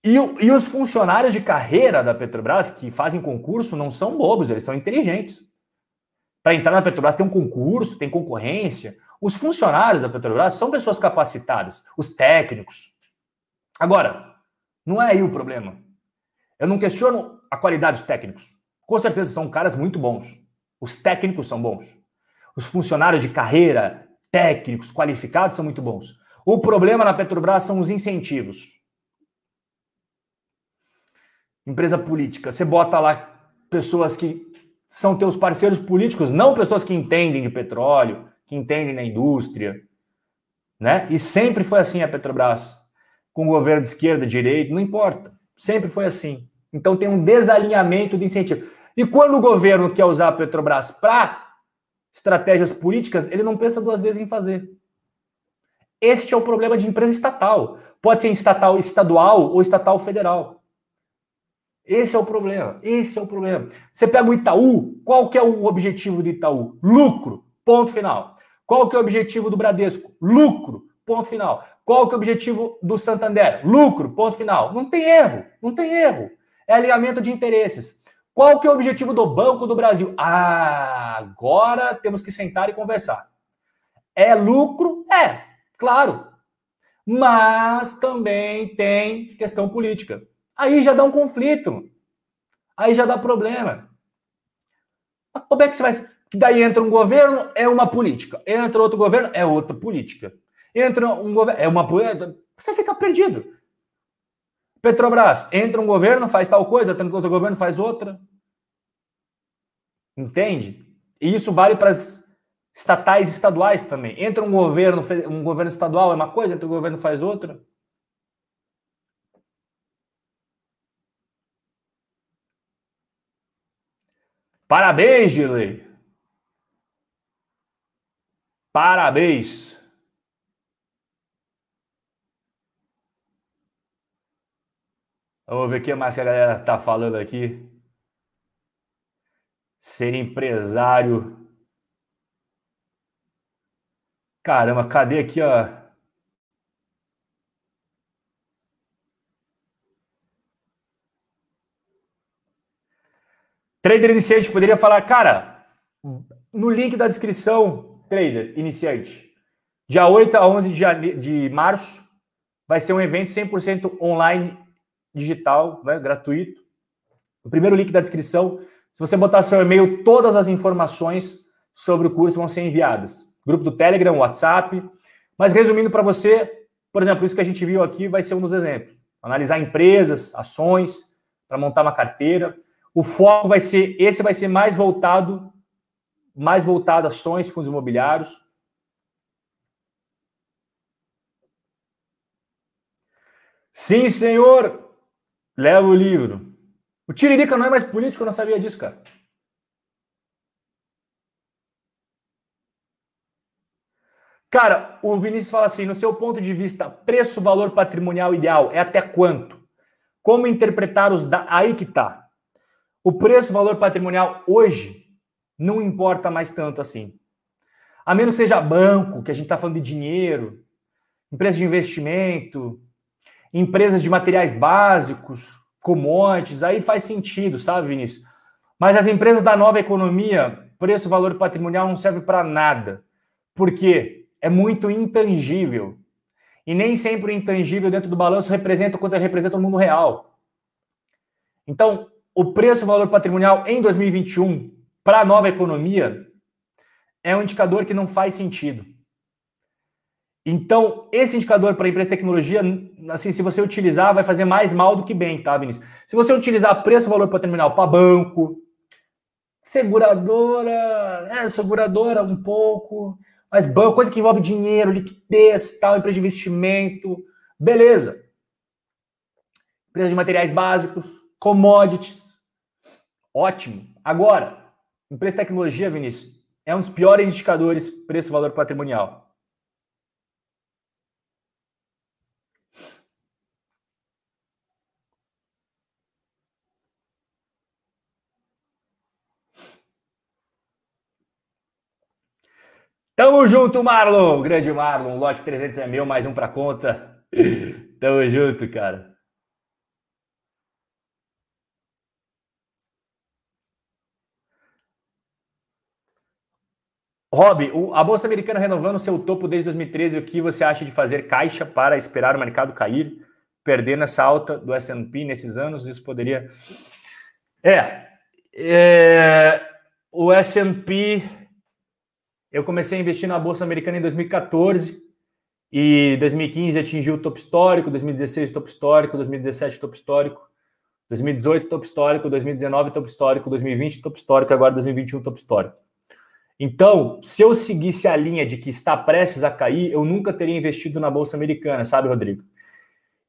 [SPEAKER 1] E, e, os funcionários de carreira da Petrobras que fazem concurso não são bobos, eles são inteligentes para entrar na Petrobras tem um concurso, tem concorrência. Os funcionários da Petrobras são pessoas capacitadas, os técnicos. Agora, não é aí o problema. Eu não questiono a qualidade dos técnicos. Com certeza são caras muito bons. Os técnicos são bons. Os funcionários de carreira, técnicos, qualificados são muito bons. O problema na Petrobras são os incentivos. Empresa política, você bota lá pessoas que são teus parceiros políticos, não pessoas que entendem de petróleo, que entendem da indústria. Né? E sempre foi assim a Petrobras. Com o governo de esquerda, direita, não importa. Sempre foi assim. Então tem um desalinhamento de incentivo. E quando o governo quer usar a Petrobras para estratégias políticas, ele não pensa duas vezes em fazer. Este é o problema de empresa estatal. Pode ser estatal estadual ou estatal federal. Esse é o problema. Esse é o problema. Você pega o Itaú, qual que é o objetivo do Itaú? Lucro. Ponto final. Qual que é o objetivo do Bradesco? Lucro. Ponto final. Qual que é o objetivo do Santander? Lucro. Ponto final. Não tem erro. Não tem erro. É alinhamento de interesses. Qual que é o objetivo do Banco do Brasil? Ah, agora temos que sentar e conversar. É lucro? É, claro. Mas também tem questão política. Aí já dá um conflito. Aí já dá problema. Mas como é que você vai. Que daí entra um governo, é uma política. Entra outro governo, é outra política. Entra um governo, é uma política. Você fica perdido. Petrobras, entra um governo, faz tal coisa, entra outro governo, faz outra. Entende? E isso vale para as estatais estaduais também. Entra um governo, um governo estadual é uma coisa, entra um governo faz outra. Parabéns, Gilei. Parabéns. Vamos ver o que mais que a galera tá falando aqui. Ser empresário. Caramba, cadê aqui, ó? Trader iniciante poderia falar, cara, no link da descrição, trader iniciante, dia 8 a 11 de, de março, vai ser um evento 100% online, digital, né, gratuito. O primeiro link da descrição, se você botar seu e-mail, todas as informações sobre o curso vão ser enviadas. Grupo do Telegram, WhatsApp. Mas resumindo para você, por exemplo, isso que a gente viu aqui vai ser um dos exemplos. Analisar empresas, ações, para montar uma carteira. O foco vai ser, esse vai ser mais voltado, mais voltado a ações, fundos imobiliários. Sim, senhor, leva o livro. O Tiririca não é mais político, eu não sabia disso, cara. Cara, o Vinícius fala assim: no seu ponto de vista, preço-valor patrimonial ideal é até quanto? Como interpretar os dados. Aí que tá. O preço valor patrimonial hoje não importa mais tanto assim. A menos que seja banco, que a gente está falando de dinheiro, empresas de investimento, empresas de materiais básicos, commodities, aí faz sentido, sabe, Vinícius? Mas as empresas da nova economia, preço valor patrimonial não serve para nada. porque É muito intangível. E nem sempre o intangível dentro do balanço representa o quanto representa o mundo real. Então, o preço valor patrimonial em 2021 para a nova economia é um indicador que não faz sentido. Então, esse indicador para a empresa de tecnologia, assim, se você utilizar, vai fazer mais mal do que bem, tá, Vinícius? Se você utilizar preço valor patrimonial para banco, seguradora, é, seguradora um pouco, mas banco, coisa que envolve dinheiro, liquidez, tal, empresa de investimento, beleza. Empresa de materiais básicos, commodities. Ótimo. Agora, empresa de tecnologia, Vinícius, é um dos piores indicadores preço-valor patrimonial. Tamo junto, Marlon! Grande Marlon, lock 300 é meu, mais um pra conta. Tamo junto, cara. Rob, a Bolsa Americana renovando seu topo desde 2013, o que você acha de fazer caixa para esperar o mercado cair, perdendo essa alta do S&P nesses anos? Isso poderia... É, é... o S&P... Eu comecei a investir na Bolsa Americana em 2014 e 2015 atingiu o topo histórico, 2016 topo histórico, 2017 topo histórico, 2018 topo histórico, 2019 topo histórico, 2020 topo histórico, agora 2021 topo histórico. Então, se eu seguisse a linha de que está prestes a cair, eu nunca teria investido na Bolsa Americana, sabe, Rodrigo?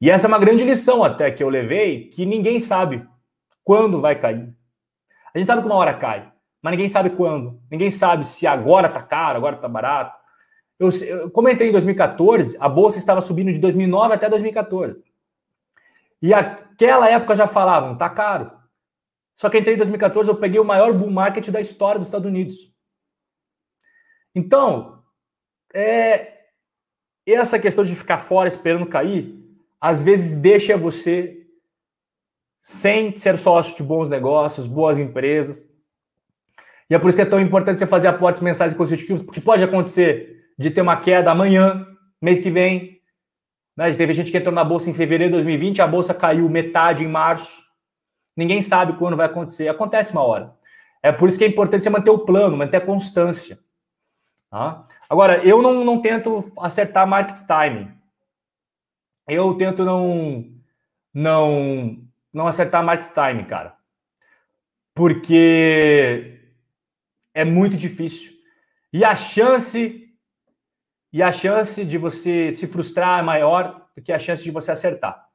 [SPEAKER 1] E essa é uma grande lição até que eu levei, que ninguém sabe quando vai cair. A gente sabe que uma hora cai, mas ninguém sabe quando. Ninguém sabe se agora está caro, agora está barato. Eu, eu, como eu entrei em 2014, a bolsa estava subindo de 2009 até 2014. E aquela época já falavam, está caro. Só que entrei em 2014, eu peguei o maior bull market da história dos Estados Unidos. Então, é, essa questão de ficar fora esperando cair, às vezes deixa você sem ser sócio de bons negócios, boas empresas. E é por isso que é tão importante você fazer aportes mensais e constitutivos, porque pode acontecer de ter uma queda amanhã, mês que vem. Né? Teve gente que entrou na bolsa em fevereiro de 2020, a bolsa caiu metade em março. Ninguém sabe quando vai acontecer. Acontece uma hora. É por isso que é importante você manter o plano, manter a constância. Tá? Agora, eu não, não tento acertar market timing. Eu tento não, não, não acertar market timing, cara. Porque é muito difícil. E a chance e a chance de você se frustrar é maior do que a chance de você acertar.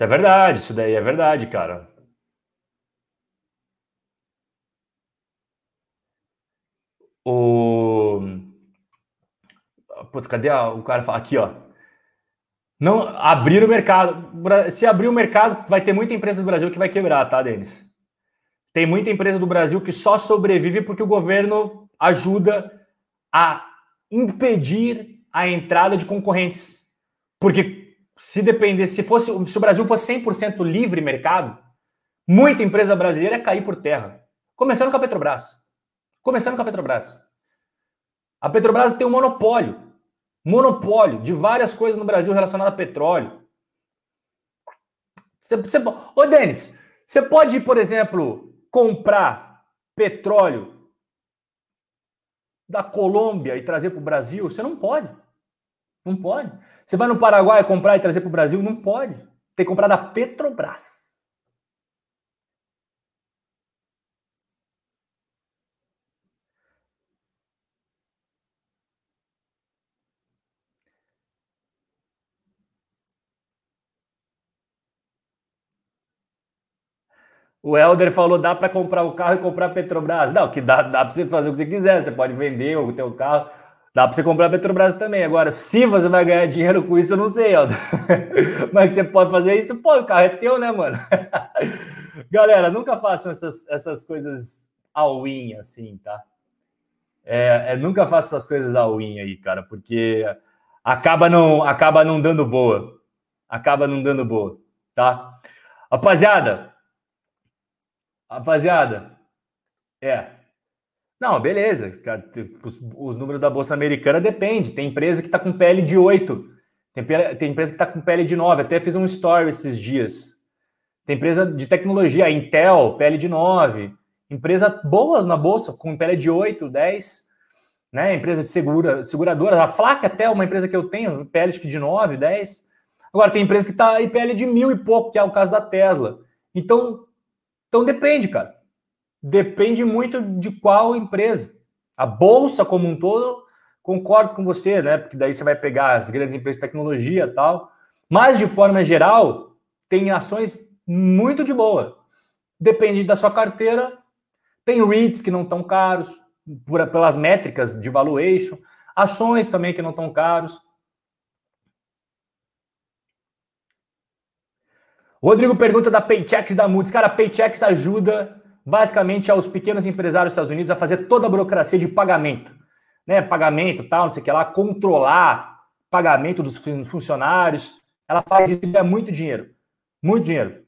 [SPEAKER 1] Isso é verdade, isso daí é verdade, cara. O. Putz, cadê a... o cara? Fala? Aqui, ó. Não abrir o mercado. Se abrir o mercado, vai ter muita empresa do Brasil que vai quebrar, tá, Denis? Tem muita empresa do Brasil que só sobrevive porque o governo ajuda a impedir a entrada de concorrentes. Porque se depender, se fosse, se o Brasil fosse 100% livre mercado, muita empresa brasileira ia cair por terra. Começando com a Petrobras. Começando com a Petrobras. A Petrobras tem um monopólio. Monopólio de várias coisas no Brasil relacionadas a petróleo. Você, você, ô, Denis, você pode, por exemplo, comprar petróleo da Colômbia e trazer para o Brasil? Você não pode. Não pode. Você vai no Paraguai comprar e trazer para o Brasil? Não pode. Tem que comprar da Petrobras. O Helder falou: dá para comprar o carro e comprar a Petrobras. Não, que dá, dá para você fazer o que você quiser. Você pode vender o teu carro. Dá para você comprar a Petrobras também. Agora, se você vai ganhar dinheiro com isso, eu não sei, ó Mas que você pode fazer isso, pô, o carro é teu, né, mano? Galera, nunca façam essas, essas coisas all-in, assim, tá? É, é, nunca façam essas coisas all-in aí, cara, porque acaba não, acaba não dando boa. Acaba não dando boa, tá? Rapaziada, rapaziada, é, não, beleza. Os, os números da Bolsa Americana depende. Tem empresa que está com PL de 8, tem, tem empresa que está com PL de 9. Até fiz um story esses dias. Tem empresa de tecnologia, Intel, PL de 9. Empresa boas na Bolsa, com PL de 8, 10. Né? Empresa de segura, seguradora. A Flac até, é uma empresa que eu tenho, PL de 9, 10. Agora, tem empresa que está PL de mil e pouco, que é o caso da Tesla. Então, então depende, cara depende muito de qual empresa. A bolsa como um todo, concordo com você, né? Porque daí você vai pegar as grandes empresas de tecnologia e tal. Mas, de forma geral, tem ações muito de boa. Depende da sua carteira. Tem REITs que não estão caros, por, pelas métricas de valuation. Ações também que não estão caros. Rodrigo pergunta da Paychex da Moody's. Cara, Paychex ajuda basicamente aos pequenos empresários dos Estados Unidos a fazer toda a burocracia de pagamento. Né? Pagamento, tal, não sei o que lá, controlar pagamento dos funcionários. Ela faz isso e ganha é muito dinheiro. Muito dinheiro.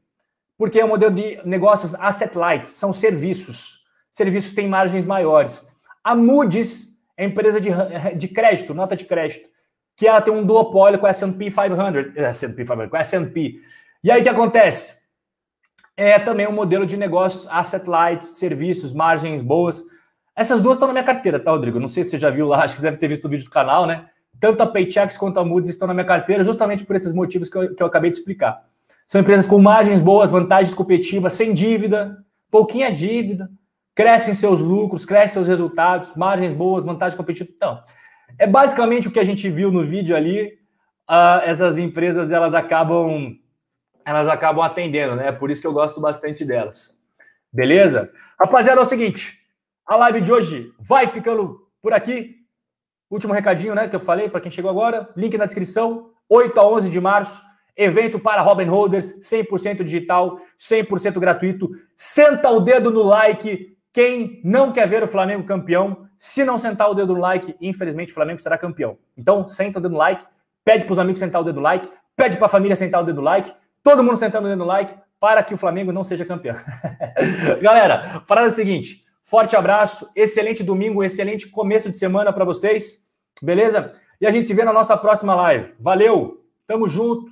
[SPEAKER 1] Porque é um modelo de negócios asset light, são serviços. Serviços têm margens maiores. A Moody's é empresa de, de crédito, nota de crédito, que ela tem um duopólio com a S&P 500, S&P 500, com a S&P. E aí o que acontece? é também um modelo de negócios asset light, serviços, margens boas. Essas duas estão na minha carteira, tá, Rodrigo? Não sei se você já viu lá, acho que você deve ter visto o vídeo do canal, né? Tanto a Paychex quanto a Moody's estão na minha carteira, justamente por esses motivos que eu, que eu acabei de explicar. São empresas com margens boas, vantagens competitivas, sem dívida, pouquinha dívida, crescem seus lucros, crescem seus resultados, margens boas, vantagens competitivas. Então, é basicamente o que a gente viu no vídeo ali. Uh, essas empresas elas acabam elas acabam atendendo, né? É por isso que eu gosto bastante delas. Beleza? Rapaziada, é o seguinte. A live de hoje vai ficando por aqui. Último recadinho, né, que eu falei para quem chegou agora. Link na descrição. 8 a 11 de março. Evento para Robin Holders, 100% digital, 100% gratuito. Senta o dedo no like. Quem não quer ver o Flamengo campeão, se não sentar o dedo no like, infelizmente o Flamengo será campeão. Então, senta o dedo no like, pede para os amigos sentar o dedo no like, pede para a família sentar o dedo no like Todo mundo sentando dentro do like para que o Flamengo não seja campeão. Galera, parada é seguinte. Forte abraço, excelente domingo, excelente começo de semana para vocês, beleza? E a gente se vê na nossa próxima live. Valeu, tamo junto.